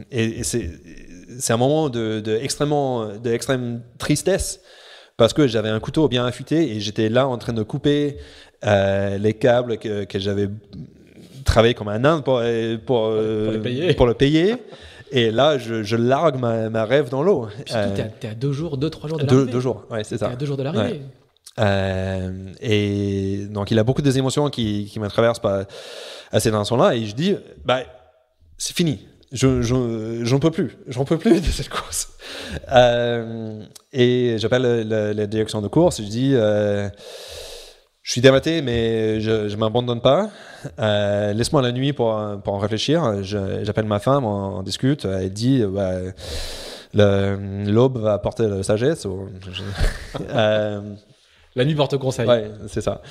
B: c'est un moment de, extrêmement, de tristesse parce que j'avais un couteau bien affûté et j'étais là en train de couper les câbles que, j'avais travaillé comme un nain pour, pour, le payer. Pour le payer. Et là, je, largue ma, rêve dans l'eau. Tu es à,
A: deux jours, deux, trois jours de l'arrivée. Deux, jours, ouais, c'est ça. à deux jours de l'arrivée.
B: Euh, et donc, il a beaucoup des émotions qui, qui me traversent pas à ces instants-là. Et je dis, bah, c'est fini. Je, n'en peux plus. J'en peux plus de cette course. Euh, et j'appelle la, la, direction de course je dis, euh, je suis dématé, mais je ne m'abandonne pas. Euh, laisse-moi la nuit pour, pour en réfléchir. J'appelle ma femme, on, discute. Elle dit euh, bah, l'aube va apporter la sagesse. Ou, euh,
A: la nuit porte conseil. Ouais, c'est ça.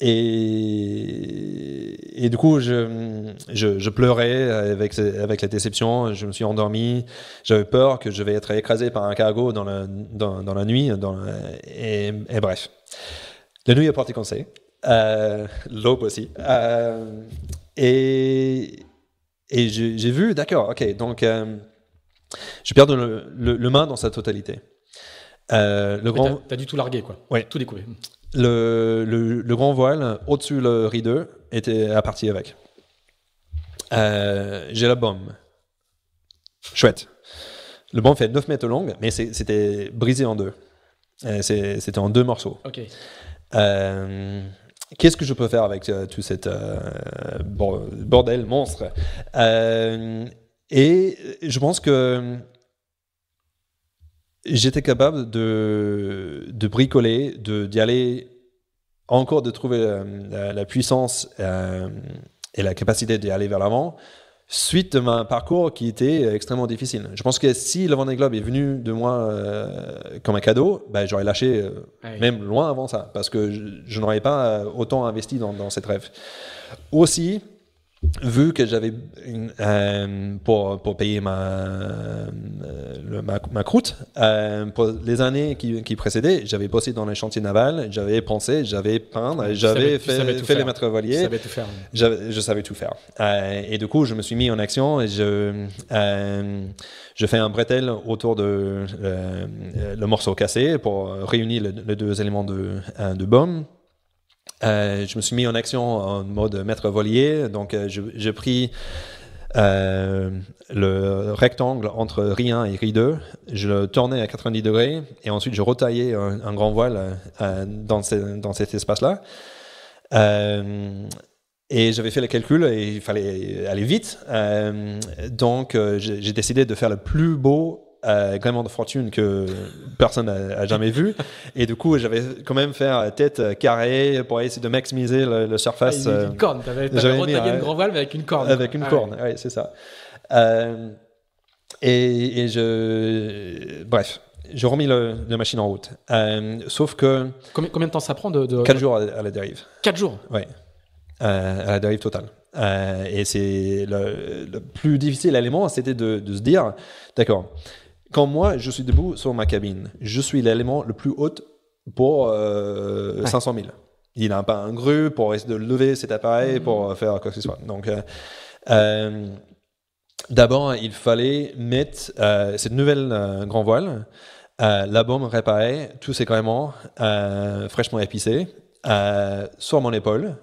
B: Et, et, du coup, je, je, pleurais avec, avec la déception. Je me suis endormi. J'avais peur que je vais être écrasé par un cargo dans la, dans, dans la nuit. Dans et, bref. La nuit a porté conseil. Euh, L'aube aussi. Euh, et, et j'ai vu, d'accord, ok, donc euh, je perds le, le, main dans sa totalité. Euh, le grand...
A: T'as du tout largué, quoi. Tout découvert
B: le, grand voile au-dessus le rideau était à partie avec. Euh, j'ai la bombe. Chouette. Le bombe fait 9 mètres long, mais c'était brisé en deux. Euh, c'était en deux morceaux. Ok. Euh, qu'est-ce que je peux faire avec tout cet bordel monstre Et je pense que j'étais capable de, de bricoler, d'y aller encore, de trouver euh, la, puissance euh, et la capacité d'y aller vers l'avant suite de ma parcours qui était extrêmement difficile. Je pense que si le Vendée Globe est venu de moi euh, comme un cadeau, ben, j'aurais lâché ah même loin avant ça, parce que je, je n'aurais pas autant investi dans, dans cette rêve. Aussi, vu que j'avais euh, pour, pour, payer ma, euh, ma, croûte, euh, pour les années qui, qui précédaient, j'avais bossé dans les chantiers navals, j'avais pensé, j'avais peint, j'avais fait, fait les maîtres voiliers. Je savais tout faire. et du coup, je me suis mis en action et je, je fais un bretel autour de le morceau cassé pour réunir les deux éléments de, de bombe. Euh, je me suis mis en action en mode maître volier. Donc, euh, j'ai pris euh, le rectangle entre RI1 et RI2. Je le tournais à 90 degrés et ensuite je retaillais un, grand voile dans, dans, cet espace-là. Et j'avais fait le calcul, et il fallait aller vite. donc, j'ai décidé de faire le plus beau euh, quand même fortune que personne n'a jamais vu. Et du coup, j'avais quand même fait tête carrée pour essayer de maximiser le, surface. Ah, une, euh, corne, t'avais une grand voile
A: avec une corne. Avec une
B: ah, corne, oui, c'est ça. Euh, et, je. Bref. J'ai remis la machine en route. Euh, sauf que. Combien, de temps ça prend de. de... 4 jours à, la dérive. 4 jours Oui. à la dérive totale. et c'est le, plus difficile élément, c'était de, de se dire d'accord, quand moi, je suis debout sur ma cabine. Je suis l'élément le plus haut pour 500 euh, 000. Il n'a pas un grue pour essayer de lever cet appareil, mm. pour euh, faire quoi que ce soit. Donc, euh, d'abord, il fallait mettre cette nouvelle grand voile, la bombe réparée, tous ces carrément fraîchement épicés, sur mon épaule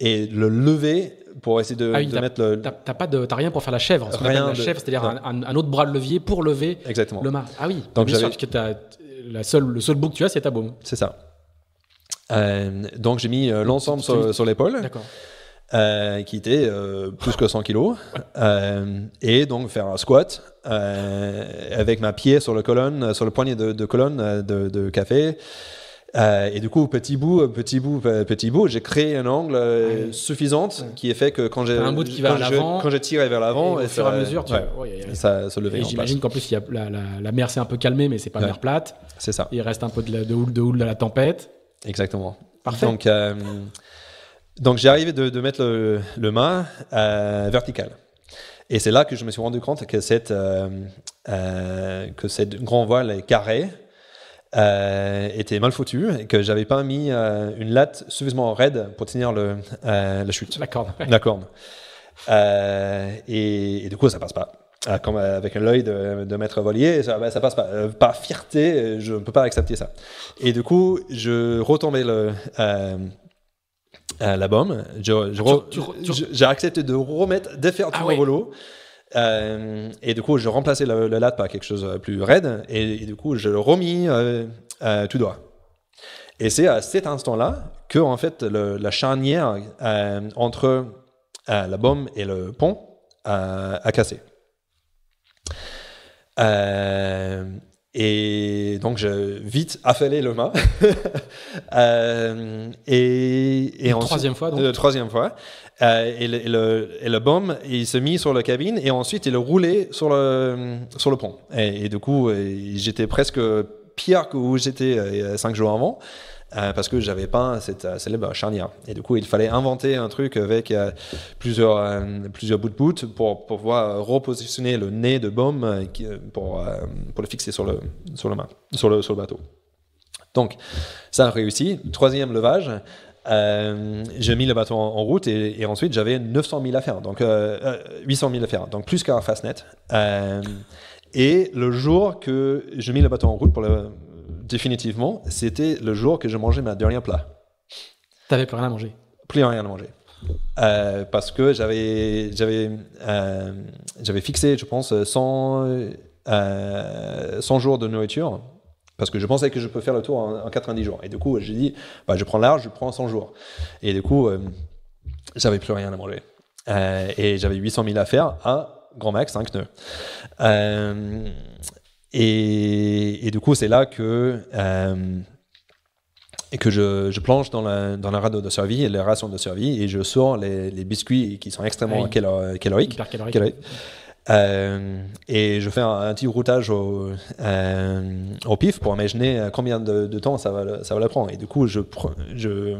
B: et le lever pour essayer de, ah de mettre le.
A: T'as pas de, rien pour faire la chèvre. c'est-à-dire un, autre bras de levier pour lever Exactement. le mât. Ah oui. Donc parce que la seule, le seul bout que tu as, c'est ta baume. C'est ça.
B: Euh, donc j'ai mis euh, l'ensemble sur, l'épaule. Euh, qui était plus que 100 kilos, et donc faire un squat avec ma pied sur le colonne, sur le poignet de, colonne de, de café, euh, et du coup, petit bout, euh, petit bout, euh, petit bout, j'ai créé un angle ah suffisante suffisant qui est fait que quand j'ai quand, je, quand tiré vers l'avant, et, au fur à mesure, ça se levait. j'imagine
A: qu'en plus, la, mer s'est un peu calmée, mais c'est pas mer plate. C'est ça. Il reste un peu de, de houle, de houle de la tempête. Exactement. Parfait. Donc,
B: donc j'ai arrivé de, mettre le, le mât vertical. Et c'est là que je me suis rendu compte que cette, que cette grand voile est carrée euh, était mal foutu et que j'avais pas mis euh, une latte suffisamment raide pour tenir le, euh, la chute. La corde. Et, du coup, ça passe pas. Comme ah, avec un l'œil de, maître volier, ça, bah, passe pas. par fierté, je ne peux pas accepter ça. Et du coup, je retombais le, la bombe. J'ai accepté de remettre, faire tout ah mon euh, et du coup, je remplaçais le, latte lat par quelque chose de euh, plus raide, et, du coup, je le remis euh, tout droit. Et c'est à cet instant-là que, en fait, la charnière entre la bombe et le pont a cassé. Et donc, j'ai vite affalé le mât. euh, et, et ensuite, troisième fois, donc. Euh, troisième fois. Euh, et, le, et, il se mit sur la cabine et ensuite, il roulait sur le, sur le pont. Et, et du coup, j'étais presque pire que où j'étais euh, cinq jours avant. Euh, parce que j'avais pas cette euh, célèbre charnière. Et du coup, il fallait inventer un truc avec euh, plusieurs, plusieurs bouts de bout pour, pouvoir repositionner le nez de bombe pour, le fixer sur le, sur le, bateau. Donc, ça a réussi. Troisième levage. Euh, j'ai mis le bateau en, route et, ensuite j'avais 900 000 affaires, donc 800 000 affaires, donc plus qu'un fastnet. Euh, et le jour que je mis le bateau en route pour le, définitivement, c'était le jour que je mangeais ma dernière plat.
A: T'avais plus rien à manger
B: Plus rien à manger. Euh, parce que j'avais j'avais euh, j'avais fixé, je pense, 100, 100 euh, jours de nourriture. Parce que je pensais que je peux faire le tour en, 90 jours. Et du coup, j'ai dit, bah, je prends large, je prends 100 jours. Et du coup, j'avais plus rien à manger. et j'avais 800 000 à faire à grand max 5 noeuds. Et, du coup, c'est là que, euh, que je, planche dans la, dans radeau de survie les rations de survie et je sors les, les biscuits qui sont extrêmement ah caloriques. Euh, et je fais un, petit routage au, euh, au, pif pour imaginer combien de, temps ça va, ça va prendre. Et du coup, je, je,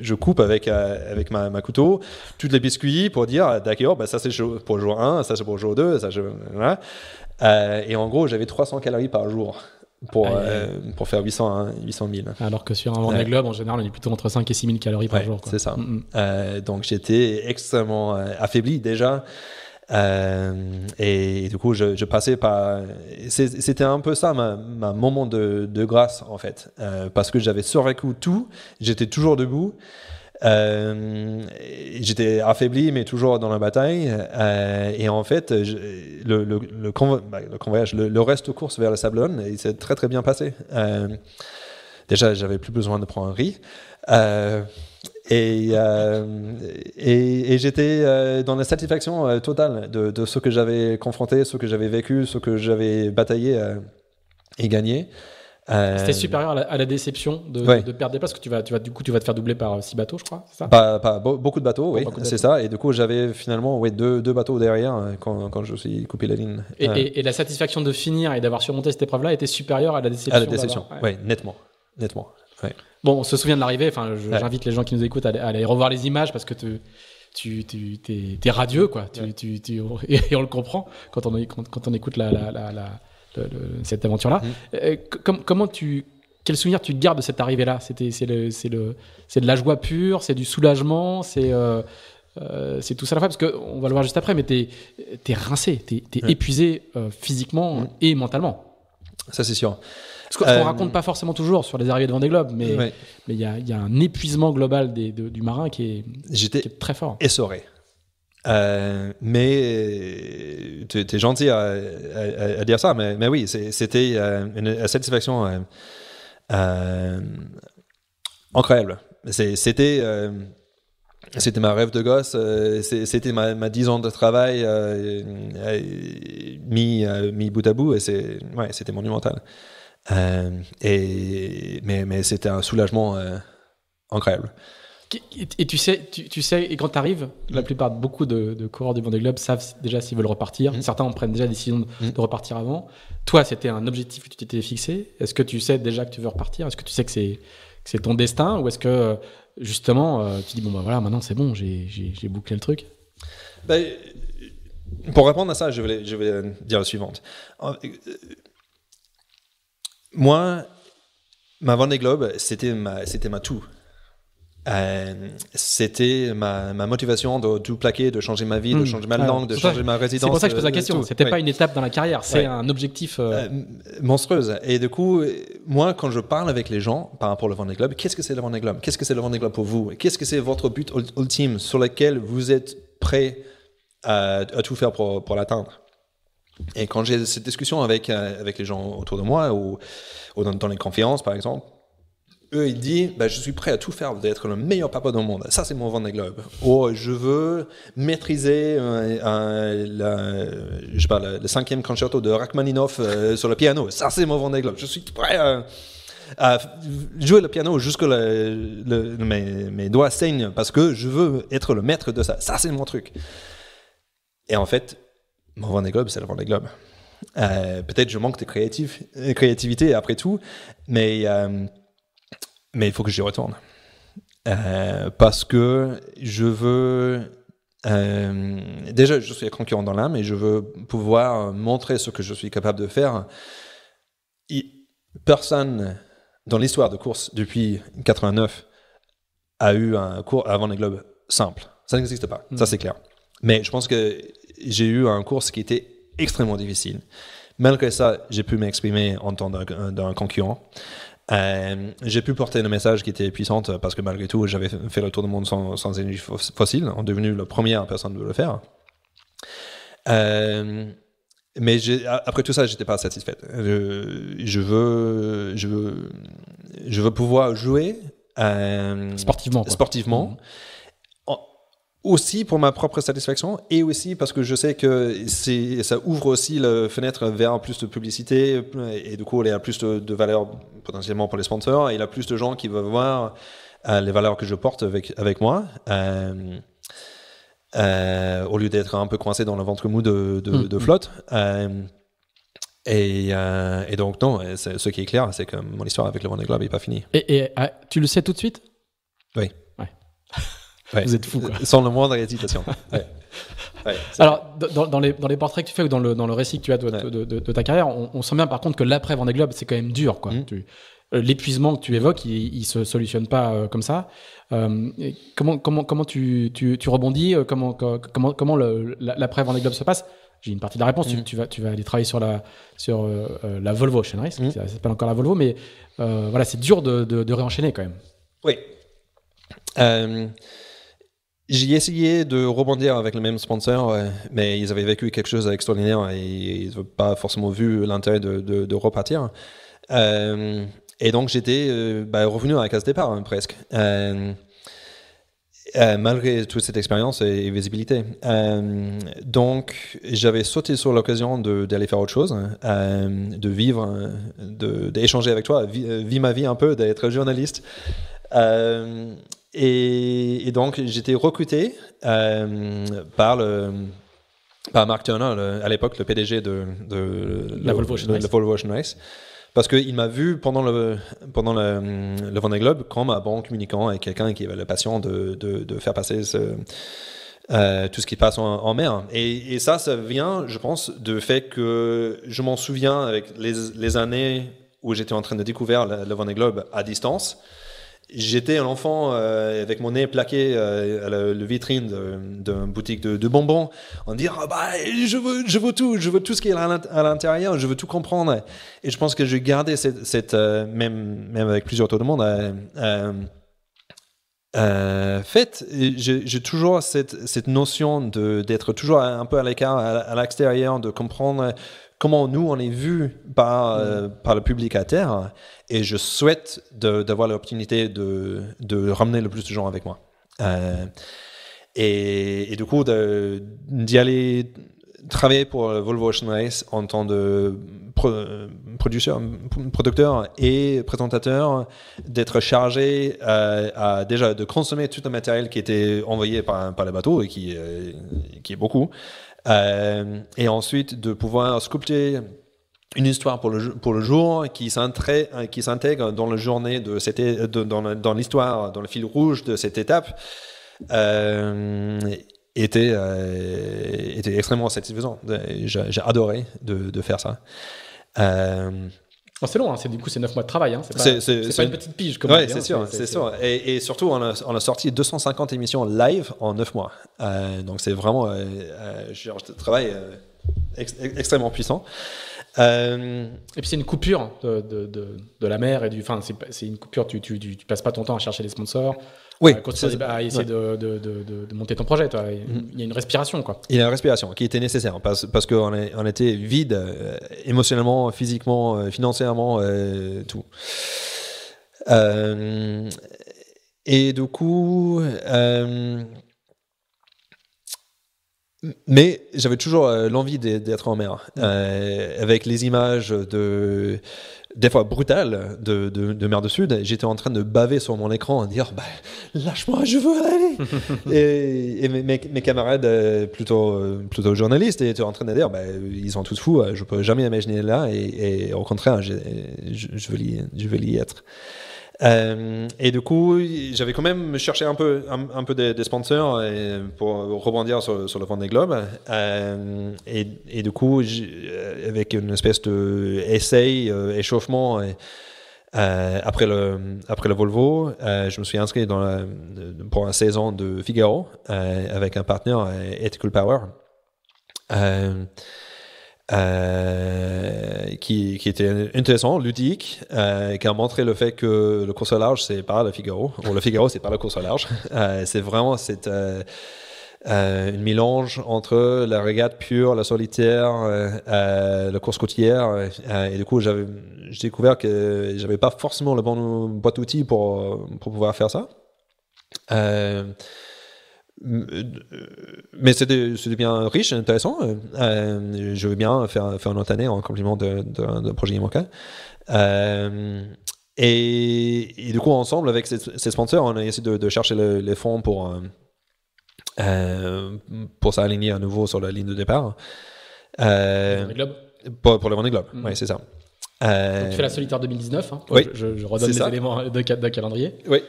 B: je coupe avec, avec ma, couteau toutes les biscuits pour dire d'accord, bah, ça c'est pour jour 1, ça c'est pour jour 2, ça je. Euh, et en gros, j'avais 300 calories par jour pour, euh, pour faire 800, 800 000. Alors
A: que sur un Vendée Globe, en général, on est plutôt entre 5 et 6 000 calories par jour. C'est ça. Mm, mm.
B: Euh, donc j'étais extrêmement affaibli déjà. et, du coup, je, passais par. C'était un peu ça, ma, moment de, de, grâce, en fait. parce que j'avais survécu tout, j'étais toujours debout. Euh, j'étais affaibli, mais toujours dans la bataille. Euh, et en fait, le, le, le, bah, le, le, reste de course vers la Sablonne, il s'est très très bien passé. Euh, déjà, j'avais plus besoin de prendre un riz. Et, et, j'étais dans la satisfaction totale de, de, ce que j'avais confronté, ce que j'avais vécu, ce que j'avais bataillé et gagné. C'était euh, supérieur
A: à la, déception de, perdre des places, que tu vas, tu vas, du coup, tu vas te faire doubler par 6 euh, bateaux, je crois, c'est ça
B: bah, pas, Beaucoup de bateaux, oui, c'est ça. Et du coup, j'avais finalement ouais, deux, deux, bateaux derrière euh, quand, quand, je suis coupé la ligne. Et,
A: la satisfaction de finir et d'avoir surmonté cette épreuve-là était supérieure à la déception. À la déception, oui, ouais,
B: nettement. nettement
A: Bon, on se souvient de l'arrivée, enfin, j'invite les gens qui nous écoutent à, aller revoir les images parce que tu tu, tu es, radieux, quoi. Tu, tu, tu, et on le comprend quand on, quand on écoute la, la, la, cette aventure-là. Mhm. Euh, comment tu, quel souvenir tu gardes de cette arrivée-là C'était, c'est le, de la joie pure, c'est du soulagement, c'est euh, euh, c'est tout ça à la fois, parce qu'on va le voir juste après, mais t'es es rincé, t'es es épuisé physiquement mhm. et mentalement. Ça, c'est sûr. Ce qu'on ne raconte pas forcément toujours sur les arrivées devant des globes, mais mais il y, a, y, a, un épuisement global des, du marin qui est, qui est très fort. J'étais essoré. Euh,
B: mais euh, tu es gentil à, dire ça, mais, oui, c'était euh, une satisfaction incroyable. C'était c'était ma rêve de gosse, c'était ma, dix 10 ans de travail mis, mis, bout à bout, et c'était monumental. et, mais mais c'était un soulagement incroyable.
A: Et tu sais, tu, sais, et quand tu arrives, la mm. plupart, beaucoup de, de coureurs du Vendée Globe savent déjà s'ils veulent repartir. Mm. Certains en prennent déjà la décision mm. de, repartir avant. Toi, c'était un objectif que tu t'étais fixé. Est-ce que tu sais déjà que tu veux repartir Est-ce que tu sais que c'est c'est ton destin ou est-ce que euh, justement euh, tu dis bon bah voilà maintenant c'est bon j'ai bouclé le truc
B: bah, pour répondre à ça je vais je vais dire la suivante euh, moi ma Vendée Globe c'était ma c'était ma tout euh, c'était ma, motivation de tout plaquer, de changer ma vie, de hmm. changer ma langue, de changer ma résidence. C'est pour ça que je pose la euh, question. C'était pas une
A: étape dans la carrière, c'est un objectif euh... euh
B: monstrueuse. Et du coup, moi, quand je parle avec les gens par rapport au Vendée Globe, qu'est-ce que c'est le Vendée Globe Qu'est-ce que c'est le Vendée Globe pour vous Qu'est-ce que c'est votre but ultime sur lequel vous êtes prêt à, tout faire pour, l'atteindre Et quand j'ai cette discussion avec, avec les gens autour de moi ou, dans les conférences, par exemple, il dit, bah, Je suis prêt à tout faire être le meilleur papa dans le monde. Ça, c'est mon Vendée Globe. Oh, je veux maîtriser euh, je parle le, cinquième concerto de Rachmaninoff euh, sur le piano. Ça, c'est mon Vendée Globe. Je suis prêt à, jouer le piano jusqu'à mes, doigts saignent parce que je veux être le maître de ça. Ça, c'est mon truc. Et en fait, mon Vendée Globe, c'est le Vendée Globe. Euh, peut-être je manque de créativité après tout, mais mais il faut que j'y retourne. Euh, parce que je veux. Euh, déjà, je suis un concurrent dans l'âme et je veux pouvoir montrer ce que je suis capable de faire. personne dans l'histoire de course depuis 89 a eu un cours avant les globes simple. Ça n'existe pas, ça mm. c'est clair. Mais je pense que j'ai eu un cours qui était extrêmement difficile. Malgré ça, j'ai pu m'exprimer en tant qu'un concurrent. Euh, j'ai pu porter le message qui était puissant parce que malgré tout, j'avais fait le tour du monde sans, sans énergie fossile, en devenu la première personne de le faire. Euh, mais après tout ça, j'étais pas satisfaite. Je, veux, je, veux, je veux pouvoir jouer euh, sportivement. Mmh aussi pour ma propre satisfaction et aussi parce que je sais que c'est ça ouvre aussi la fenêtre vers plus de publicité et du coup il y a plus de, valeurs valeur potentiellement pour les sponsors et il y a plus de gens qui veulent voir euh, les valeurs que je porte avec avec moi euh, euh, au lieu d'être un peu coincé dans le ventre mou de, de, mm. flotte et, donc non ce qui est clair c'est que mon histoire avec le Vendée Globe n'est pas finie
A: et, ah, tu le sais tout de suite
B: oui ouais Vous êtes fou. Sans le moindre hésitation.
A: ouais. Alors, dans, les, portraits que tu fais ou dans le, récit que tu as de, ta carrière, on, sent bien par contre que l'après Vendée Globe, c'est quand même dur. Mmh. Euh, l'épuisement que tu évoques, il ne se solutionne pas euh, comme ça. Euh, comment, comment, comment tu, rebondis Comment, comment, comment l'après Vendée Globe se passe J'ai une partie de la réponse. Mmh. Tu, vas, tu vas aller travailler sur la, sur, la Volvo chez c'est mmh. ça s'appelle encore la Volvo, mais voilà, c'est dur de, réenchaîner quand même.
B: Oui. J'ai essayé de rebondir avec le même sponsor, euh, mais ils avaient vécu quelque chose d'extraordinaire et ils n'ont pas forcément vu l'intérêt de, repartir. Euh, et donc j'étais euh, bah, revenu à la case départ hein, presque, malgré toute cette expérience et, visibilité. donc j'avais sauté sur l'occasion d'aller faire autre chose, de vivre, d'échanger avec toi, vivre vivre ma vie un peu, d'être journaliste. Et, et donc, j'étais recruté euh, par le Mark Turner, à l'époque le PDG de, la Volvo Ocean Race, parce qu'il m'a vu pendant le, pendant le, Vendée Globe comme un bon communicant avec quelqu'un qui avait la passion de, de, faire passer euh, tout ce qui passe en, mer. Et, ça, ça vient, je pense, du fait que je m'en souviens avec les, les années où j'étais en train de découvrir le, le Vendée Globe à distance. J'étais un enfant euh, avec mon nez plaqué euh, à la, vitrine d'une boutique de, bonbons en disant ah bah, je, veux, je veux tout, je veux tout ce qui est à l'intérieur, je veux tout comprendre. Et je pense que j'ai gardé cette, euh, même, même avec plusieurs tours de monde, fait, j'ai toujours cette, cette notion d'être toujours un peu à l'écart, à l'extérieur, de comprendre comment nous, on est vu par, euh, mm. par le public à terre. Et je souhaite d'avoir l'opportunité de, de ramener le plus de gens avec moi. Euh, et, et, du coup, d'y aller travailler pour euh, Volvo Ocean Race en tant de producteur et présentateur, d'être chargé à, déjà de consommer tout le matériel qui était envoyé par, par le bateau et qui, qui est beaucoup, euh, et ensuite, de pouvoir sculpter une histoire pour le, pour le jour qui s'intègre dans la journée de cette, dans, l'histoire, dans le fil rouge de cette étape, euh, était, euh, était extrêmement satisfaisant. J'ai adoré de, de, faire ça
A: c'est long, hein, c'est, du coup, c'est 9 mois de travail. Hein, c'est pas, une petite pige, comme hein, c'est sûr. C'est, sûr. Et, surtout, on
B: a, sorti 250 émissions live en 9 mois. Euh, donc, c'est vraiment un euh, euh, travail
A: extrêmement puissant. Et puis c'est une coupure de, la mer et du. Enfin, c'est, une coupure. Tu, tu, passes pas ton temps à chercher des sponsors oui, à, bah, bah, essayer de, monter ton projet. Mm. Il y a une respiration. Quoi.
B: Il y a une respiration qui était nécessaire parce, parce qu'on on était vide euh, émotionnellement, physiquement, euh, financièrement, euh, tout. et du coup. mais j'avais toujours l'envie d'être en mer, mm. avec les images de des fois brutale de, Mer de Sud. J'étais en train de baver sur mon écran en dire bah, Lâche-moi, je veux aller Et, mes, camarades, euh, plutôt, euh, plutôt journalistes, étaient en train de dire bah, Ils sont tous fous, euh, je peux jamais imaginer là, et, au contraire, je, veux je veux y être. Euh, et du coup, j'avais quand même cherché un peu, un, peu des, sponsors et euh, pour rebondir sur, le Vendée Globe. Euh, et, du coup, euh, avec une espèce d'essai, échauffement. après le après le Volvo, je me suis inscrit dans la, saison de Figaro avec un partenaire Ethical Power. Euh, qui, était intéressant, ludique, euh, qui a montré le fait que le course à large, c'est pas le Figaro, le Figaro, c'est pas le course à large. Euh, c'est vraiment cette, une mélange entre la régate pure, la solitaire, la course côtière. et du coup, j'ai découvert que j'avais pas forcément le bon boîte d'outils pour, pour pouvoir faire ça mais c'est bien riche intéressant. Euh, je veux bien faire, faire année en complément de, de, projet Yamaoka. Euh, et, du coup, ensemble, avec ces, sponsors, on a essayé de, chercher les fonds pour, euh, pour s'aligner à nouveau sur la ligne de départ. Pour, pour, le Vendée Globe, mm. oui, c'est ça. Donc, tu fais la solitaire 2019,
A: hein. oui, je, redonne les éléments de, de calendrier. Oui,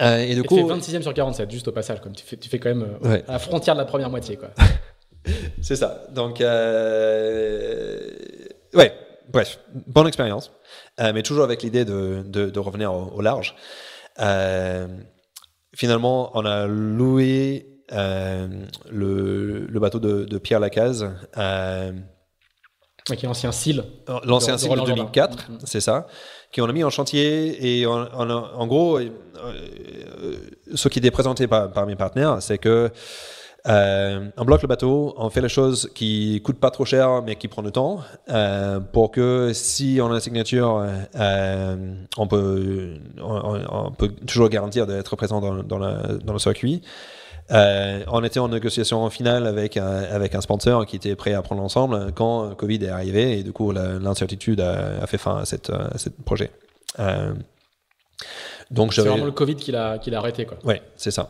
A: euh, et du coup, tu fais 26e sur 47, juste au passage. Comme tu, fais, tu fais quand même euh, la frontière de la première moitié.
B: c'est ça. Donc, euh, ouais, bref, bonne expérience. mais toujours avec l'idée de, revenir au, large. finalement, on a loué le, bateau de, Pierre Lacaze.
A: Qui est l'ancien SIL. L'ancien SIL de 2004,
B: mm, mm. c'est ça qu'on a mis en chantier. Et en gros, euh, euh, ce qui est présenté par, mes partenaires, c'est que euh, on bloque le bateau, on fait les choses qui coûtent pas trop cher mais qui prennent le temps euh, pour que si on a la signature, euh, on, peut, on, peut toujours garantir d'être présent dans, dans le circuit. Euh, on était en négociation finale avec un, avec un sponsor qui était prêt à prendre l'ensemble quand Covid est arrivé et du coup l'incertitude a, fait fin à, ce euh, projet. Euh, donc c'est vraiment le
A: Covid qui l'a arrêté quoi.
B: Oui, c'est ça.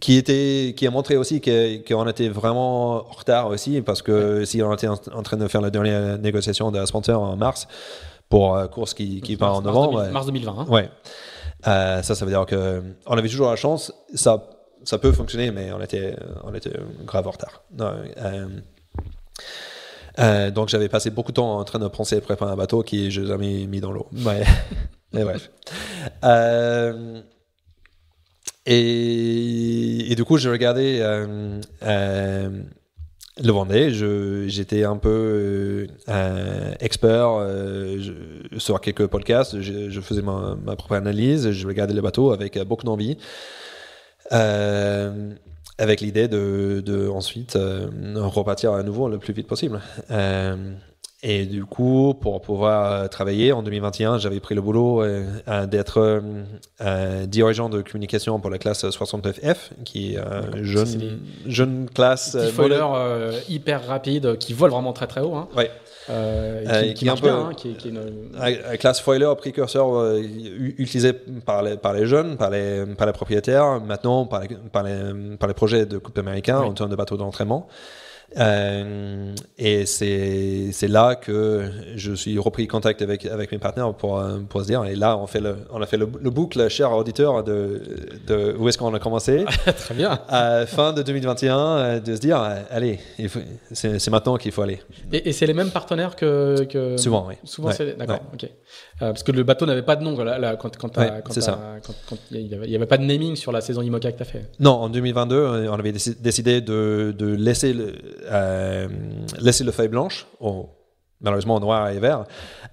B: qui, était, qui a montré aussi qu'on était vraiment en retard aussi, parce que si on était en, train de faire la dernière négociation de sponsor en mars pour course qui, part en novembre. Mars, mars 2020. Hein. Ouais. Euh, ça, ça veut dire que on avait toujours la chance. Ça, ça peut fonctionner, mais on était, on était grave en retard. Euh, euh, donc j'avais passé beaucoup de temps en train de penser à préparer un bateau qui je n'ai jamais mis dans l'eau. mais bref. Et, et, du coup, j'ai regardé le Vendée, j'étais un peu euh, expert euh, sur quelques podcasts. Je, faisais ma, propre analyse, je regardais les bateaux avec euh, beaucoup d'envie, avec l'idée de, de, ensuite repartir à nouveau le plus vite possible. Et du coup, pour pouvoir euh, travailler en 2021, j'avais pris le boulot euh, d'être euh, dirigeant de communication pour la classe 69F, qui est une jeune, jeune classe.
A: hyper rapide qui vole vraiment très très haut. Hein. qui, qui, un peu, bien,
B: hein, classe foiler précurseur utilisé par les, par les jeunes, par les, les propriétaires, maintenant par les, projets de Coupe américain en termes de bateaux d'entraînement. Euh, et c'est là que je suis repris contact avec, avec mes partenaires pour, euh, pour se dire, et là, on, fait on a fait le, boucle, cher auditeur, de, de où est-ce qu'on a commencé. Très bien. fin de 2021, euh, de se dire, allez, c'est maintenant qu'il faut aller.
A: Et, c'est les mêmes partenaires que. Souvent, oui. Souvent, D'accord, ok. Euh, parce que le bateau n'avait pas de nom là, quand, quand, quand, il n'y avait, pas de naming sur la saison IMOCA que tu as fait.
B: Non, en 2022, euh, on avait décidé de, laisser, le, euh, laisser le feuille blanche. au malheureusement noir et vert,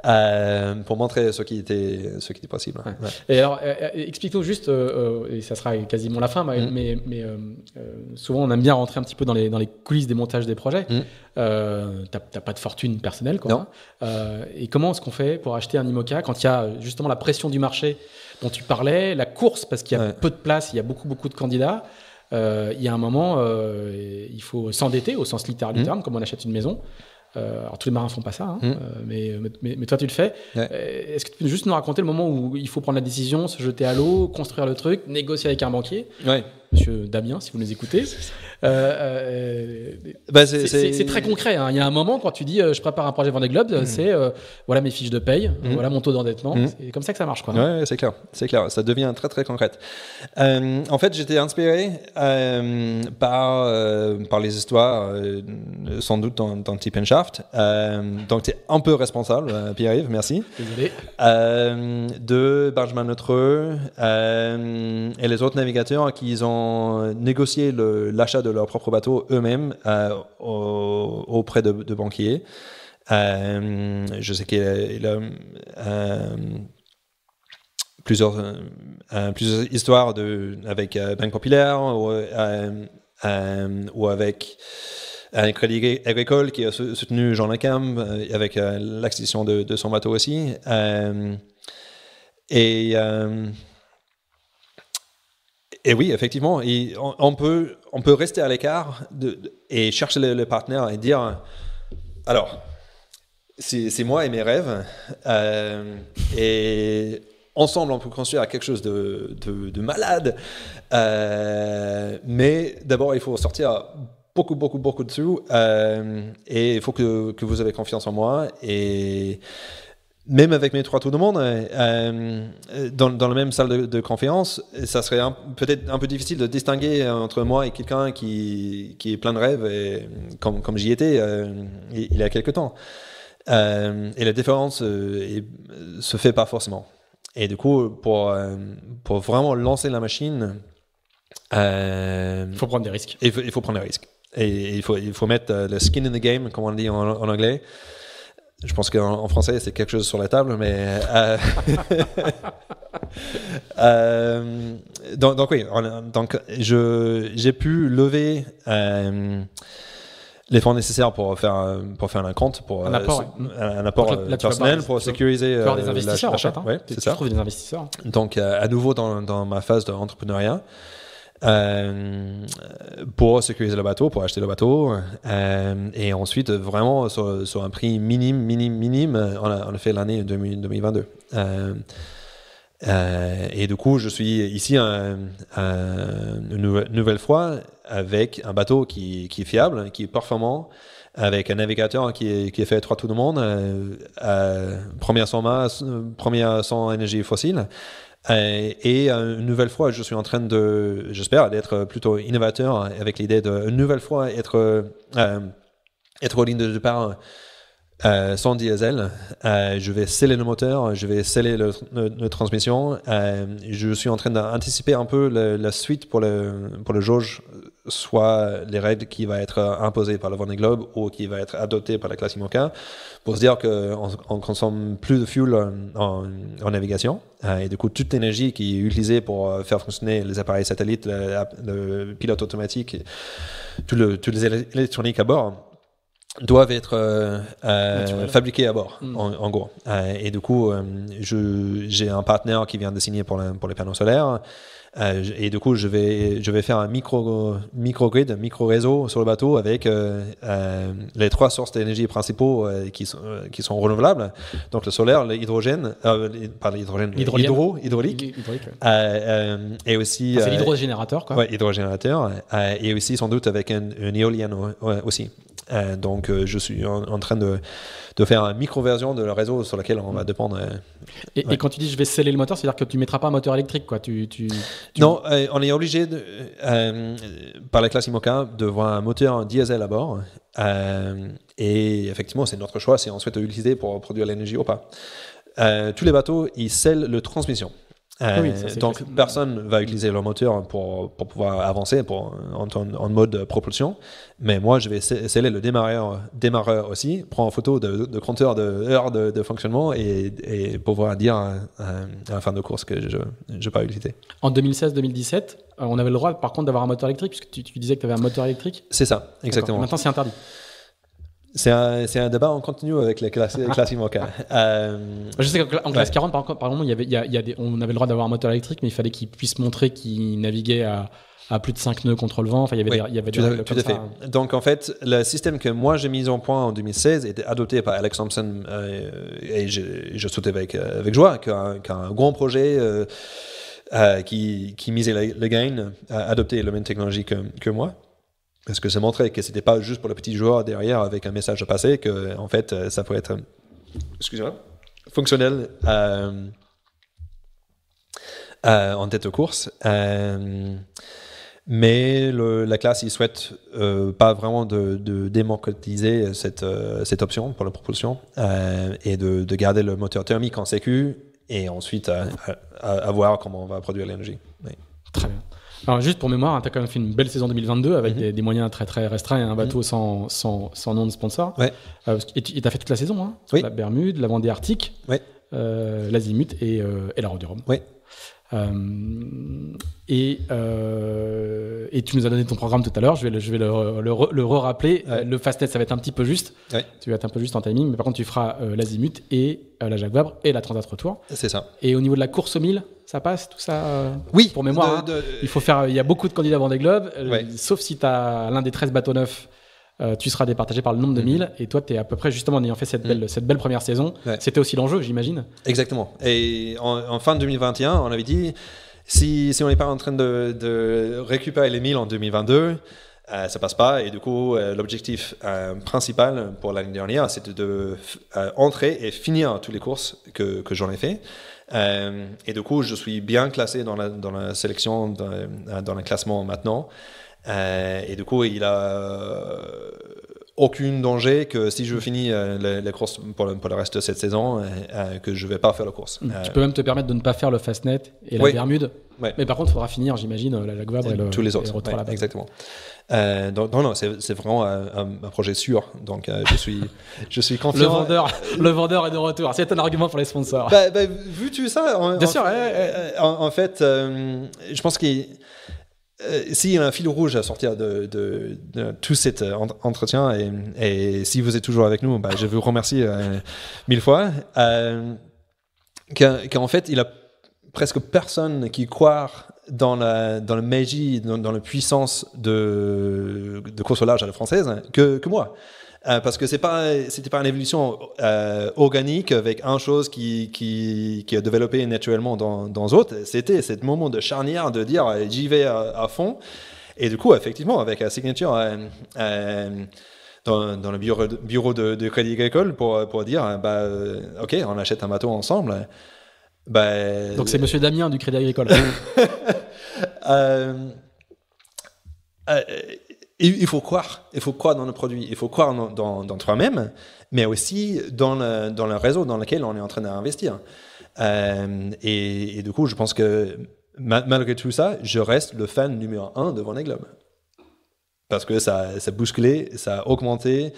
B: euh, pour montrer ce qui était, ce qui possible.
A: Et alors, euh, euh, explique-nous juste, et ça sera quasiment la fin, mais, mm. souvent on aime bien rentrer un petit peu dans les, coulisses des montages des projets. Mm. tu T'as pas de fortune personnelle, quoi. et comment est-ce qu'on fait pour acheter un IMOCA quand il y a justement la pression du marché dont tu parlais, la course parce qu'il y a peu de place, il y a beaucoup, beaucoup de candidats il y a un moment, il faut s'endetter au sens littéral du mm. terme, comme on achète une maison. Euh, alors tous les marins font pas ça, hein, mmh. euh, mais, toi tu le fais. Euh, est-ce que tu peux juste nous raconter le moment où il faut prendre la décision, se jeter à l'eau, construire le truc, négocier avec un banquier, Monsieur Damien, si vous nous écoutez. Euh, euh, bah, c'est très concret. Hein. Il y a un moment quand tu dis euh, je prépare un projet Vendée Globe, mm. c'est voilà mes fiches de paye, mm. voilà mon taux d'endettement. Mm. C'est comme ça que ça marche. Quoi. Ouais,
B: c'est clair, c'est clair. Ça devient très très concrète. en fait, j'étais inspiré par par les histoires, sans doute dans, dans Tip Shaft. donc tu es un peu responsable, Pierre-Yves, merci. Désolé. de Benjamin Neutreux et les autres navigateurs qui ont négocié l'achat de leur propre bateau eux-mêmes euh, auprès de, banquiers. Euh, je sais qu'il a, euh, plusieurs, histoires de, avec Banque Populaire ou, avec un Crédit Agricole qui a soutenu Jean Lacam avec l'acquisition de, de, son bateau aussi. et et oui, effectivement, on, peut, on peut rester à l'écart et chercher le, partenaire et dire, alors, c'est moi et mes rêves, euh, et ensemble, on peut construire quelque chose de, malade, euh, mais d'abord, il faut sortir beaucoup, beaucoup, beaucoup de sous, euh, et il faut que, vous avez confiance en moi, et même avec mes trois tours de monde, euh, euh, dans, la même salle de, conférence, ça serait peut-être un peu difficile de distinguer entre moi et quelqu'un qui, qui, est plein de rêves, et, comme, comme j'y étais euh, il y a quelques temps. et la différence ne se fait pas forcément. Et du coup, pour, pour vraiment lancer la machine, il faut prendre des risques. Il faut, prendre des risques. Et il faut, il faut mettre le skin in the game, comme on dit en anglais. Je pense qu'en français, c'est quelque chose sur la table, mais. Euh, euh, donc, oui, j'ai pu lever. Euh, les fonds nécessaires pour faire pour faire un compte pour un apport, un, personnel pour sécuriser des investisseurs des investisseurs donc à nouveau dans, dans ma phase d'entrepreneuriat euh, pour sécuriser le bateau, pour acheter le bateau. Euh, et ensuite, vraiment sur, un prix minime, minime, minime, on a, fait l'année 2022. Euh, et du coup, je suis ici une nouvelle fois avec un bateau qui, est fiable, qui est performant, avec un navigateur qui, qui fait trois tours le monde, première sans masse, première sans énergie fossile. Euh, et euh, une nouvelle fois, je suis en train de, j'espère, d'être plutôt innovateur avec l'idée de, une nouvelle fois, être, euh, être être ligne de départ sans diesel. je vais sceller le moteur, je vais sceller le, transmission. je suis en train d'anticiper un peu la suite pour le, pour le jauge soit les règles qui vont être euh, imposées par le Vendée Globe ou qui vont être adoptées par la classe IMOCA pour se dire qu'on on consomme plus de fuel euh, en, navigation. Euh, et du coup, toute l'énergie qui est utilisée pour faire fonctionner les appareils satellites, le, pilote automatique, tous les électroniques à bord, doivent être fabriqués à bord, mm. en, gros. et du coup, j'ai un partenaire qui vient de signer pour les panneaux solaires. Euh, et du coup, je vais, je vais faire un micro, micro un micro réseau sur le bateau avec euh, euh, les trois sources d'énergie principaux qui, sont, qui sont renouvelables. Donc le solaire, l'hydrogène, pas l'hydrogène, hydro, hydraulique. et aussi. Ah, c'est l'hydrogénérateur, quoi. Oui, hydrogénérateur. et aussi, sans doute, avec une éolienne aussi. donc je suis en train de de faire une micro-version de leur réseau sur lequel on va mm. dépendre. Hein. Et,
A: quand tu dis je vais sceller le moteur, c'est-à-dire que tu ne mettras pas un moteur électrique quoi. Tu, Non,
B: euh, on est obligé, de, euh, par la classe IMOCA, de voir un moteur diesel à bord. Euh, et effectivement, c'est notre choix si on souhaite l'utiliser pour produire l'énergie ou pas. tous les bateaux, ils scellent le transmission.
A: Euh, donc
B: personne va utiliser leur moteur pour, pouvoir avancer en, en mode propulsion, mais moi je vais sceller le démarreur, démarreur aussi, prendre en photo de, compteur de de, fonctionnement et, pouvoir dire à, la fin de course que je n'ai pas
A: utilisé. En 2016-2017, euh, on avait le droit par contre d'avoir un moteur électrique, puisque tu disais que tu avais un moteur électrique.
B: C'est ça, exactement. Maintenant c'est interdit. C'est un, débat en continu avec les classes, les
A: euh, Je sais qu'en classe 40, par, par on avait le droit d'avoir un moteur électrique, mais il fallait qu'il puisse montrer qu'il naviguait à, plus de 5 nœuds contre le vent. Enfin, il y avait, y tout, fait.
B: Donc, en fait, le système que moi j'ai mis en point en 2016 était adopté par Alex Thompson euh, et je, je sautais avec, euh, avec joie qu'un, grand projet. qui, misait le, gain, a adopté la même technologie que moi parce que ça montrait que c'était pas juste pour le petit joueur derrière avec un message à passer, que en fait euh, ça pourrait être, euh, fonctionnel euh, en tête de course. mais la classe, ils souhaite pas vraiment de, démocratiser cette, option pour la propulsion et de, garder le moteur thermique en sécu et ensuite à, voir comment on va produire l'énergie. Très
A: bien juste pour mémoire, hein, tu as quand même fait une belle saison 2022 avec mhm. des, moyens très très restreints, un bateau mhm. sans, sans, sans, nom de sponsor. Euh, et tu as fait toute la saison, hein. la Bermude, la Vendée Arctique, euh, l'Azimut et, euh, la Ronde du Rhum. Ouais. Et, tu nous as donné ton programme tout à l'heure, je vais le, je vais le, le, re-rappeler. le Fastnet, ça va être un petit peu juste. Tu vas être un peu juste en timing, mais par contre, tu feras l'Azimut et la Jacques Vabre et la Transat Retour. C'est ça. Et au niveau de la course au mille, ça passe, tout ça euh, Oui. Pour mémoire, hein. il faut faire. Il y a beaucoup de candidats Vendée Globe, globes euh, sauf si tu as l'un des 13 bateaux neufs. Euh, tu seras départagé par le nombre de 1000 mhm. et toi tu es à peu près justement en ayant fait cette mhm. belle, cette belle première saison c'était aussi l'enjeu j'imagine
B: exactement et en, fin fin 2021 on avait dit si, on n'est pas en train de, récupérer les mille en 2022 ça passe pas et du coup l'objectif principal pour l'année dernière c'était de entrer et finir toutes les courses que, que j'en ai fait euh, et du coup, je suis bien classé dans la, sélection, euh, dans, le classement maintenant. Euh, et du coup, il a aucune danger que si je finis les, courses pour le, reste de cette saison, que je vais pas faire la course. Mmh. Tu peux
A: même te permettre de ne pas faire le Fastnet et la Bermude. Mais par contre, il faudra finir, j'imagine, la Jacques et, le, tous les autres. exactement.
B: Euh, non, non, c'est vraiment euh, un, projet sûr. Donc, euh, je, suis, je suis confiant. Le vendeur, le vendeur
A: est de retour. C'est un argument pour les sponsors. Bah,
B: bah, vu tout ça, en, Bien sûr, en, fait, je pense que S'il y a un fil rouge à sortir de, tout cet entretien, et, si vous êtes toujours avec nous, bah, je vous remercie mille fois, qu'en fait, il a presque personne qui croit dans dans le magie, dans, la puissance de, de à la française que, que moi. Euh, parce que c'est pas, c'était pas une évolution euh, organique avec un chose qui, qui, qui, a développé naturellement dans, dans autres. C'était ce moment de charnière de dire euh, j'y vais à, fond. Et du coup, effectivement, avec la signature dans, dans, le bureau, de, de, Crédit Agricole pour, pour dire bah, OK, on achète un bateau ensemble. Ben, Donc c'est
A: Monsieur Damien du Crédit Agricole.
B: Euh, euh, il faut croire, il faut croire dans le produit, il faut croire dans, dans, toi-même, mais aussi dans le, dans le, réseau dans lequel on est en train d'investir. Euh, et, du coup, je pense que malgré tout ça, je reste le fan numéro un de Vendée Globe. Parce que ça, ça a bousculé, ça a augmenté,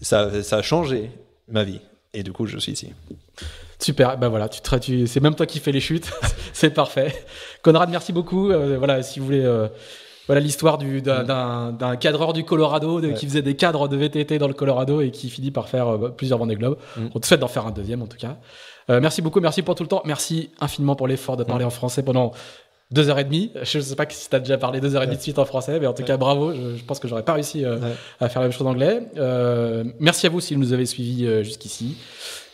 B: ça, ça a changé ma vie. Et du coup, je suis
A: ici. Super, ben voilà, tu, tu c'est même toi qui fais les chutes, c'est parfait. Conrad, merci beaucoup. Euh, voilà, si vous voulez, euh, voilà l'histoire mm. d'un, cadreur du Colorado qui faisait des cadres de VTT dans le Colorado et qui finit par faire euh, plusieurs Vendée Globe. Mm. On te souhaite d'en faire un deuxième en tout cas. merci beaucoup, merci pour tout le temps, merci infiniment pour l'effort de parler mm. en français pendant deux heures et demie. Je ne sais pas si tu as déjà parlé deux heures et demie de suite en français, mais en tout cas, bravo. Je, pense que j'aurais pas réussi à faire la même chose en anglais. Euh, merci à vous si vous nous avez suivis jusqu'ici.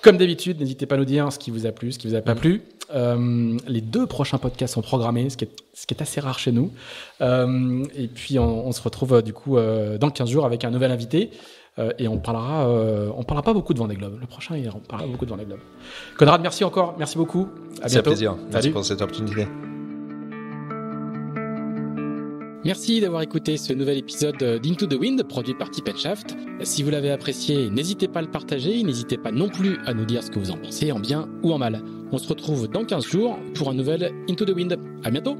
A: Comme d'habitude, n'hésitez pas à nous dire ce qui vous a plu, ce qui vous a pas mm. plu. Euh, les deux prochains podcasts sont programmés, ce qui est, ce qui est assez rare chez nous. Euh, et puis on, se retrouve euh, du coup dans 15 jours avec un nouvel invité. et on parlera, on parlera pas beaucoup de Vendée Globe. Le prochain, on parlera beaucoup de Vendée Globe. Conrad, merci encore, merci beaucoup. À bientôt. C'est un plaisir. Merci
B: pour cette opportunité.
A: Merci d'avoir écouté ce nouvel épisode d'Into the Wind produit par Tip Si vous l'avez apprécié, n'hésitez pas à le partager, n'hésitez pas non plus à nous dire ce que vous en pensez, en bien ou en mal. On se retrouve dans 15 jours pour un nouvel Into the Wind. À bientôt!